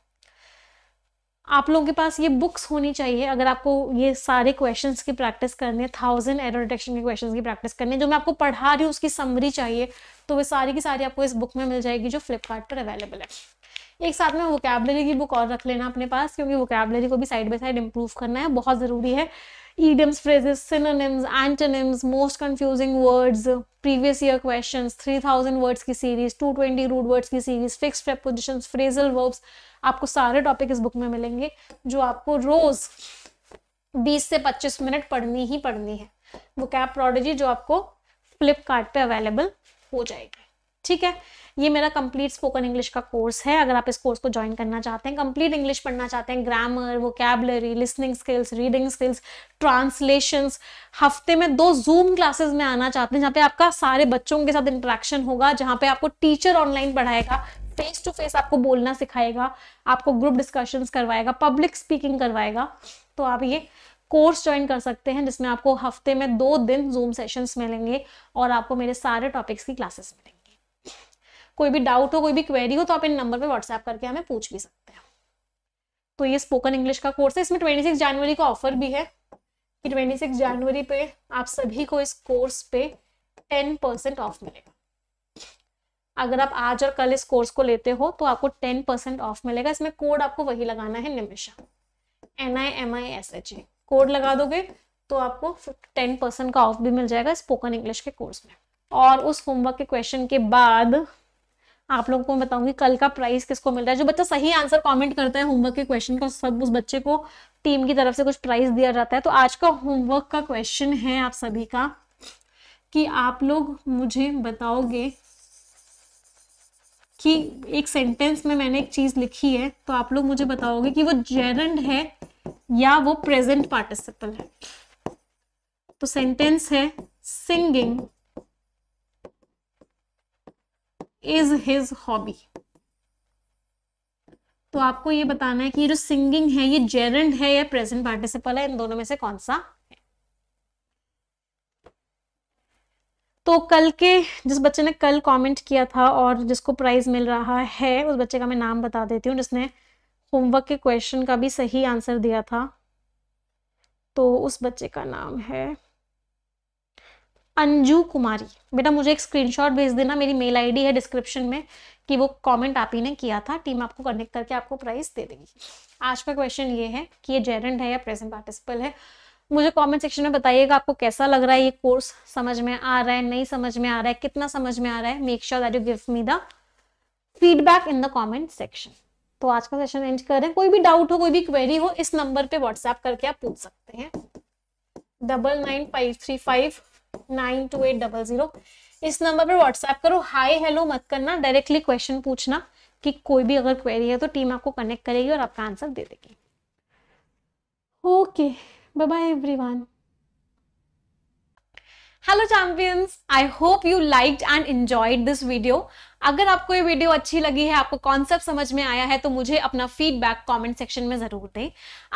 आप लोगों के पास ये बुक्स होनी चाहिए अगर आपको ये सारे क्वेश्चंस की प्रैक्टिस करनी है थाउजेंड एरर डिटेक्शन के क्वेश्चंस की प्रैक्टिस करनी है जो मैं आपको पढ़ा रही हूँ उसकी समरी चाहिए तो वे सारी की सारी आपको इस बुक में मिल जाएगी जो फ्लिपकार्ट पर अवेलेबल है एक साथ में वोकेबलरी की बुक और रख लेना अपने पास क्योंकि वोकेबलरी को भी साइड बाई साइड इम्प्रूव करना है बहुत ज़रूरी है idioms phrases synonyms antonyms most confusing words previous year questions 3000 words की सीरीज 220 root words की series fixed prepositions phrasal verbs आपको सारे टॉपिक इस बुक में मिलेंगे जो आपको रोज 20 से 25 मिनट पढ़नी ही पढ़नी है वो कैब प्रोडोजी जो आपको फ्लिपकार्ट अवेलेबल हो जाएगी ठीक है ये मेरा कंप्लीट स्पोकन इंग्लिश का कोर्स है अगर आप इस कोर्स को ज्वाइन करना चाहते हैं कंप्लीट इंग्लिश पढ़ना चाहते हैं ग्रामर वो vocabulary listening skills reading skills translations हफ्ते में दो जूम क्लासेस में आना चाहते हैं जहाँ पे आपका सारे बच्चों के साथ इंटरेक्शन होगा जहाँ पे आपको टीचर ऑनलाइन पढ़ाएगा फेस टू फेस आपको बोलना सिखाएगा आपको ग्रुप डिस्कशन करवाएगा पब्लिक स्पीकिंग करवाएगा तो आप ये कोर्स ज्वाइन कर सकते हैं जिसमें आपको हफ्ते में दो दिन जूम सेशंस मिलेंगे और आपको मेरे सारे टॉपिक्स की क्लासेस मिलेंगी कोई भी डाउट हो कोई भी क्वेरी हो तो आप इन नंबर पर व्हाट्सएप करके हमें पूछ भी सकते हैं तो ये स्पोकन इंग्लिश का कोर्स है इसमें ट्वेंटी सिक्स जनवरी का ऑफर भी है कि ट्वेंटी सिक्स जनवरी पे आप सभी को इस कोर्स पे टेन परसेंट ऑफ मिलेगा अगर आप आज और कल इस कोर्स को लेते हो तो आपको टेन परसेंट ऑफ मिलेगा इसमें कोड आपको वही लगाना है Nimisha N I M I S H A code लगा दोगे तो आपको टेन परसेंट का ऑफ भी मिल जाएगा स्पोकन इंग्लिश के कोर्स में और उस होमवर्क के क्वेश्चन के बाद आप लोगों को बताऊंगी कल का प्राइस किसको मिल रहा है जो बच्चा सही आंसर कमेंट करता है होमवर्क के क्वेश्चन को सब उस बच्चे को टीम की तरफ से कुछ प्राइस दिया जाता है तो आज का होमवर्क का क्वेश्चन है आप सभी का कि आप लोग मुझे बताओगे कि एक सेंटेंस में मैंने एक चीज लिखी है तो आप लोग मुझे बताओगे कि वो जेरंड है या वो प्रेजेंट पार्टिसिपल है तो सेंटेंस है सिंगिंग इज हिज हॉबी तो आपको ये बताना है कि ये जो सिंगिंग है ये जेरेंड है या प्रेजेंट पार्टिसिपल है इन दोनों में से कौन सा है तो कल के जिस बच्चे ने कल कमेंट किया था और जिसको प्राइज मिल रहा है उस बच्चे का मैं नाम बता देती हूँ जिसने होमवर्क के क्वेश्चन का भी सही आंसर दिया था तो उस बच्चे का नाम है अंजू कुमारी बेटा मुझे एक स्क्रीनशॉट भेज देना मेरी मेल आईडी है डिस्क्रिप्शन में कि वो कमेंट आप ही ने किया था टीम आपको कनेक्ट करके आपको प्राइस दे देगी आज का क्वेश्चन ये है कि ये जेरेंट है या प्रेजेंट पार्टिसिपल है मुझे कमेंट सेक्शन में बताइएगा आपको कैसा लग रहा है ये कोर्स समझ में आ रहा है नहीं समझ में आ रहा है कितना समझ में आ रहा है make sure that you give me the feedback in the comment section तो आज का सेशन एंड कर रहे हैं कोई भी डाउट हो कोई भी क्वेरी हो इस नंबर पे व्हाट्सएप करके आप पूछ सकते हैं double nine five three five nine two eight double zero इस नंबर पर व्हाट्सएप करो हाय हेलो मत करना डायरेक्टली क्वेश्चन पूछना कि कोई भी अगर क्वेरी है तो टीम आपको कनेक्ट करेगी और आपका आंसर दे देगी okay bye everyone hello champions I hope you like and enjoyed this video अगर आपको ये वीडियो अच्छी लगी है आपको कॉन्सेप्ट समझ में आया है तो मुझे अपना फीडबैक कमेंट सेक्शन में जरूर दें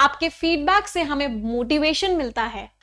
आपके फीडबैक से हमें मोटिवेशन मिलता है